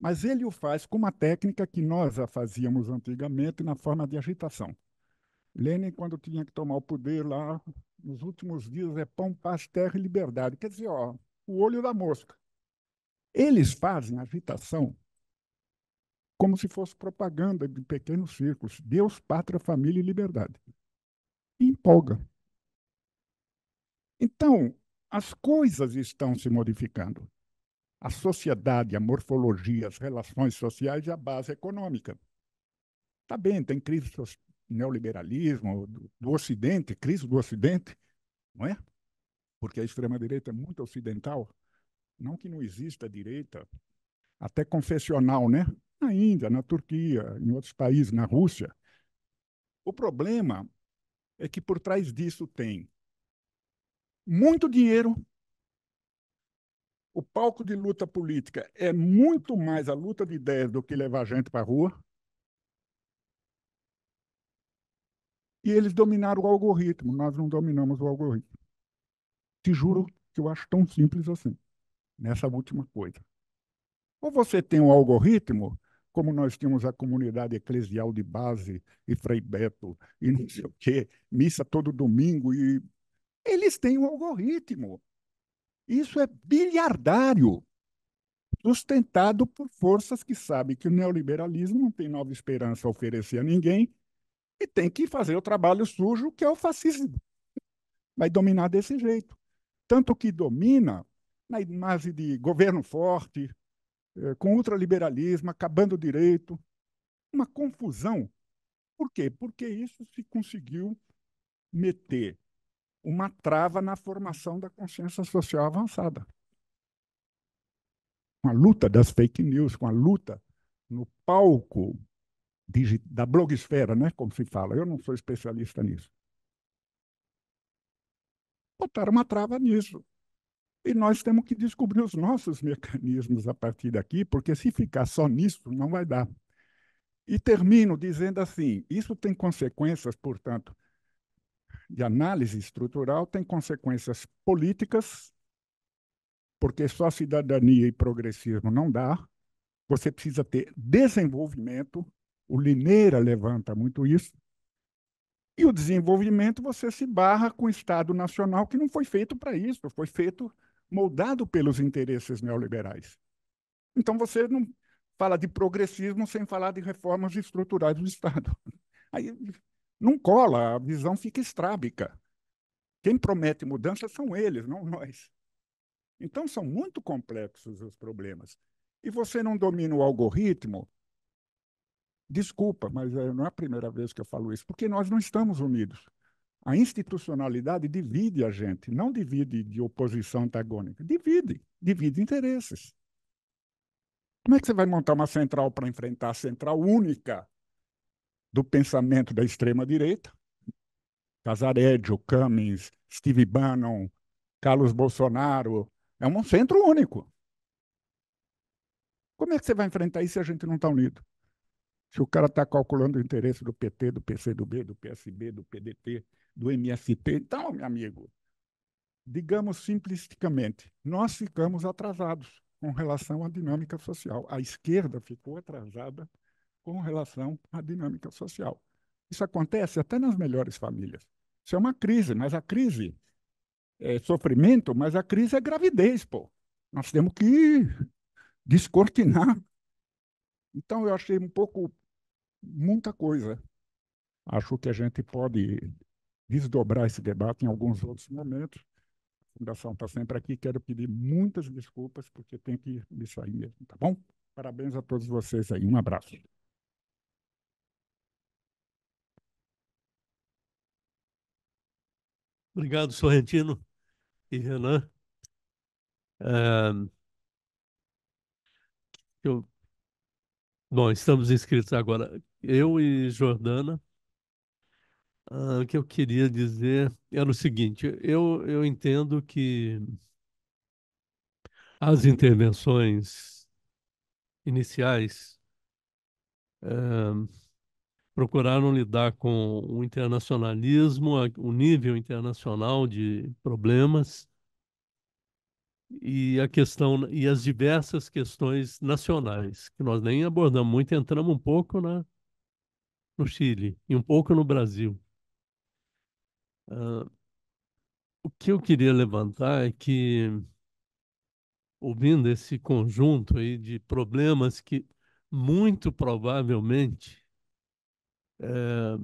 Mas ele o faz com uma técnica que nós fazíamos antigamente na forma de agitação. Lenin, quando tinha que tomar o poder lá, nos últimos dias é pão, paz, terra e liberdade. Quer dizer, ó, o olho da mosca. Eles fazem agitação como se fosse propaganda de pequenos círculos. Deus, pátria, família e liberdade e empolga. Então, as coisas estão se modificando. A sociedade, a morfologia, as relações sociais e a base econômica. Tá bem, tem crise do neoliberalismo, do, do Ocidente, crise do Ocidente, não é? Porque a extrema-direita é muito ocidental. Não que não exista direita, até confessional, né? Na Índia, na Turquia, em outros países, na Rússia. O problema é que por trás disso tem muito dinheiro. O palco de luta política é muito mais a luta de ideias do que levar gente para a rua. E eles dominaram o algoritmo, nós não dominamos o algoritmo. Te juro que eu acho tão simples assim, nessa última coisa. Ou você tem um algoritmo como nós tínhamos a comunidade eclesial de base e Frei Beto e não sei o quê, missa todo domingo e eles têm um algoritmo. Isso é bilhardário, sustentado por forças que sabem que o neoliberalismo não tem nova esperança a oferecer a ninguém e tem que fazer o trabalho sujo que é o fascismo. Vai dominar desse jeito. Tanto que domina na imagem de governo forte, eh, com ultraliberalismo, acabando o direito. Uma confusão. Por quê? Porque isso se conseguiu meter uma trava na formação da consciência social avançada. Com a luta das fake news, com a luta no palco da blogosfera, né, como se fala. Eu não sou especialista nisso. Botaram uma trava nisso. E nós temos que descobrir os nossos mecanismos a partir daqui, porque se ficar só nisso, não vai dar. E termino dizendo assim: isso tem consequências, portanto, de análise estrutural, tem consequências políticas, porque só cidadania e progressismo não dá. Você precisa ter desenvolvimento. O Lineira levanta muito isso. E o desenvolvimento você se barra com o Estado Nacional, que não foi feito para isso, foi feito moldado pelos interesses neoliberais. Então você não fala de progressismo sem falar de reformas estruturais do Estado. Aí não cola, a visão fica estrábica. Quem promete mudança são eles, não nós. Então são muito complexos os problemas. E você não domina o algoritmo? Desculpa, mas eh, não é a primeira vez que eu falo isso, porque nós não estamos unidos. A institucionalidade divide a gente, não divide de oposição antagônica, divide, divide interesses. Como é que você vai montar uma central para enfrentar a central única do pensamento da extrema-direita? Casaredio, Cummings, Steve Bannon, Carlos Bolsonaro. É um centro único. Como é que você vai enfrentar isso se a gente não está unido? Se o cara está calculando o interesse do PT, do PCdoB, do PSB, do PDT, do MST. Então, meu amigo, digamos simplisticamente, nós ficamos atrasados com relação à dinâmica social. A esquerda ficou atrasada com relação à dinâmica social. Isso acontece até nas melhores famílias. Isso é uma crise, mas a crise é sofrimento, mas a crise é gravidez, pô. Nós temos que descortinar. Então, eu achei um pouco, muita coisa. Acho que a gente pode desdobrar esse debate em alguns outros momentos. A Fundação está sempre aqui. Quero pedir muitas desculpas, porque tem que me sair mesmo, tá bom? Parabéns a todos vocês aí. Um abraço. Obrigado, Sorrentino e Renan. É... Eu... Bom, estamos inscritos agora, eu e Jordana. Ah, o que eu queria dizer era o seguinte: eu, eu entendo que as intervenções iniciais é, procuraram lidar com o internacionalismo, o nível internacional de problemas e a questão e as diversas questões nacionais que nós nem abordamos muito, entramos um pouco na, no Chile e um pouco no Brasil. Uh, o que eu queria levantar é que, ouvindo esse conjunto aí de problemas que muito provavelmente é,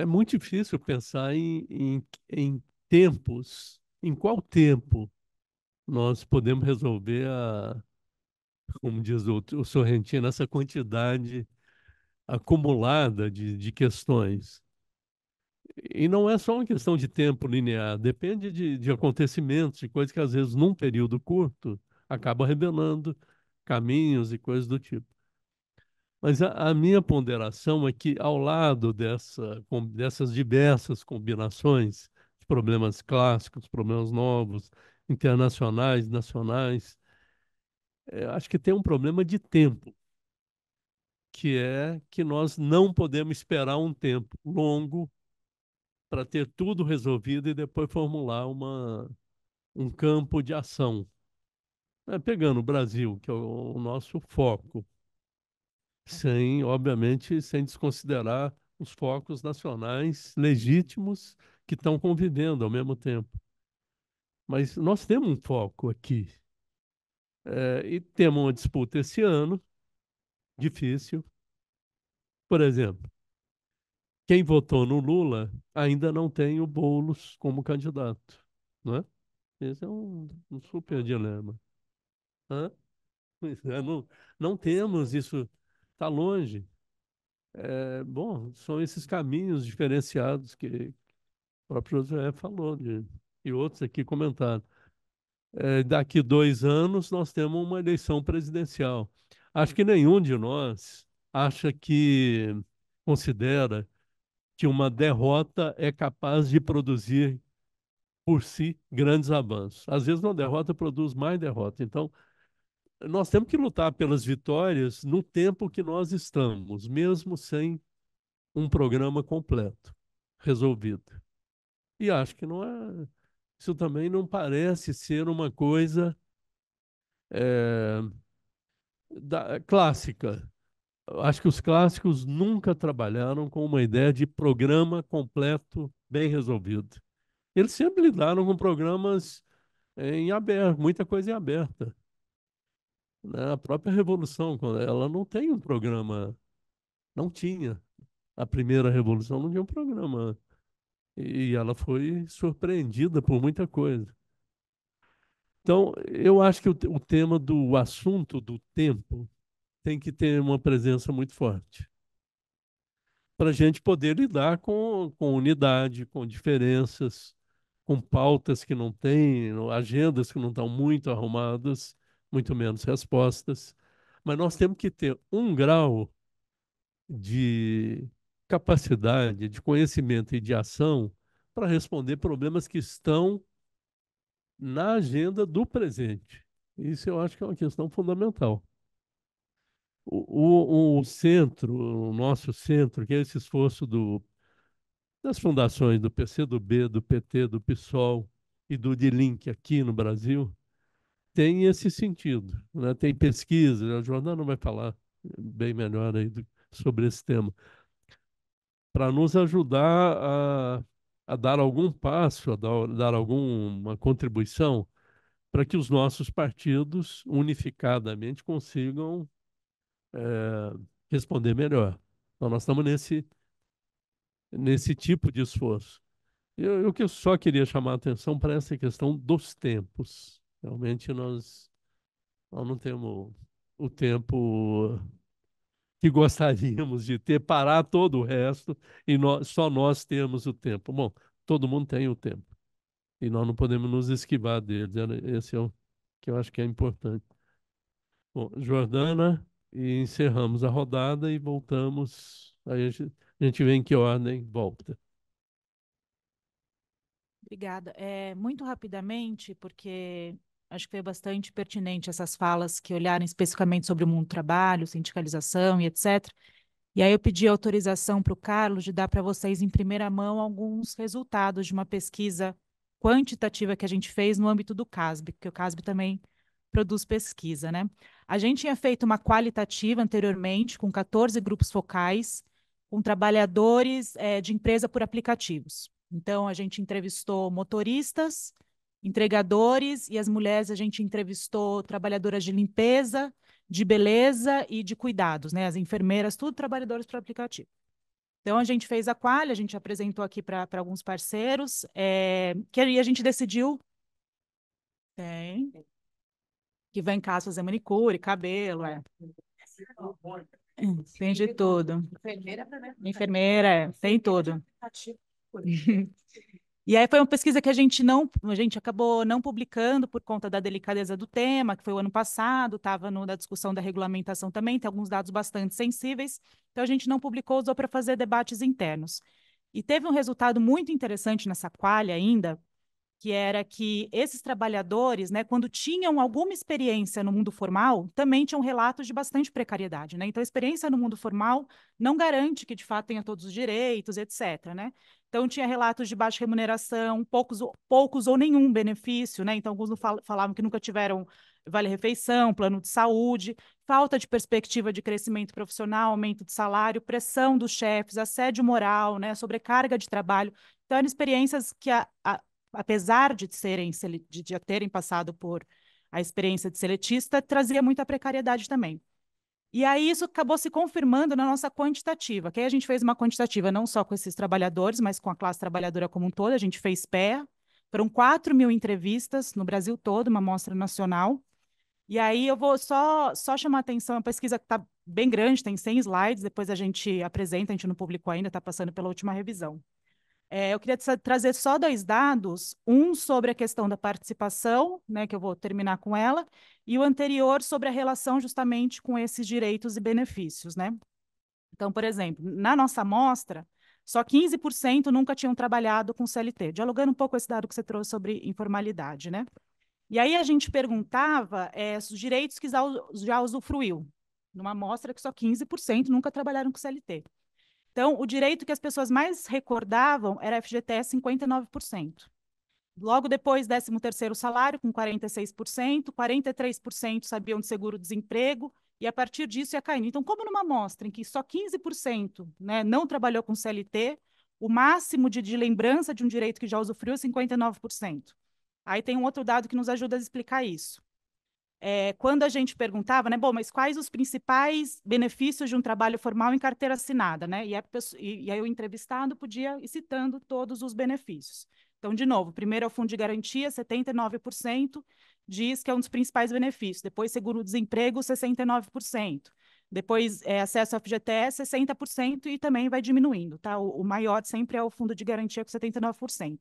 é muito difícil pensar em, em, em, tempos, em qual tempo nós podemos resolver a, como diz o, o Sorrentino, essa quantidade acumulada de, de questões e não é só uma questão de tempo linear, depende de, de acontecimentos, de coisas que às vezes num período curto acaba revelando caminhos e coisas do tipo. Mas a, a minha ponderação é que ao lado dessa, com, dessas diversas combinações de problemas clássicos, problemas novos, internacionais, nacionais, é, acho que tem um problema de tempo que é que nós não podemos esperar um tempo longo para ter tudo resolvido e depois formular uma, um campo de ação. É, pegando o Brasil, que é o, o nosso foco, sem, obviamente, sem desconsiderar os focos nacionais legítimos que estão convivendo ao mesmo tempo. Mas nós temos um foco aqui. É, e temos uma disputa esse ano, difícil. Por exemplo, quem votou no Lula ainda não tem o Boulos como candidato. Né? Esse é um, um super dilema. Hã? Não, não temos isso, está longe. É, bom, são esses caminhos diferenciados que o próprio José falou de, e outros aqui comentaram. É, daqui dois anos nós temos uma eleição presidencial. Acho que nenhum de nós acha que considera que uma derrota é capaz de produzir por si grandes avanços. Às vezes uma derrota produz mais derrota. Então, nós temos que lutar pelas vitórias no tempo que nós estamos, mesmo sem um programa completo, resolvido. E acho que não é. Isso também não parece ser uma coisa é, da, clássica acho que os clássicos nunca trabalharam com uma ideia de programa completo, bem resolvido. Eles sempre lidaram com programas eh, em aberto, muita coisa em aberta. Né? A própria Revolução, ela não tem um programa, não tinha. A primeira Revolução não tinha um programa. E ela foi surpreendida por muita coisa. Então, eu acho que o, o tema do assunto do tempo tem que ter uma presença muito forte para a gente poder lidar com, com unidade, com diferenças, com pautas que não têm, agendas que não estão muito arrumadas, muito menos respostas. Mas nós temos que ter um grau de capacidade, de conhecimento e de ação para responder problemas que estão na agenda do presente. Isso eu acho que é uma questão fundamental o, o, o, centro, o nosso centro, que é esse esforço do, das fundações do PCdoB, do PT, do PSOL e do DILINK aqui no Brasil, tem esse sentido. Né? Tem pesquisa, né? o jornal não vai falar bem melhor aí do, sobre esse tema, para nos ajudar a, a, dar algum passo, a dar, dar alguma contribuição para que os nossos partidos unificadamente consigam eh, responder melhor. Então, nós estamos nesse, nesse tipo de esforço. Eu, eu que só queria chamar a atenção para essa questão dos tempos. Realmente, nós, nós não temos o tempo que gostaríamos de ter, parar todo o resto e nós, só nós temos o tempo. Bom, todo mundo tem o tempo e nós não podemos nos esquivar deles. Esse é o que eu acho que é importante. Bom, Jordana, e encerramos a rodada e voltamos. A gente, a gente vê em que ordem volta. Obrigada. É, muito rapidamente, porque acho que foi bastante pertinente essas falas que olharam especificamente sobre o mundo do trabalho, sindicalização e etc. E aí eu pedi autorização para o Carlos de dar para vocês em primeira mão alguns resultados de uma pesquisa quantitativa que a gente fez no âmbito do CASB, porque o CASB também produz pesquisa, né? A gente tinha feito uma qualitativa anteriormente, com 14 grupos focais, com trabalhadores é, de empresa por aplicativos. Então, a gente entrevistou motoristas, entregadores e as mulheres a gente entrevistou trabalhadoras de limpeza, de beleza e de cuidados, né? As enfermeiras, tudo trabalhadores por aplicativo. Então a gente fez a qual, a gente apresentou aqui para alguns parceiros, é, que aí a gente decidiu. Tem que vai em casa fazer manicure, cabelo, é. é. Tem de tudo. Enfermeira, é Enfermeira é, tem tudo. É e aí foi uma pesquisa que a gente não, a gente acabou não publicando por conta da delicadeza do tema, que foi o ano passado, estava na discussão da regulamentação também, tem alguns dados bastante sensíveis, então a gente não publicou, usou para fazer debates internos. E teve um resultado muito interessante nessa qualha ainda, que era que esses trabalhadores, né, quando tinham alguma experiência no mundo formal, também tinham relatos de bastante precariedade, né? Então, a experiência no mundo formal não garante que de fato tenha todos os direitos, etc, né? Então, tinha relatos de baixa remuneração, poucos, poucos ou nenhum benefício, né? Então, alguns falavam que nunca tiveram vale-refeição, plano de saúde, falta de perspectiva de crescimento profissional, aumento de salário, pressão dos chefes, assédio moral, né? sobrecarga de trabalho. Então, eram experiências que a, a apesar de, serem, de já terem passado por a experiência de seletista, trazia muita precariedade também. E aí isso acabou se confirmando na nossa quantitativa, que aí a gente fez uma quantitativa não só com esses trabalhadores, mas com a classe trabalhadora como um todo, a gente fez pé, foram 4 mil entrevistas no Brasil todo, uma amostra nacional, e aí eu vou só, só chamar a atenção, a pesquisa está bem grande, tem 100 slides, depois a gente apresenta, a gente não publicou ainda, está passando pela última revisão. É, eu queria trazer só dois dados, um sobre a questão da participação, né, que eu vou terminar com ela, e o anterior sobre a relação justamente com esses direitos e benefícios. Né? Então, por exemplo, na nossa amostra, só 15% nunca tinham trabalhado com CLT, dialogando um pouco esse dado que você trouxe sobre informalidade. Né? E aí a gente perguntava é, os direitos que já usufruiu, numa amostra que só 15% nunca trabalharam com CLT. Então, o direito que as pessoas mais recordavam era FGTS 59%. Logo depois, 13º salário com 46%, 43% sabiam de seguro-desemprego, e a partir disso ia caindo. Então, como numa amostra em que só 15% né, não trabalhou com CLT, o máximo de, de, lembrança de um direito que já usufruiu é 59%. Aí tem um outro dado que nos ajuda a explicar isso. É, quando a gente perguntava, né, bom, mas quais os principais benefícios de um trabalho formal em carteira assinada, né? E, a e, e aí o entrevistado podia ir citando todos os benefícios. Então, de novo, primeiro é o fundo de garantia, 79% diz que é um dos principais benefícios. Depois, seguro-desemprego, 69%. Depois, é, acesso ao FGTS, 60% e também vai diminuindo, tá? O, o maior sempre é o fundo de garantia com 79%.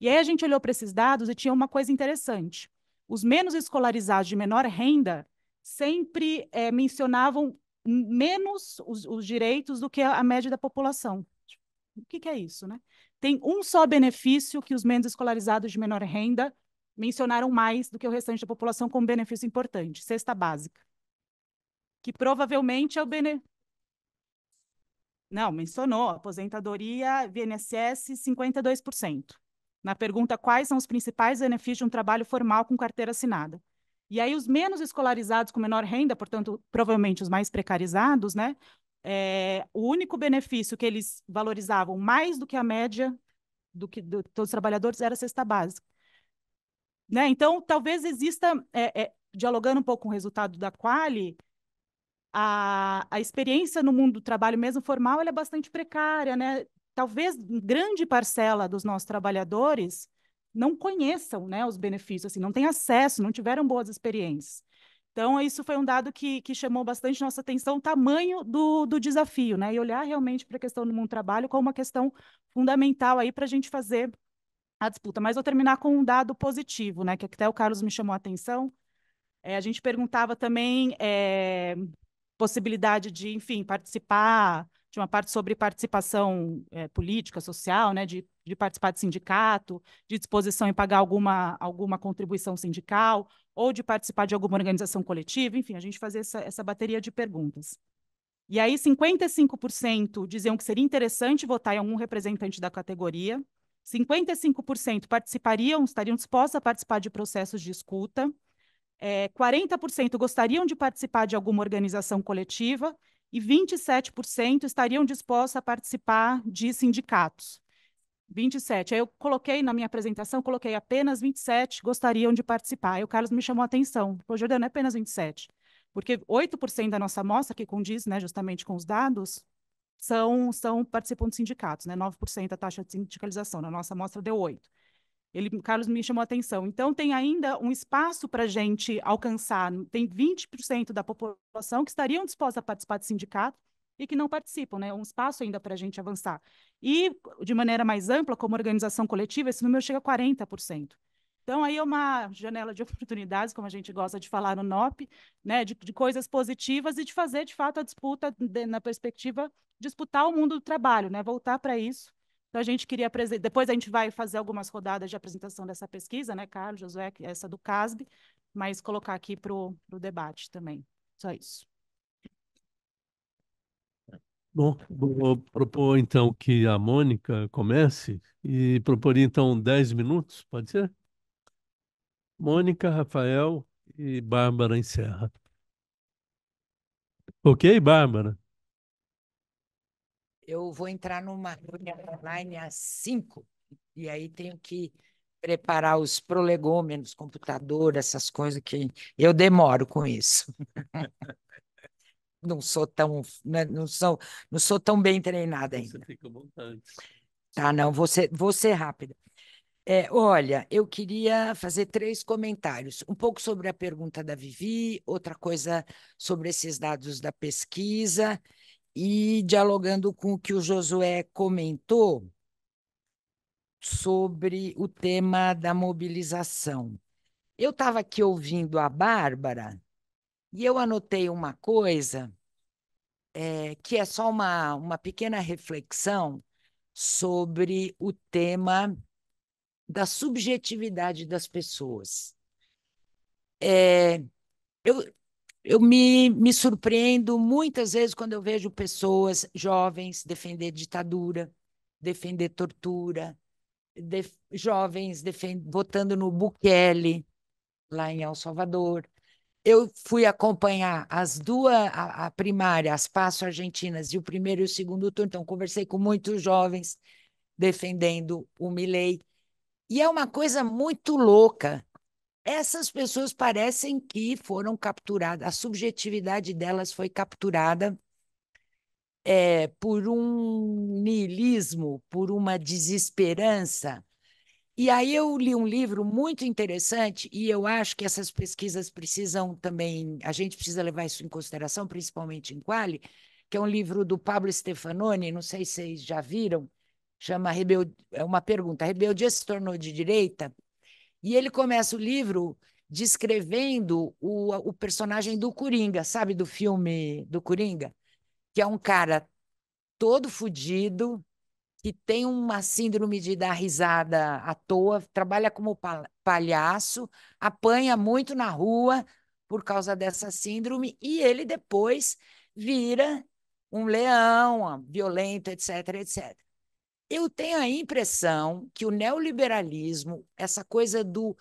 E aí a gente olhou para esses dados e tinha uma coisa interessante os menos escolarizados de menor renda sempre é, mencionavam menos os, os, direitos do que a, a média da população. Tipo, o que, que, é isso, né? Tem um só benefício que os menos escolarizados de menor renda mencionaram mais do que o restante da população como benefício importante, cesta básica, que provavelmente é o benefício não, mencionou aposentadoria, VNSS, 52% na pergunta quais são os principais benefícios de um trabalho formal com carteira assinada. E aí os menos escolarizados com menor renda, portanto, provavelmente os mais precarizados, né? É, o único benefício que eles valorizavam mais do que a média do que do, de todos os trabalhadores era a cesta básica. Né? Então, talvez exista, é, é, dialogando um pouco com o resultado da Quali, a, a experiência no mundo do trabalho, mesmo formal, é bastante precária, né? talvez grande parcela dos nossos trabalhadores não conheçam né, os benefícios, assim, não têm acesso, não tiveram boas experiências. Então, isso foi um dado que, que chamou bastante nossa atenção, o tamanho do, do desafio, né? E olhar realmente para a questão do mundo do trabalho como uma questão fundamental aí para a gente fazer a disputa. Mas vou terminar com um dado positivo, né? Que até o Carlos me chamou a atenção. É, a gente perguntava também é, possibilidade de, enfim, participar tinha uma parte sobre participação é, política, social, né, de, de participar de sindicato, de disposição em pagar alguma, alguma contribuição sindical, ou de participar de alguma organização coletiva, enfim, a gente fazia essa, essa bateria de perguntas. E aí, 55% diziam que seria interessante votar em algum representante da categoria, 55% participariam, estariam dispostos a participar de processos de escuta, é, eh, 40% gostariam de participar de alguma organização coletiva e 27% estariam dispostos a participar de sindicatos. 27. Aí eu coloquei na minha apresentação, coloquei apenas 27 gostariam de participar. Aí o Carlos me chamou a atenção. Pô, Jordana, é apenas 27. Porque 8% da nossa amostra, que condiz né, justamente com os dados, são, são participam de sindicatos, né? 9% a taxa de sindicalização. Na né, nossa amostra deu 8%. Ele, Carlos me chamou a atenção. Então, tem ainda um espaço para a gente alcançar. Tem 20% da população que estariam dispostos a participar de sindicato e que não participam, né? Um espaço ainda para a gente avançar. E, de maneira mais ampla, como organização coletiva, esse número chega a 40%. Então, aí é uma janela de oportunidades, como a gente gosta de falar no NOP, né, de, de coisas positivas e de fazer, de fato, a disputa de, na perspectiva disputar o mundo do trabalho, né, voltar para isso então, a gente queria apresentar. Depois a gente vai fazer algumas rodadas de apresentação dessa pesquisa, né, Carlos, Josué, é essa do CASB, mas colocar aqui para o debate também. Só isso. Bom, vou propor então que a Mônica comece e proporia então 10 minutos, pode ser? Mônica, Rafael e Bárbara encerra. Ok, Bárbara? eu vou entrar numa reunião online às 5, e aí tenho que preparar os prolegômenos, computador, essas coisas que eu demoro com isso. não sou tão, né, não sou, não sou tão bem treinada ainda. Você fica vontade. Tá, não, vou ser, rápida. É, olha, eu queria fazer três comentários. Um pouco sobre a pergunta da Vivi, outra coisa sobre esses dados da pesquisa e dialogando com o que o Josué comentou sobre o tema da mobilização. Eu estava aqui ouvindo a Bárbara e eu anotei uma coisa é, que é só uma, uma pequena reflexão sobre o tema da subjetividade das pessoas. É, eu, eu me, me surpreendo muitas vezes quando eu vejo pessoas jovens defender ditadura, defender tortura, de, jovens defend, votando no Bukele, lá em El Salvador. Eu fui acompanhar as duas, a, a primária, as Passo Argentinas, e o primeiro e o segundo turno, então conversei com muitos jovens defendendo o Milei. E é uma coisa muito louca, essas pessoas parecem que foram capturadas, a subjetividade delas foi capturada é, por um niilismo, por uma desesperança. E aí eu li um livro muito interessante e eu acho que essas pesquisas precisam também, a gente precisa levar isso em consideração, principalmente em Quali, que é um livro do Pablo Stefanoni, não sei se vocês já viram, chama Rebeldia, é uma pergunta, Rebeldia se tornou de direita? E ele começa o livro descrevendo o, o personagem do Coringa, sabe, do filme do Coringa? Que é um cara todo fudido, que tem uma síndrome de dar risada à toa, trabalha como palhaço, apanha muito na rua por causa dessa síndrome, e ele depois vira um leão violento, etc, etc. Eu tenho a impressão que o neoliberalismo, essa coisa do,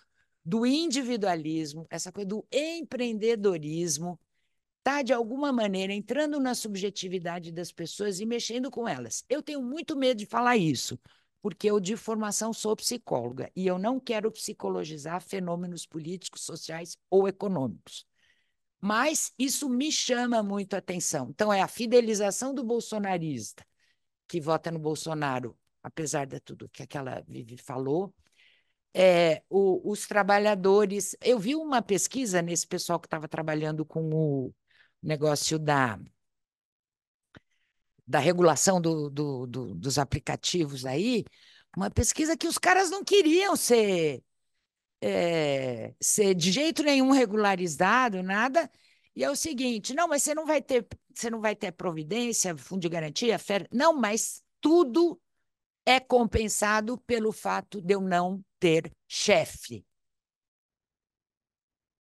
do individualismo, essa coisa do empreendedorismo, está, de alguma maneira, entrando na subjetividade das pessoas e mexendo com elas. Eu tenho muito medo de falar isso, porque eu, de formação, sou psicóloga e eu não quero psicologizar fenômenos políticos, sociais ou econômicos. Mas isso me chama muito a atenção. Então, é a fidelização do bolsonarista, que vota no Bolsonaro, apesar de tudo que aquela Vivi falou, é, o, os trabalhadores. Eu vi uma pesquisa nesse pessoal que estava trabalhando com o negócio da, da regulação do, do, do, dos aplicativos aí, uma pesquisa que os caras não queriam ser, é, ser de jeito nenhum regularizado, nada. E é o seguinte: não, mas você não vai ter você não vai ter providência, fundo de garantia, fer... não, mas tudo é compensado pelo fato de eu não ter chefe.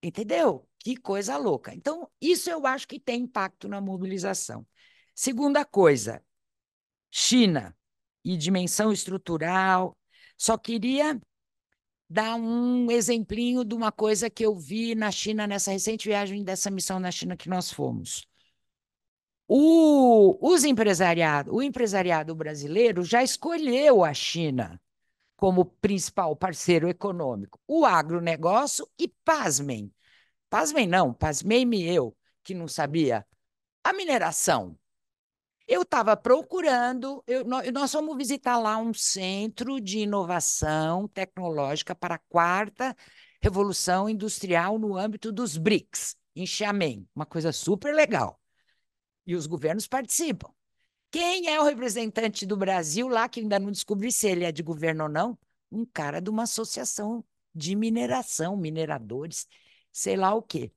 Entendeu? Que coisa louca. Então, isso eu acho que tem impacto na mobilização. Segunda coisa, China e dimensão estrutural. Só queria dar um exemplinho de uma coisa que eu vi na China nessa recente viagem dessa missão na China que nós fomos. O, os empresariado, o empresariado brasileiro já escolheu a China como principal parceiro econômico. O agronegócio e, pasmem, pasmem não, pasmei-me eu, que não sabia, a mineração. Eu estava procurando, eu, nós fomos visitar lá um centro de inovação tecnológica para a quarta revolução industrial no âmbito dos BRICS, em Xiamen, uma coisa super legal e os governos participam. Quem é o representante do Brasil lá que ainda não descobri se ele é de governo ou não? Um cara de uma associação de mineração, mineradores, sei lá o quê.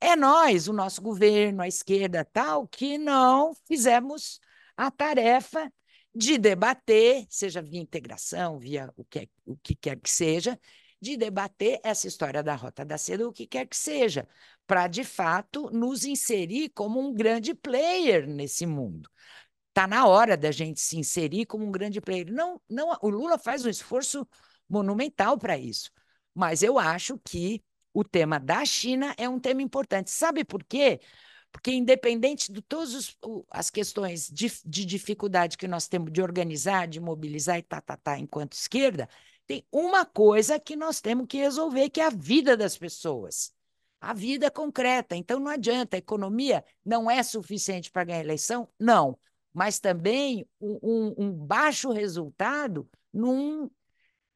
É nós, o nosso governo, a esquerda tal, que não fizemos a tarefa de debater, seja via integração, via o que, é, o que quer que seja, de debater essa história da Rota da Seda, o que quer que seja para, de fato, nos inserir como um grande player nesse mundo. Está na hora da gente se inserir como um grande player. Não, não, o Lula faz um esforço monumental para isso, mas eu acho que o tema da China é um tema importante. Sabe por quê? Porque, independente de todas as questões de, de, dificuldade que nós temos de organizar, de mobilizar e tá, tá, tá, enquanto esquerda, tem uma coisa que nós temos que resolver, que é a vida das pessoas a vida concreta. Então não adianta, a economia não é suficiente para ganhar eleição? Não. Mas também um, um baixo resultado num.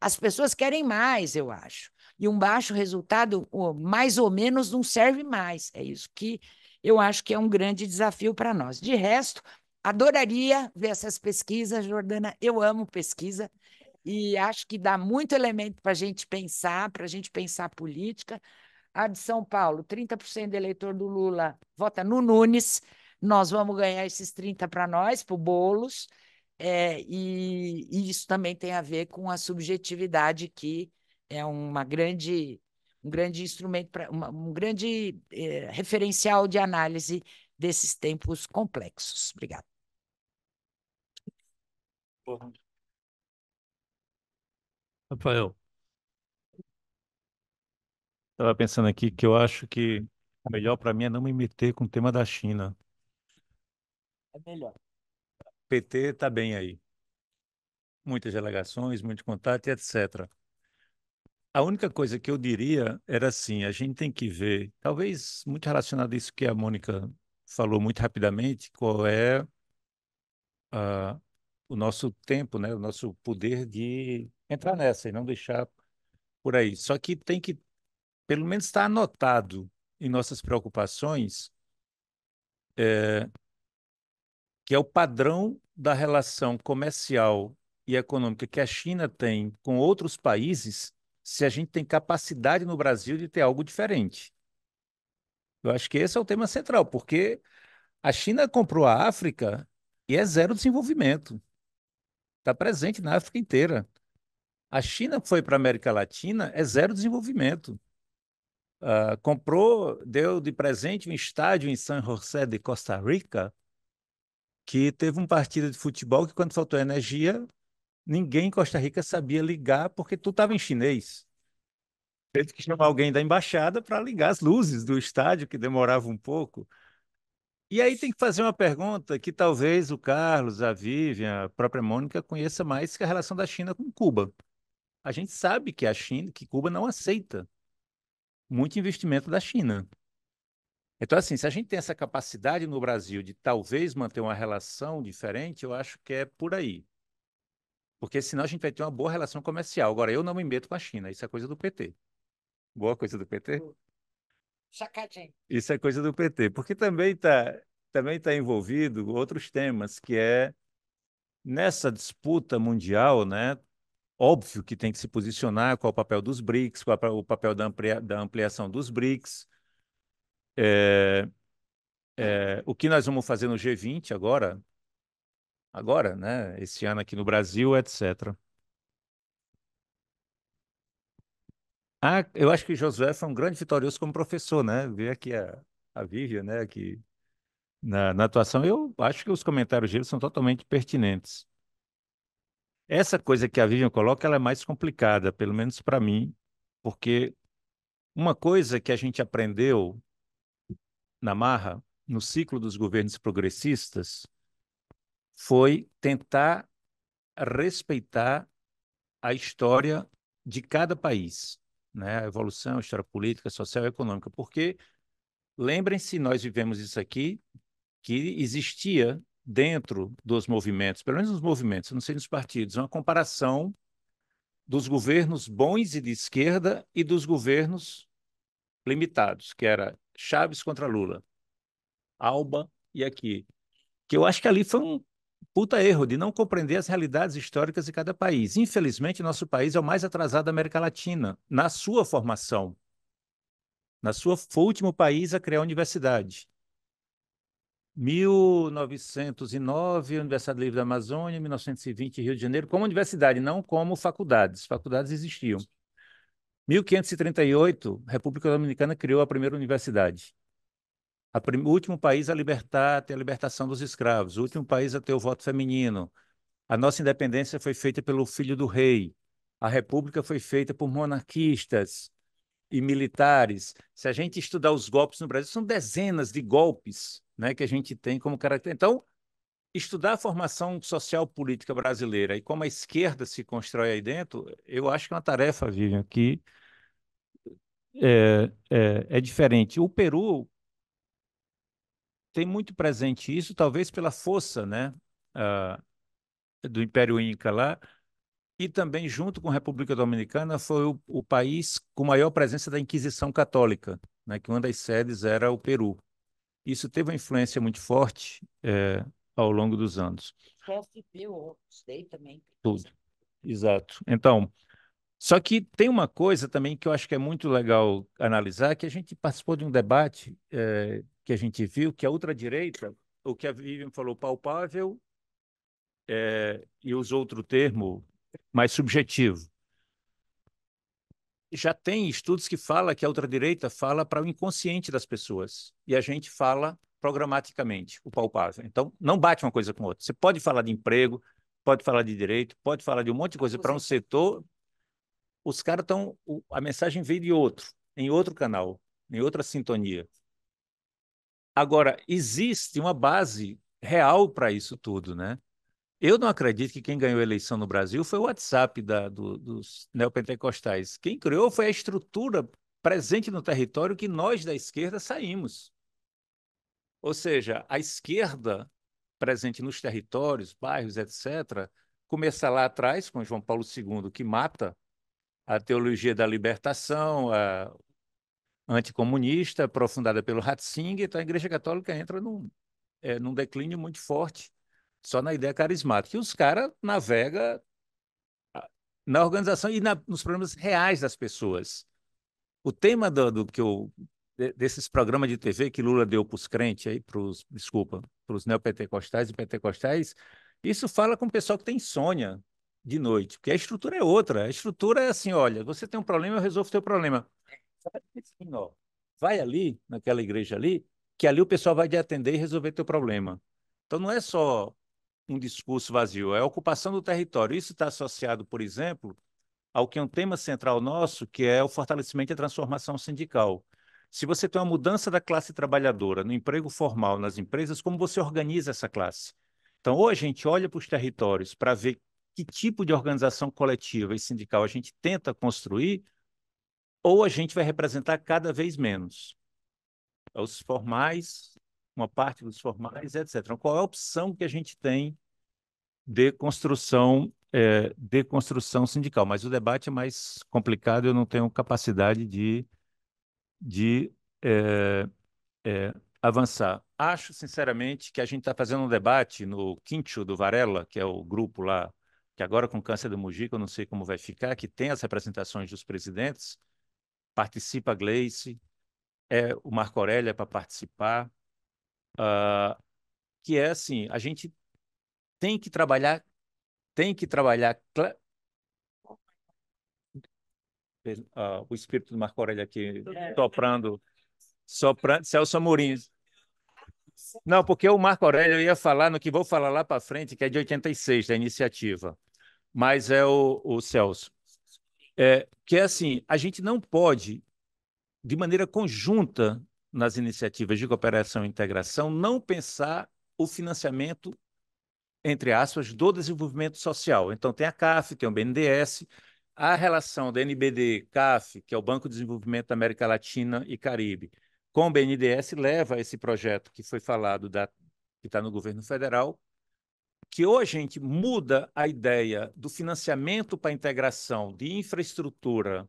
As pessoas querem mais, eu acho. E um baixo resultado, mais ou menos, não serve mais. É isso que eu acho que é um grande desafio para nós. De resto, adoraria ver essas pesquisas, Jordana. Eu amo pesquisa e acho que dá muito elemento para a gente pensar, para a gente pensar política, a de São Paulo, 30% de eleitor do Lula vota no Nunes. Nós vamos ganhar esses 30 para nós, para o Boulos. É, e, e, isso também tem a ver com a subjetividade, que é uma grande, um grande instrumento, pra, uma, um grande é, referencial de análise desses tempos complexos. Obrigada. Rafael. Estava pensando aqui que eu acho que o melhor para mim é não me meter com o tema da China. É melhor. PT está bem aí. Muitas delegações, muito contato e etc. A única coisa que eu diria era assim: a gente tem que ver, talvez muito relacionado a isso que a Mônica falou muito rapidamente, qual é ah, o nosso tempo, né? o nosso poder de entrar nessa e não deixar por aí. Só que tem que pelo menos está anotado em nossas preocupações, é, que é o padrão da relação comercial e econômica que a China tem com outros países, se a gente tem capacidade no Brasil de ter algo diferente. Eu acho que esse é o tema central, porque a China comprou a África e é zero desenvolvimento. Está presente na África inteira. A China foi para a América Latina, é zero desenvolvimento uh, comprou, deu de presente um estádio em San José de Costa Rica, que teve um partido de futebol que, quando faltou energia, ninguém em Costa Rica sabia ligar porque tu estava em chinês. Teve que chamar alguém da embaixada para ligar as luzes do estádio, que demorava um pouco. E aí tem que fazer uma pergunta que talvez o Carlos, a Vivian, a própria Mônica conheça mais que é a relação da China com Cuba. A gente sabe que a China, que Cuba não aceita muito investimento da China. Então, assim, se a gente tem essa capacidade no Brasil de talvez manter uma relação diferente, eu acho que é por aí. Porque senão a gente vai ter uma boa relação comercial. Agora, eu não me meto com a China, isso é coisa do PT. Boa coisa do PT? Isso é coisa do PT. Porque também está também tá envolvido outros temas, que é nessa disputa mundial, né? Óbvio que tem que se posicionar qual é o papel dos BRICS, qual é o papel da, amplia, da ampliação dos BRICS. É, é, o que nós vamos fazer no G20 agora, agora, né? Esse ano aqui no Brasil, etc. Ah, eu acho que Josué foi um grande vitorioso como professor, né? Ver aqui a, a Vivian, né? Aqui na, na atuação, eu acho que os comentários dele são totalmente pertinentes. Essa coisa que a Vivian coloca, ela é mais complicada, pelo menos para mim, porque uma coisa que a gente aprendeu na Marra, no ciclo dos governos progressistas, foi tentar respeitar a história de cada país, né? a evolução, a história política, social e econômica, porque lembrem-se, nós vivemos isso aqui, que existia dentro dos movimentos, pelo menos nos movimentos, não sei nos partidos, uma comparação dos governos bons e de esquerda e dos governos limitados, que era Chaves contra Lula, Alba e aqui. Que eu acho que ali foi um puta erro de não compreender as realidades históricas de cada país. Infelizmente, nosso país é o mais atrasado da América Latina na sua formação. Na sua, foi o último país a criar universidade. 1909, Universidade Livre da Amazônia, 1920, Rio de Janeiro, como universidade, não como faculdades. Faculdades existiam. 1538, República Dominicana criou a primeira universidade. prim... O último país a libertar, a ter a libertação dos escravos, o último país a ter o voto feminino. A nossa independência foi feita pelo filho do rei. A república foi feita por monarquistas e militares. Se a gente estudar os golpes no Brasil, são dezenas de golpes né, que a gente tem como característica. Então, estudar a formação social política brasileira e como a esquerda se constrói aí dentro, eu acho que é uma tarefa, Vivian, que é, é, é diferente. O Peru tem muito presente isso, talvez pela força né, uh, do Império Inca lá, e também, junto com a República Dominicana, foi o, o país com maior presença da Inquisição Católica, né, que uma das sedes era o Peru. Isso teve uma influência muito forte é, ao longo dos anos. também. Tudo. Exato. Então, só que tem uma coisa também que eu acho que é muito legal analisar, que a gente participou de um debate é, que a gente viu que a ultradireita, o que a Vivian falou palpável, é, e usou outro termo, mais subjetivo. Já tem estudos que falam que a ultradireita fala para o inconsciente das pessoas e a gente fala programaticamente, o palpável. Então, não bate uma coisa com outra. Você pode falar de emprego, pode falar de direito, pode falar de um monte de coisa para um setor. Os caras estão. A mensagem veio de outro, em outro canal, em outra sintonia. Agora, existe uma base real para isso tudo, né? Eu não acredito que quem ganhou a eleição no Brasil foi o WhatsApp da, do, dos neopentecostais. Quem criou foi a estrutura presente no território que nós da esquerda saímos. Ou seja, a esquerda presente nos territórios, bairros, etc., começa lá atrás com João Paulo II, que mata a teologia da libertação, a anticomunista, aprofundada pelo Ratzinger, então a Igreja Católica entra num, é, num declínio muito forte só na ideia carismática. E os caras navegam ah, na organização e na, nos problemas reais das pessoas. O tema do, do que eu, desses programas de TV que Lula deu para os crentes aí, pros, desculpa, para os neopentecostais e pentecostais, isso fala com o pessoal que tem insônia de noite, porque a estrutura é outra. A estrutura é assim, olha, você tem um problema, eu resolvo o teu problema. Vai ali, naquela igreja ali, que ali o pessoal vai te atender e resolver teu problema. Então não é só um discurso vazio, é a ocupação do território. Isso está associado, por exemplo, ao que é um tema central nosso, que é o fortalecimento e a transformação sindical. Se você tem uma mudança da classe trabalhadora no emprego formal, nas empresas, como você organiza essa classe? Então, ou a gente olha para os territórios para ver que tipo de organização coletiva e sindical a gente tenta construir, ou a gente vai representar cada vez menos. Os formais uma parte dos formais, etc. Então, qual é a opção que a gente tem de construção, é, de construção sindical? Mas o debate é mais complicado, eu não tenho capacidade de, de é, é, avançar. Acho, sinceramente, que a gente está fazendo um debate no Quincho do Varela, que é o grupo lá, que agora com câncer do Mujica, eu não sei como vai ficar, que tem as representações dos presidentes, participa a Gleice, é, o Marco Aurélia é para participar, uh, que é assim, a gente tem que trabalhar, tem que trabalhar uh, o espírito do Marco Aurélio aqui é. soprando, soprando, Celso Amorim. Não, porque o Marco Aurélio ia falar no que vou falar lá para frente, que é de 86, da iniciativa, mas é o, o Celso. É, que é assim, a gente não pode, de maneira conjunta, nas iniciativas de cooperação e integração, não pensar o financiamento, entre aspas, do desenvolvimento social. Então, tem a CAF, tem o BNDES, a relação da NBD-CAF, que é o Banco de Desenvolvimento da América Latina e Caribe, com o BNDES, leva a esse projeto que foi falado, da, que está no governo federal, que hoje a gente muda a ideia do financiamento para a integração de infraestrutura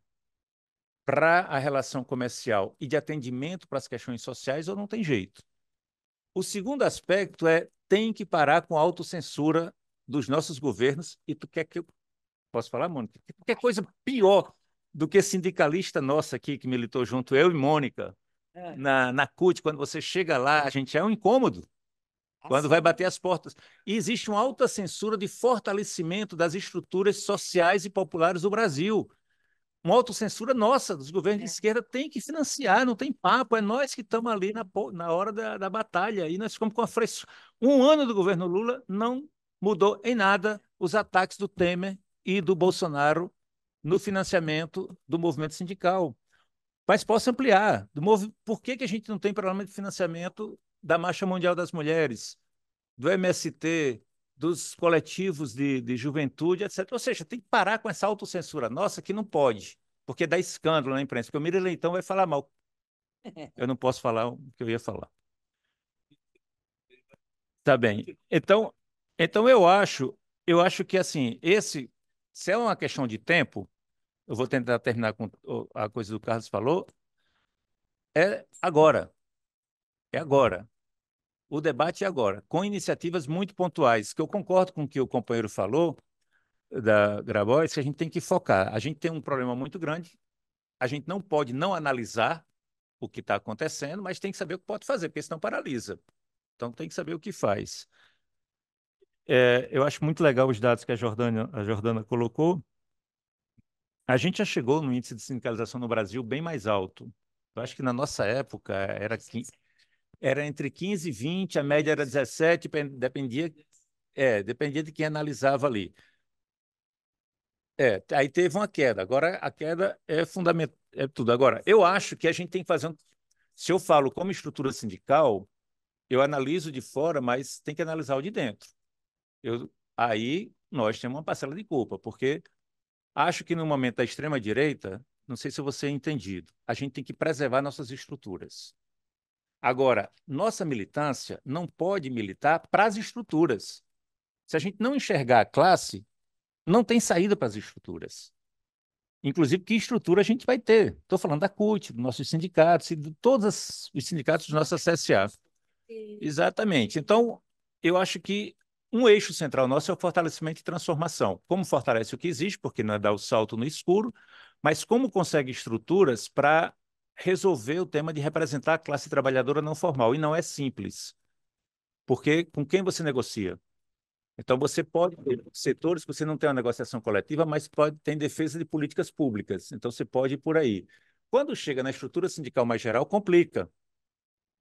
para a relação comercial e de atendimento para as questões sociais, ou não tem jeito. O segundo aspecto é tem que parar com a autocensura dos nossos governos e tu quer que eu posso falar, Mônica? Qualquer coisa pior do que sindicalista nossa aqui que militou junto eu e Mônica é. na, na CUT, quando você chega lá, a gente é um incômodo ah, quando vai bater as portas. E existe uma alta censura de fortalecimento das estruturas sociais e populares do Brasil uma autocensura nossa, dos governos é. de esquerda, tem que financiar, não tem papo, é nós que estamos ali na, na hora da, da batalha, e nós ficamos com a frescura. Um ano do governo Lula não mudou em nada os ataques do Temer e do Bolsonaro no financiamento do movimento sindical. Mas posso ampliar. Por que, que a gente não tem problema de financiamento da Marcha Mundial das Mulheres, do MST, dos coletivos de, de juventude, etc. Ou seja, tem que parar com essa autocensura nossa que não pode, porque dá escândalo na imprensa, porque o Mira Leitão vai falar mal. Eu não posso falar o que eu ia falar. Tá bem. Então, então eu acho, eu acho que assim, esse, se é uma questão de tempo, eu vou tentar terminar com a coisa do Carlos falou, é agora. É agora o debate agora, com iniciativas muito pontuais, que eu concordo com o que o companheiro falou da Grabois, que a gente tem que focar. A gente tem um problema muito grande, a gente não pode não analisar o que está acontecendo, mas tem que saber o que pode fazer, porque senão paralisa. Então tem que saber o que faz. É, eu acho muito legal os dados que a Jordana, a Jordana colocou. A gente já chegou no índice de sindicalização no Brasil bem mais alto. Eu acho que na nossa época era era entre 15 e 20, a média era 17, dependia, é, dependia de quem analisava ali. É, aí teve uma queda. Agora a queda é fundamental, é tudo. Agora, eu acho que a gente tem que fazer. Um... Se eu falo como estrutura sindical, eu analiso de fora, mas tem que analisar o de dentro. Eu... Aí nós temos uma parcela de culpa, porque acho que no momento da extrema-direita, não sei se você é entendido, a gente tem que preservar nossas estruturas. Agora, nossa militância não pode militar para as estruturas. Se a gente não enxergar a classe, não tem saída para as estruturas. Inclusive, que estrutura a gente vai ter? Estou falando da CUT, dos nossos sindicatos, e de todos os sindicatos dos nossos CSA. Exatamente. Então, eu acho que um eixo central nosso é o fortalecimento e transformação. Como fortalece o que existe, porque não é dar o salto no escuro, mas como consegue estruturas para resolver o tema de representar a classe trabalhadora não formal. E não é simples, porque com quem você negocia? Então, você pode ter setores que você não tem uma negociação coletiva, mas pode ter defesa de políticas públicas. Então, você pode ir por aí. Quando chega na estrutura sindical mais geral, complica.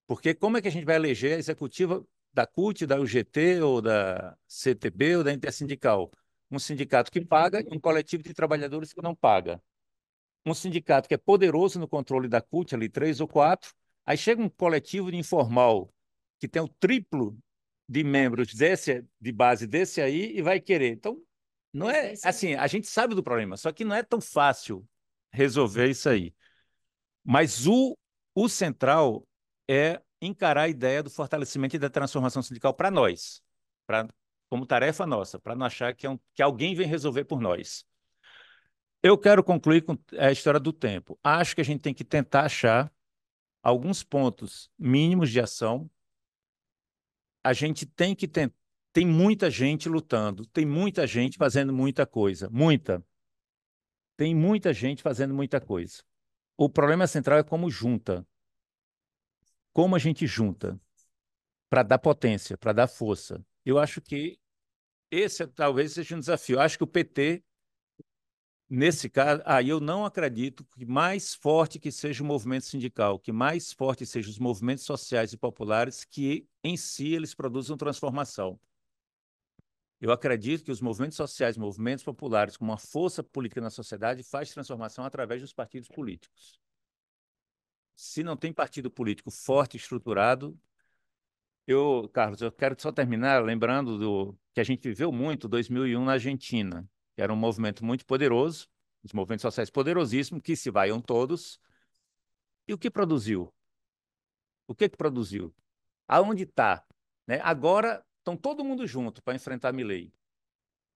Porque como é que a gente vai eleger a executiva da CUT, da UGT, ou da CTB, ou da Intersindical? Um sindicato que paga e um coletivo de trabalhadores que não paga um sindicato que é poderoso no controle da CUT, ali três ou quatro, aí chega um coletivo de informal que tem o triplo de membros desse, de base desse aí e vai querer. Então, não é, é assim, a gente sabe do problema, só que não é tão fácil resolver isso aí. Mas o, o central é encarar a ideia do fortalecimento e da transformação sindical para nós, pra, como tarefa nossa, para não achar que, é um, que alguém vem resolver por nós. Eu quero concluir com é, a história do tempo. Acho que a gente tem que tentar achar alguns pontos mínimos de ação. A gente tem que tentar. Tem muita gente lutando, tem muita gente fazendo muita coisa, muita. Tem muita gente fazendo muita coisa. O problema central é como junta. Como a gente junta para dar potência, para dar força. Eu acho que esse é, talvez seja um desafio. Eu acho que o PT Nesse caso, aí eu não acredito que mais forte que seja o movimento sindical, que mais forte sejam os movimentos sociais e populares, que em si eles produzam transformação. Eu acredito que os movimentos sociais, movimentos populares, com uma força política na sociedade, faz transformação através dos partidos políticos. Se não tem partido político forte, estruturado, eu, Carlos, eu quero só terminar lembrando do que a gente viveu muito 2001 na Argentina que era um movimento muito poderoso, os movimentos sociais poderosíssimos, que se vaiam todos. E o que produziu? O que, que produziu? Aonde está? Né? Agora estão todo mundo junto para enfrentar a Milley.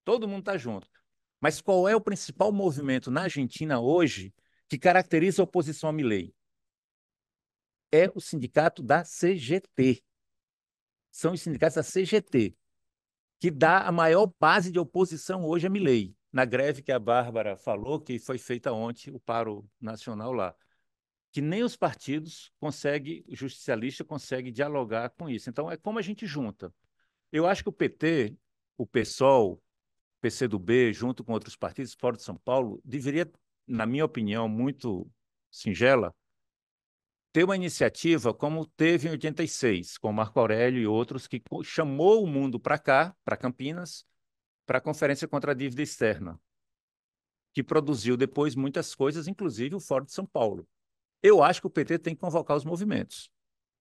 Todo mundo está junto. Mas qual é o principal movimento na Argentina hoje que caracteriza a oposição à Milley? É o sindicato da CGT. São os sindicatos da CGT que dá a maior base de oposição hoje a Milley, na greve que a Bárbara falou, que foi feita ontem, o paro nacional lá. Que nem os partidos conseguem, o justicialista consegue dialogar com isso. Então, é como a gente junta. Eu acho que o PT, o PSOL, PCdoB, junto com outros partidos fora de São Paulo, deveria, na minha opinião, muito singela, ter uma iniciativa como teve em 86, com Marco Aurélio e outros, que chamou o mundo para cá, para Campinas, para a Conferência contra a Dívida Externa, que produziu depois muitas coisas, inclusive o Fórum de São Paulo. Eu acho que o PT tem que convocar os movimentos.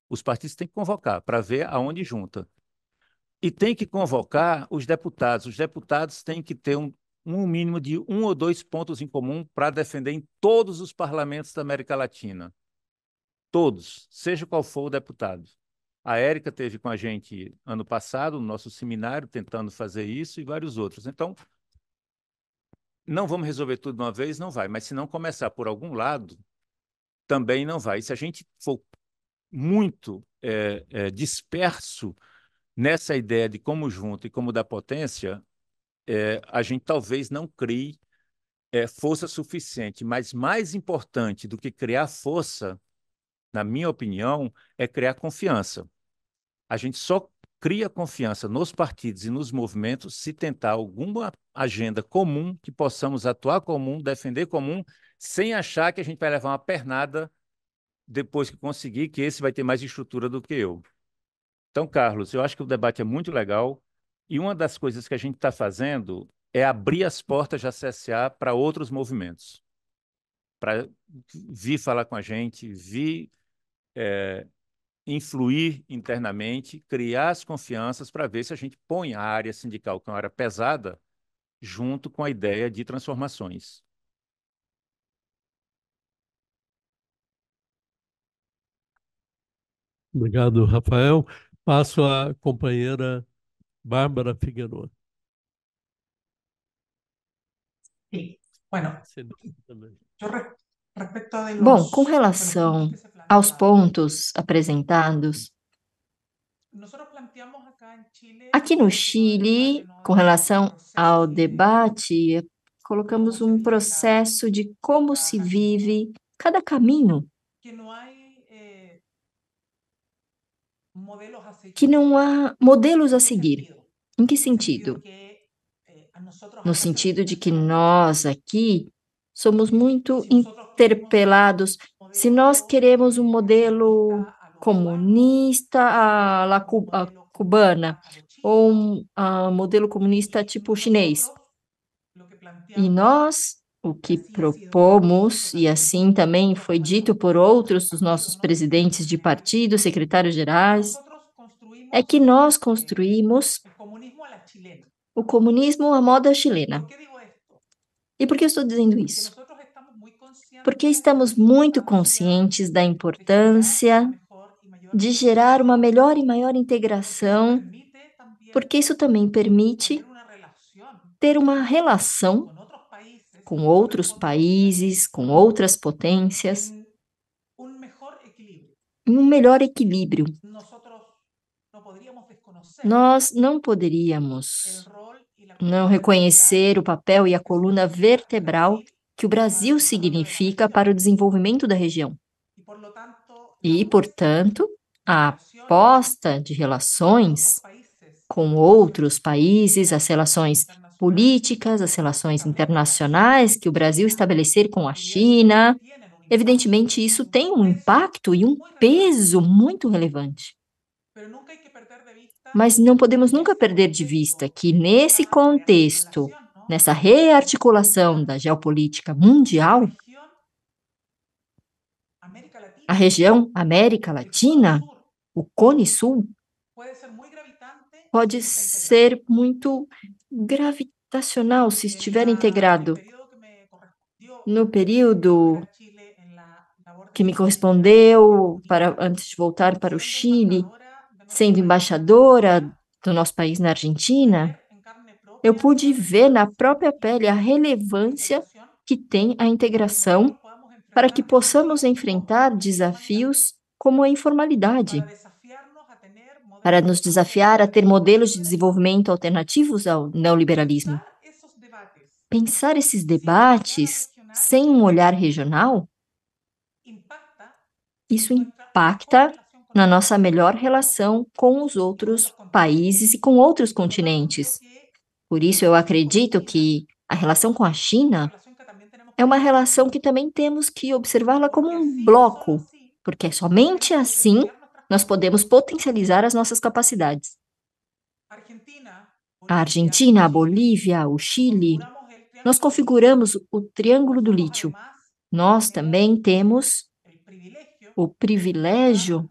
Os partidos têm que convocar para ver aonde junta. E tem que convocar os deputados. Os deputados têm que ter um, um mínimo de um ou dois pontos em comum para defender em todos os parlamentos da América Latina todos, seja qual for o deputado. A Érica teve com a gente ano passado, no nosso seminário, tentando fazer isso e vários outros. Então, não vamos resolver tudo de uma vez, não vai, mas se não começar por algum lado, também não vai. E se a gente for muito é, é, disperso nessa ideia de como junto e como da potência, é, a gente talvez não crie é, força suficiente, mas mais importante do que criar força na minha opinião, é criar confiança. A gente só cria confiança nos partidos e nos movimentos se tentar alguma agenda comum que possamos atuar comum, defender comum, sem achar que a gente vai levar uma pernada depois que conseguir, que esse vai ter mais estrutura do que eu. Então, Carlos, eu acho que o debate é muito legal e uma das coisas que a gente está fazendo é abrir as portas da CSA para outros movimentos, para vir falar com a gente, vir é, influir internamente, criar as confianças para ver se a gente põe a área sindical, que é uma área pesada, junto com a ideia de transformações. Obrigado, Rafael. Passo à companheira Bárbara Figueiredo. Sim, Bueno, yo, re Bom, com relação aos pontos apresentados, aqui no Chile, com relação ao debate, colocamos um processo de como se vive cada caminho, eh, que não há modelos a seguir. Em que sentido? Eh, no sentido de que nós aqui somos muito interpelados se nós queremos um modelo comunista a la cubana ou um modelo comunista tipo chinês. E nós, o que propomos, e assim também foi dito por outros dos nossos presidentes de partido, secretários gerais, é que nós construímos o comunismo à moda chilena. E por que eu estou dizendo isso? porque estamos muito conscientes da importância de gerar uma melhor e maior integração, porque isso também permite ter uma relação com outros países, com outras potências, em um melhor equilíbrio. Nós não poderíamos não reconhecer o papel e a coluna vertebral que o Brasil significa para o desenvolvimento da região. E, portanto, a aposta de relações com outros países, as relações políticas, as relações internacionais que o Brasil estabelecer com a China, evidentemente isso tem um impacto e um peso muito relevante. Mas não podemos nunca perder de vista que, nesse contexto nessa rearticulação da geopolítica mundial, a região América Latina, o Cone Sul, pode ser muito gravitacional se estiver integrado no período que me correspondeu para antes de voltar para o Chile, sendo embaixadora do nosso país na Argentina, eu pude ver na própria pele a relevância que tem a integração para que possamos enfrentar desafios como a informalidade, para nos desafiar a ter modelos de desenvolvimento alternativos ao neoliberalismo. Pensar esses debates sem um olhar regional, isso impacta na nossa melhor relação com os outros países e com outros continentes. Por isso, eu acredito que a relação com a China é uma relação que também temos que observá-la como um bloco, porque é somente assim nós podemos potencializar as nossas capacidades. A Argentina, a Bolívia, o Chile, nós configuramos o triângulo do lítio. Nós também temos o privilégio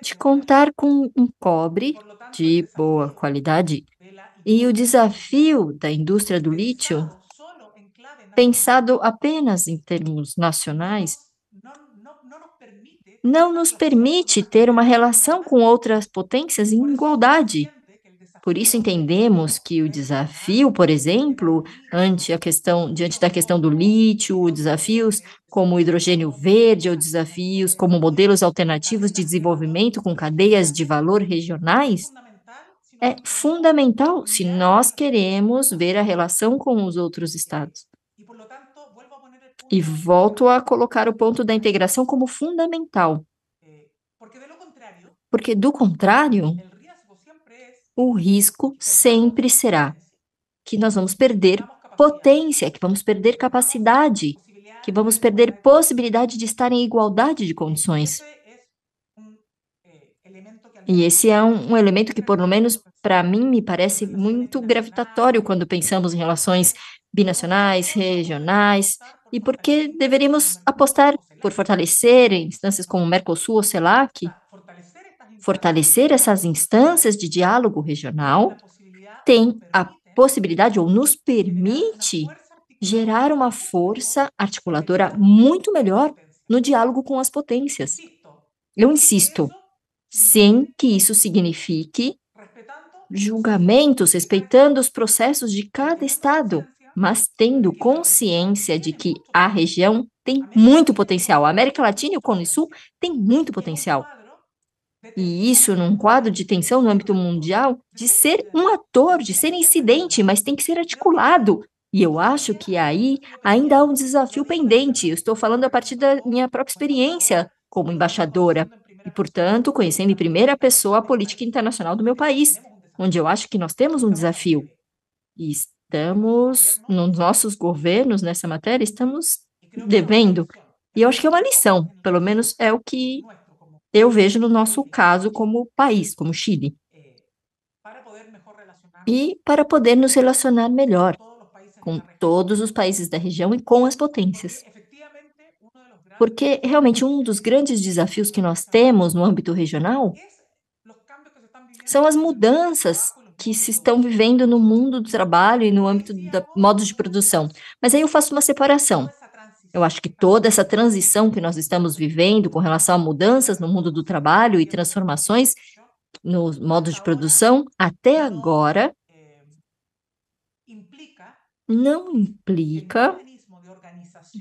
de contar com um cobre de boa qualidade e o desafio da indústria do lítio, pensado apenas em termos nacionais, não nos permite ter uma relação com outras potências em igualdade. Por isso entendemos que o desafio, por exemplo, ante a questão, diante da questão do lítio, desafios como hidrogênio verde ou desafios como modelos alternativos de desenvolvimento com cadeias de valor regionais, é fundamental se nós queremos ver a relação com os outros estados. E volto a colocar o ponto da integração como fundamental. Eh, porque, do contrário, o risco sempre será que nós vamos perder potência, que vamos perder capacidade, que vamos perder possibilidade de estar em igualdade de condições. E esse é um, um elemento que, pelo menos para mim, me parece muito gravitatório quando pensamos em relações binacionais, regionais, e porque deveríamos apostar por fortalecer instâncias como o Mercosul ou CELAC, fortalecer essas instâncias de diálogo regional tem a possibilidade ou nos permite gerar uma força articuladora muito melhor no diálogo com as potências. Eu insisto, sem que isso signifique julgamentos, respeitando os processos de cada estado, mas tendo consciência de que a região tem muito potencial. A América Latina e o Cone Sul têm muito potencial. E isso num quadro de tensão no âmbito mundial, de ser um ator, de ser incidente, mas tem que ser articulado. E eu acho que aí ainda há um desafio pendente. Eu estou falando a partir da minha própria experiência como embaixadora e, portanto, conhecendo em primeira pessoa a política internacional do meu país, onde eu acho que nós temos um desafio. E estamos, nos nossos governos nessa matéria, estamos devendo. E eu acho que é uma lição, pelo menos é o que eu vejo no nosso caso como país, como Chile. E para poder nos relacionar melhor com todos os países da região e com as potências. Porque realmente um dos grandes desafios que nós temos no âmbito regional são as mudanças que se estão vivendo no mundo do trabalho e no âmbito dos modos de produção. Mas aí eu faço uma separação. Eu acho que toda essa transição que nós estamos vivendo com relação a mudanças no mundo do trabalho e transformações nos modos de produção, até agora, não implica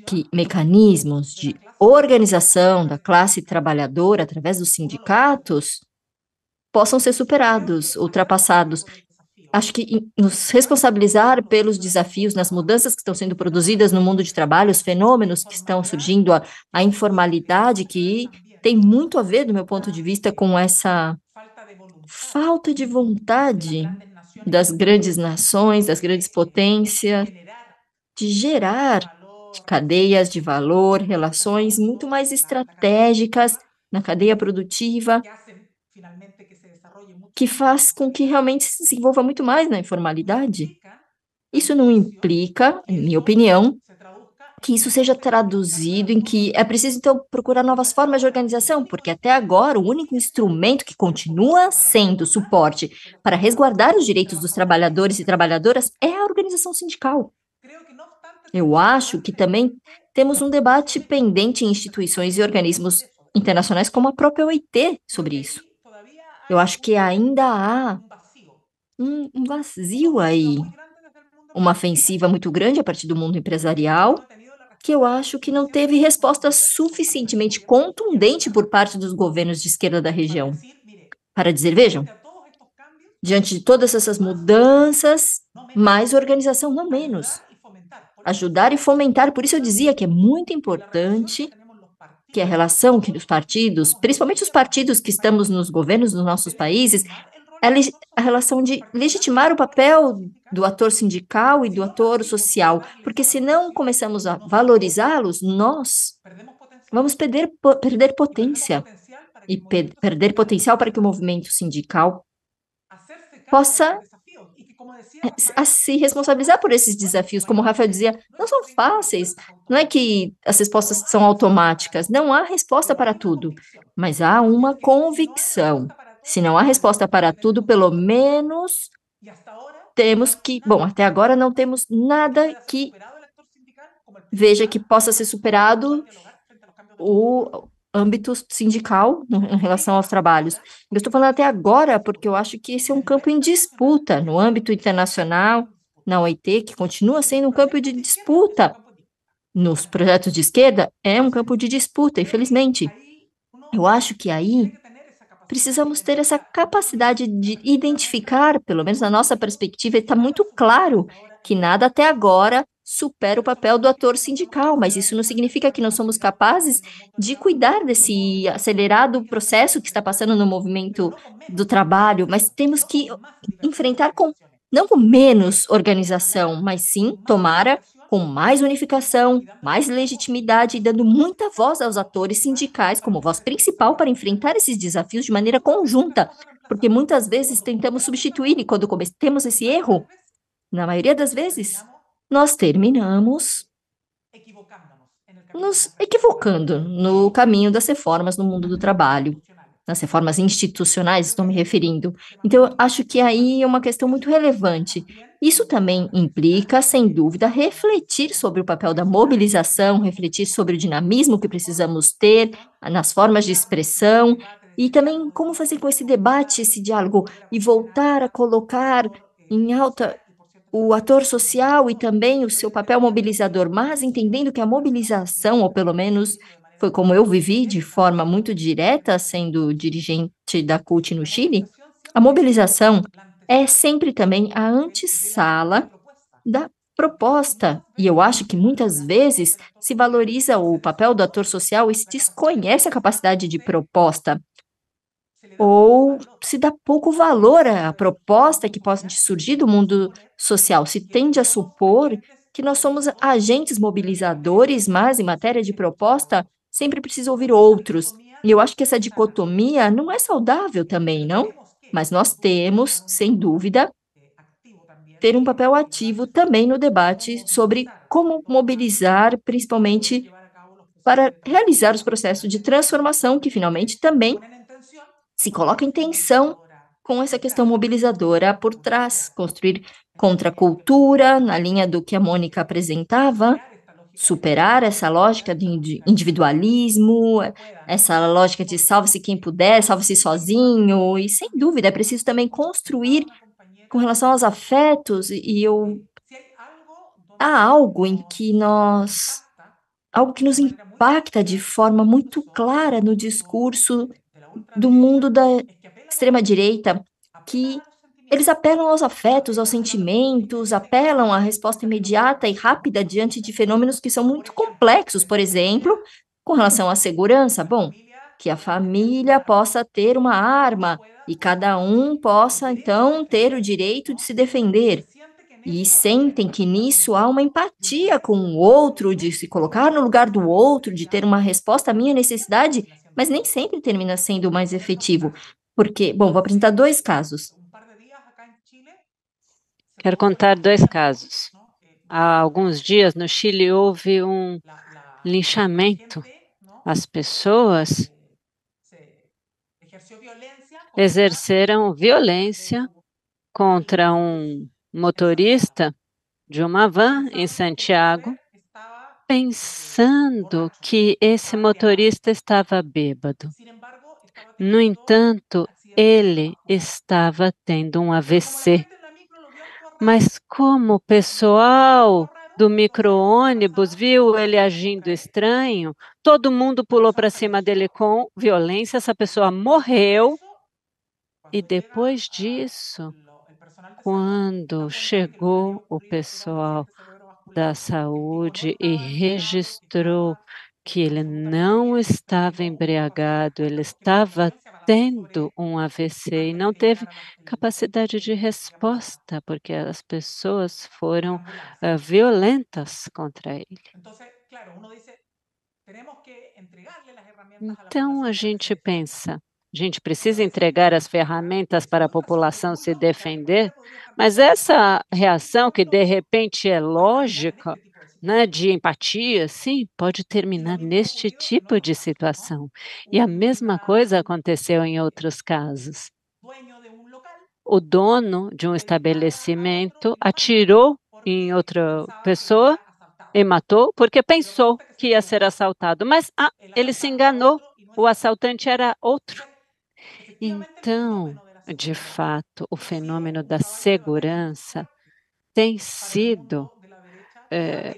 que mecanismos de organização da classe trabalhadora através dos sindicatos possam ser superados, ultrapassados. Acho que nos responsabilizar pelos desafios, nas mudanças que estão sendo produzidas no mundo de trabalho, os fenômenos que estão surgindo, a, a informalidade que tem muito a ver, do meu ponto de vista, com essa falta de vontade das grandes nações, das grandes potências, de gerar cadeias de valor, relações muito mais estratégicas na cadeia produtiva, que faz com que realmente se desenvolva muito mais na informalidade. Isso não implica, em minha opinião, que isso seja traduzido em que é preciso então procurar novas formas de organização, porque até agora o único instrumento que continua sendo suporte para resguardar os direitos dos trabalhadores e trabalhadoras é a organização sindical. Eu acho que também temos um debate pendente em instituições e organismos internacionais como a própria OIT sobre isso. Eu acho que ainda há um vazio aí, uma ofensiva muito grande a partir do mundo empresarial, que eu acho que não teve resposta suficientemente contundente por parte dos governos de esquerda da região. Para dizer, vejam, diante de todas essas mudanças, mais organização, não menos ajudar e fomentar. Por isso eu dizia que é muito importante que a relação que os partidos, principalmente os partidos que estamos nos governos dos nossos países, a relação de legitimar o papel do ator sindical e do ator social, porque se não começamos a valorizá-los, nós vamos perder, perder potência e pe perder potencial para que o movimento sindical possa a se responsabilizar por esses desafios. Como o Rafael dizia, não são fáceis. Não é que as respostas são automáticas. Não há resposta para tudo, mas há uma convicção. Se não há resposta para tudo, pelo menos temos que, bom, até agora não temos nada que veja que possa ser superado o, âmbito sindical né, em relação aos trabalhos. Eu estou falando até agora porque eu acho que esse é um campo em disputa no âmbito internacional, na OIT, que continua sendo um campo de disputa. Nos projetos de esquerda, é um campo de disputa, infelizmente. Eu acho que aí precisamos ter essa capacidade de identificar, pelo menos na nossa perspectiva, está muito claro que nada até agora supera o papel do ator sindical, mas isso não significa que não somos capazes de cuidar desse acelerado processo que está passando no movimento do trabalho, mas temos que enfrentar com não com menos organização, mas sim, tomara, com mais unificação, mais legitimidade, dando muita voz aos atores sindicais como voz principal para enfrentar esses desafios de maneira conjunta, porque muitas vezes tentamos substituir e quando cometemos esse erro, na maioria das vezes, nós terminamos nos equivocando no caminho das reformas no mundo do trabalho, nas reformas institucionais, estou me referindo. Então, acho que aí é uma questão muito relevante. Isso também implica, sem dúvida, refletir sobre o papel da mobilização, refletir sobre o dinamismo que precisamos ter nas formas de expressão e também como fazer com esse debate, esse diálogo e voltar a colocar em alta o ator social e também o seu papel mobilizador, mas entendendo que a mobilização, ou pelo menos foi como eu vivi de forma muito direta, sendo dirigente da CUT no Chile, a mobilização é sempre também a antessala da proposta. E eu acho que muitas vezes se valoriza o papel do ator social e se desconhece a capacidade de proposta ou se dá pouco valor à proposta que possa surgir do mundo social. Se tende a supor que nós somos agentes mobilizadores, mas em matéria de proposta, sempre precisa ouvir outros. E eu acho que essa dicotomia não é saudável também, não? Mas nós temos, sem dúvida, ter um papel ativo também no debate sobre como mobilizar, principalmente para realizar os processos de transformação que finalmente também se coloca em tensão com essa questão mobilizadora por trás, construir contracultura na linha do que a Mônica apresentava, superar essa lógica de individualismo, essa lógica de salve-se quem puder, salve-se sozinho, e sem dúvida é preciso também construir com relação aos afetos, e eu há algo em que nós algo que nos impacta de forma muito clara no discurso do mundo da extrema-direita, que eles apelam aos afetos, aos sentimentos, apelam à resposta imediata e rápida diante de fenômenos que são muito complexos, por exemplo, com relação à segurança. Bom, que a família possa ter uma arma e cada um possa, então, ter o direito de se defender. E sentem que nisso há uma empatia com o outro, de se colocar no lugar do outro, de ter uma resposta à minha necessidade mas nem sempre termina sendo mais efetivo. Porque, bom, vou apresentar dois casos. Quero contar dois casos. Há alguns dias no Chile houve um linchamento. As pessoas exerceram violência contra um motorista de uma van em Santiago pensando que esse motorista estava bêbado. No entanto, ele estava tendo um AVC. Mas como o pessoal do micro-ônibus viu ele agindo estranho, todo mundo pulou para cima dele com violência, essa pessoa morreu. E depois disso, quando chegou o pessoal da Saúde e registrou que ele não estava embriagado, ele estava tendo um AVC e não teve capacidade de resposta, porque as pessoas foram uh, violentas contra ele. Então, a gente pensa, a gente precisa entregar as ferramentas para a população se defender, mas essa reação que de repente é lógica, né, de empatia, sim, pode terminar neste tipo de situação. E a mesma coisa aconteceu em outros casos. O dono de um estabelecimento atirou em outra pessoa e matou porque pensou que ia ser assaltado, mas ah, ele se enganou. O assaltante era outro. Então, de fato, o fenômeno da segurança tem sido é,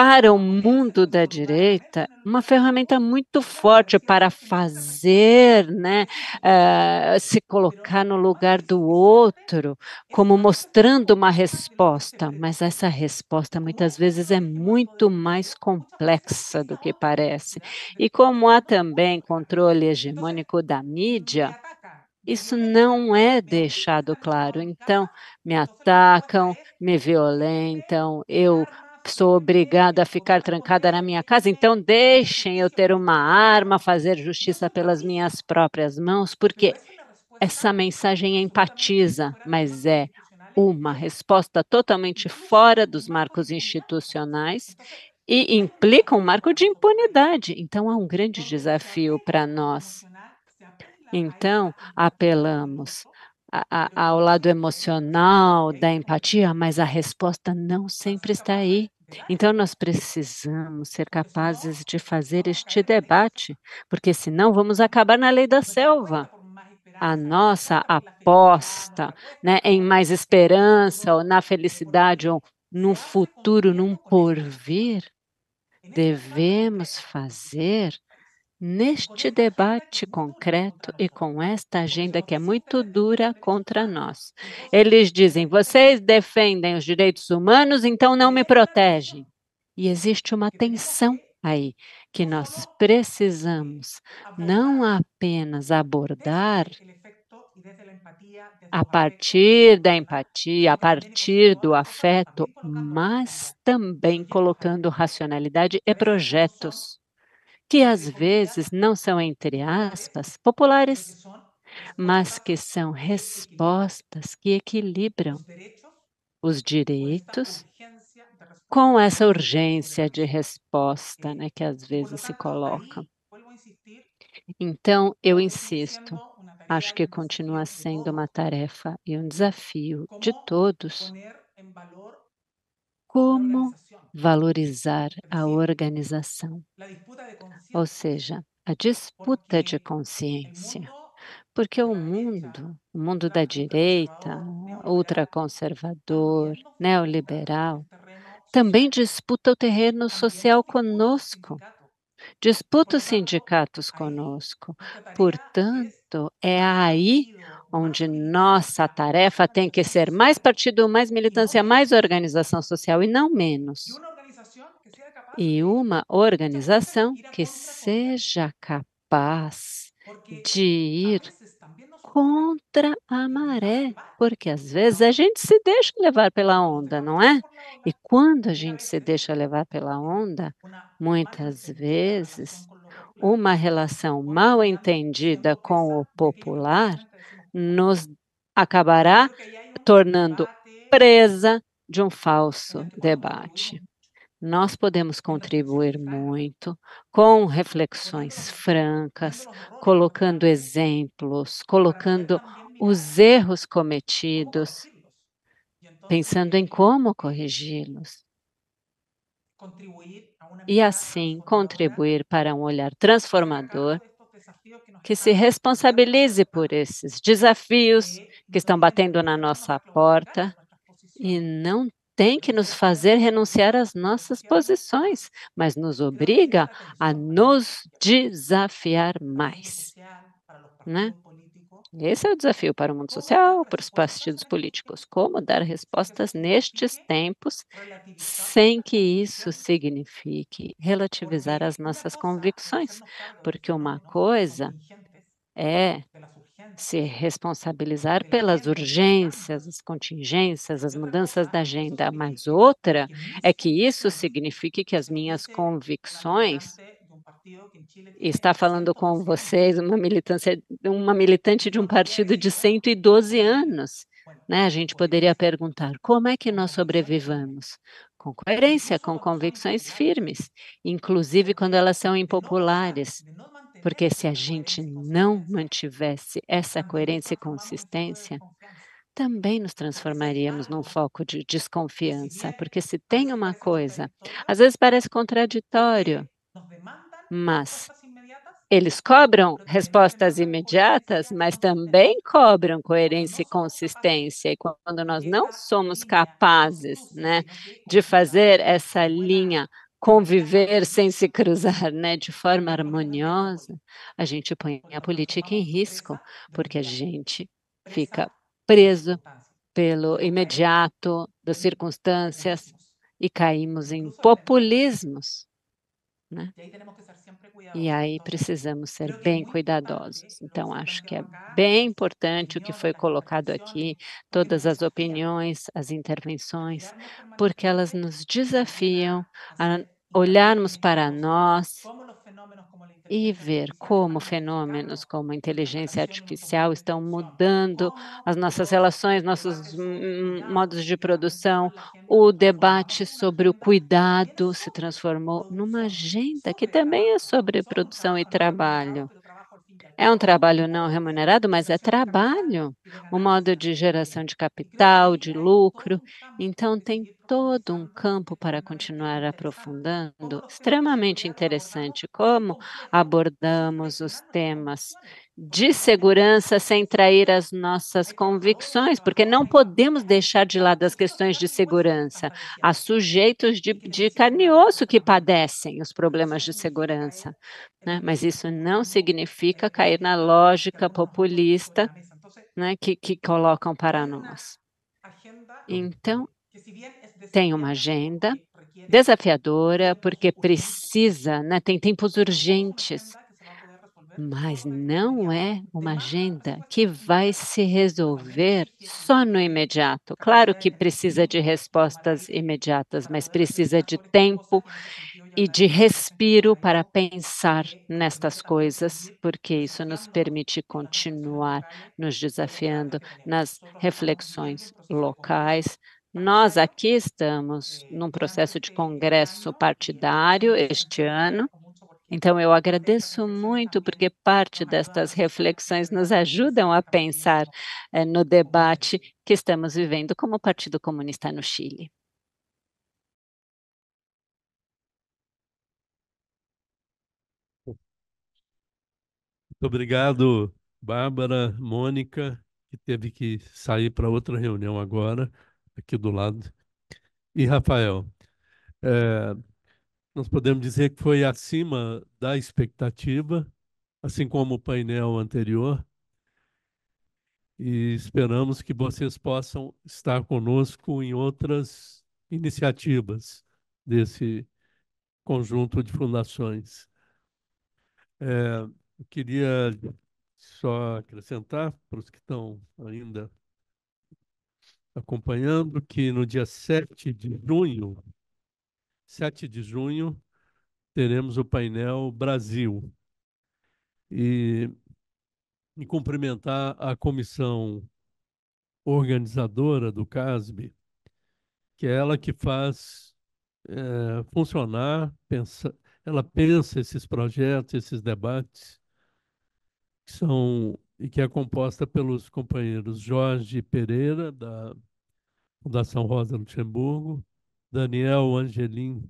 para o mundo da direita uma ferramenta muito forte para fazer, né, uh, se colocar no lugar do outro, como mostrando uma resposta. Mas essa resposta muitas vezes é muito mais complexa do que parece. E como há também controle hegemônico da mídia, isso não é deixado claro. Então, me atacam, me violentam, eu sou obrigada a ficar trancada na minha casa, então deixem eu ter uma arma, fazer justiça pelas minhas próprias mãos, porque essa mensagem empatiza, mas é uma resposta totalmente fora dos marcos institucionais e implica um marco de impunidade. Então, há é um grande desafio para nós. Então, apelamos a, a, ao lado emocional, da empatia, mas a resposta não sempre está aí. Então, nós precisamos ser capazes de fazer este debate, porque senão vamos acabar na lei da selva. A nossa aposta né, em mais esperança, ou na felicidade, ou no futuro, num porvir, devemos fazer neste debate concreto e com esta agenda que é muito dura contra nós. Eles dizem: vocês defendem os direitos humanos, então não me protegem. E existe uma tensão aí que nós precisamos não apenas abordar a partir da empatia, a partir do afeto, mas também colocando racionalidade e projetos que às vezes não são, entre aspas, populares, mas que são respostas que equilibram os direitos com essa urgência de resposta né, que às vezes se coloca. Então, eu insisto, acho que continua sendo uma tarefa e um desafio de todos como valorizar a organização, ou seja, a disputa de consciência. Porque o mundo, o mundo da direita, ultraconservador, neoliberal, também disputa o terreno social conosco, disputa os sindicatos conosco. Portanto, é aí onde nossa tarefa tem que ser mais partido, mais militância, mais organização social e não menos. E uma organização que seja capaz de ir contra a maré, porque às vezes a gente se deixa levar pela onda, não é? E quando a gente se deixa levar pela onda, muitas vezes uma relação mal entendida com o popular nos acabará tornando presa de um falso debate. Nós podemos contribuir muito com reflexões francas, colocando exemplos, colocando os erros cometidos, pensando em como corrigi-los. E assim contribuir para um olhar transformador que se responsabilize por esses desafios que estão batendo na nossa porta e não tem que nos fazer renunciar às nossas posições, mas nos obriga a nos desafiar mais. Né? Esse é o desafio para o mundo social, para os partidos políticos. Como dar respostas nestes tempos sem que isso signifique relativizar as nossas convicções? Porque uma coisa é se responsabilizar pelas urgências, as contingências, as mudanças da agenda, mas outra é que isso signifique que as minhas convicções está falando com vocês uma militância, uma militante de um partido de 112 anos. Né? A gente poderia perguntar como é que nós sobrevivamos? Com coerência, com convicções firmes, inclusive quando elas são impopulares. Porque se a gente não mantivesse essa coerência e consistência, também nos transformaríamos num foco de desconfiança. Porque se tem uma coisa, às vezes parece contraditório, mas eles cobram respostas imediatas, mas também cobram coerência e consistência. E quando nós não somos capazes né, de fazer essa linha conviver sem se cruzar né, de forma harmoniosa, a gente põe a política em risco, porque a gente fica preso pelo imediato das circunstâncias e caímos em populismos né? E aí então, precisamos ser bem cuidadosos. Então, acho que é bem importante o que foi colocado aqui, todas as opiniões, as intervenções, porque elas nos desafiam a olharmos para nós e ver como fenômenos como inteligência artificial estão mudando as nossas relações, nossos modos de né, produção. O debate sobre o é né, cuidado se transformou numa agenda que também é sobre produção e trabalho. É um trabalho não remunerado, mas é trabalho, um modo de geração de capital, de lucro. Então, tem todo um campo para continuar aprofundando, extremamente interessante como abordamos os temas de segurança sem trair as nossas convicções, porque não podemos deixar de lado as questões de segurança. Há sujeitos de, de carne e osso que padecem os problemas de segurança, né? mas isso não significa cair na lógica populista né, que, que colocam para nós. Então, tem uma agenda desafiadora, porque precisa, né, tem tempos urgentes, mas não é uma agenda que vai se resolver só no imediato. Claro que precisa de respostas imediatas, mas precisa de tempo e de respiro para pensar nestas coisas, porque isso nos permite continuar nos desafiando nas reflexões locais, nós aqui estamos num processo de congresso partidário este ano. Então, eu agradeço muito, porque parte destas reflexões nos ajudam a pensar é, no debate que estamos vivendo como Partido Comunista no Chile. Muito obrigado, Bárbara, Mônica, que teve que sair para outra reunião agora aqui do lado, e Rafael. É, nós podemos dizer que foi acima da expectativa, assim como o painel anterior, e esperamos que vocês possam estar conosco em outras iniciativas desse conjunto de fundações. É, eu queria só acrescentar para os que estão ainda acompanhando que no dia 7 de junho, 7 de junho, teremos o painel Brasil. E, e cumprimentar a comissão organizadora do CASB, que é ela que faz é, funcionar, pensa, ela pensa esses projetos, esses debates, que são e que é composta pelos companheiros Jorge Pereira, da Fundação Rosa Luxemburgo, Daniel Angelim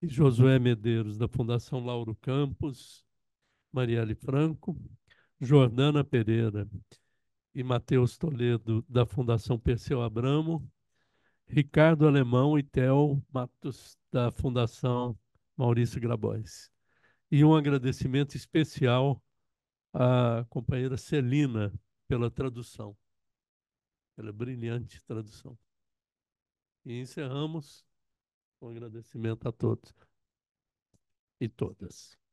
e Josué Medeiros, da Fundação Lauro Campos, Marielle Franco, Jordana Pereira e Matheus Toledo, da Fundação Perseu Abramo, Ricardo Alemão e Theo Matos, da Fundação Maurício Grabois. E um agradecimento especial a companheira Celina pela tradução, pela é brilhante tradução. E encerramos com um agradecimento a todos e todas.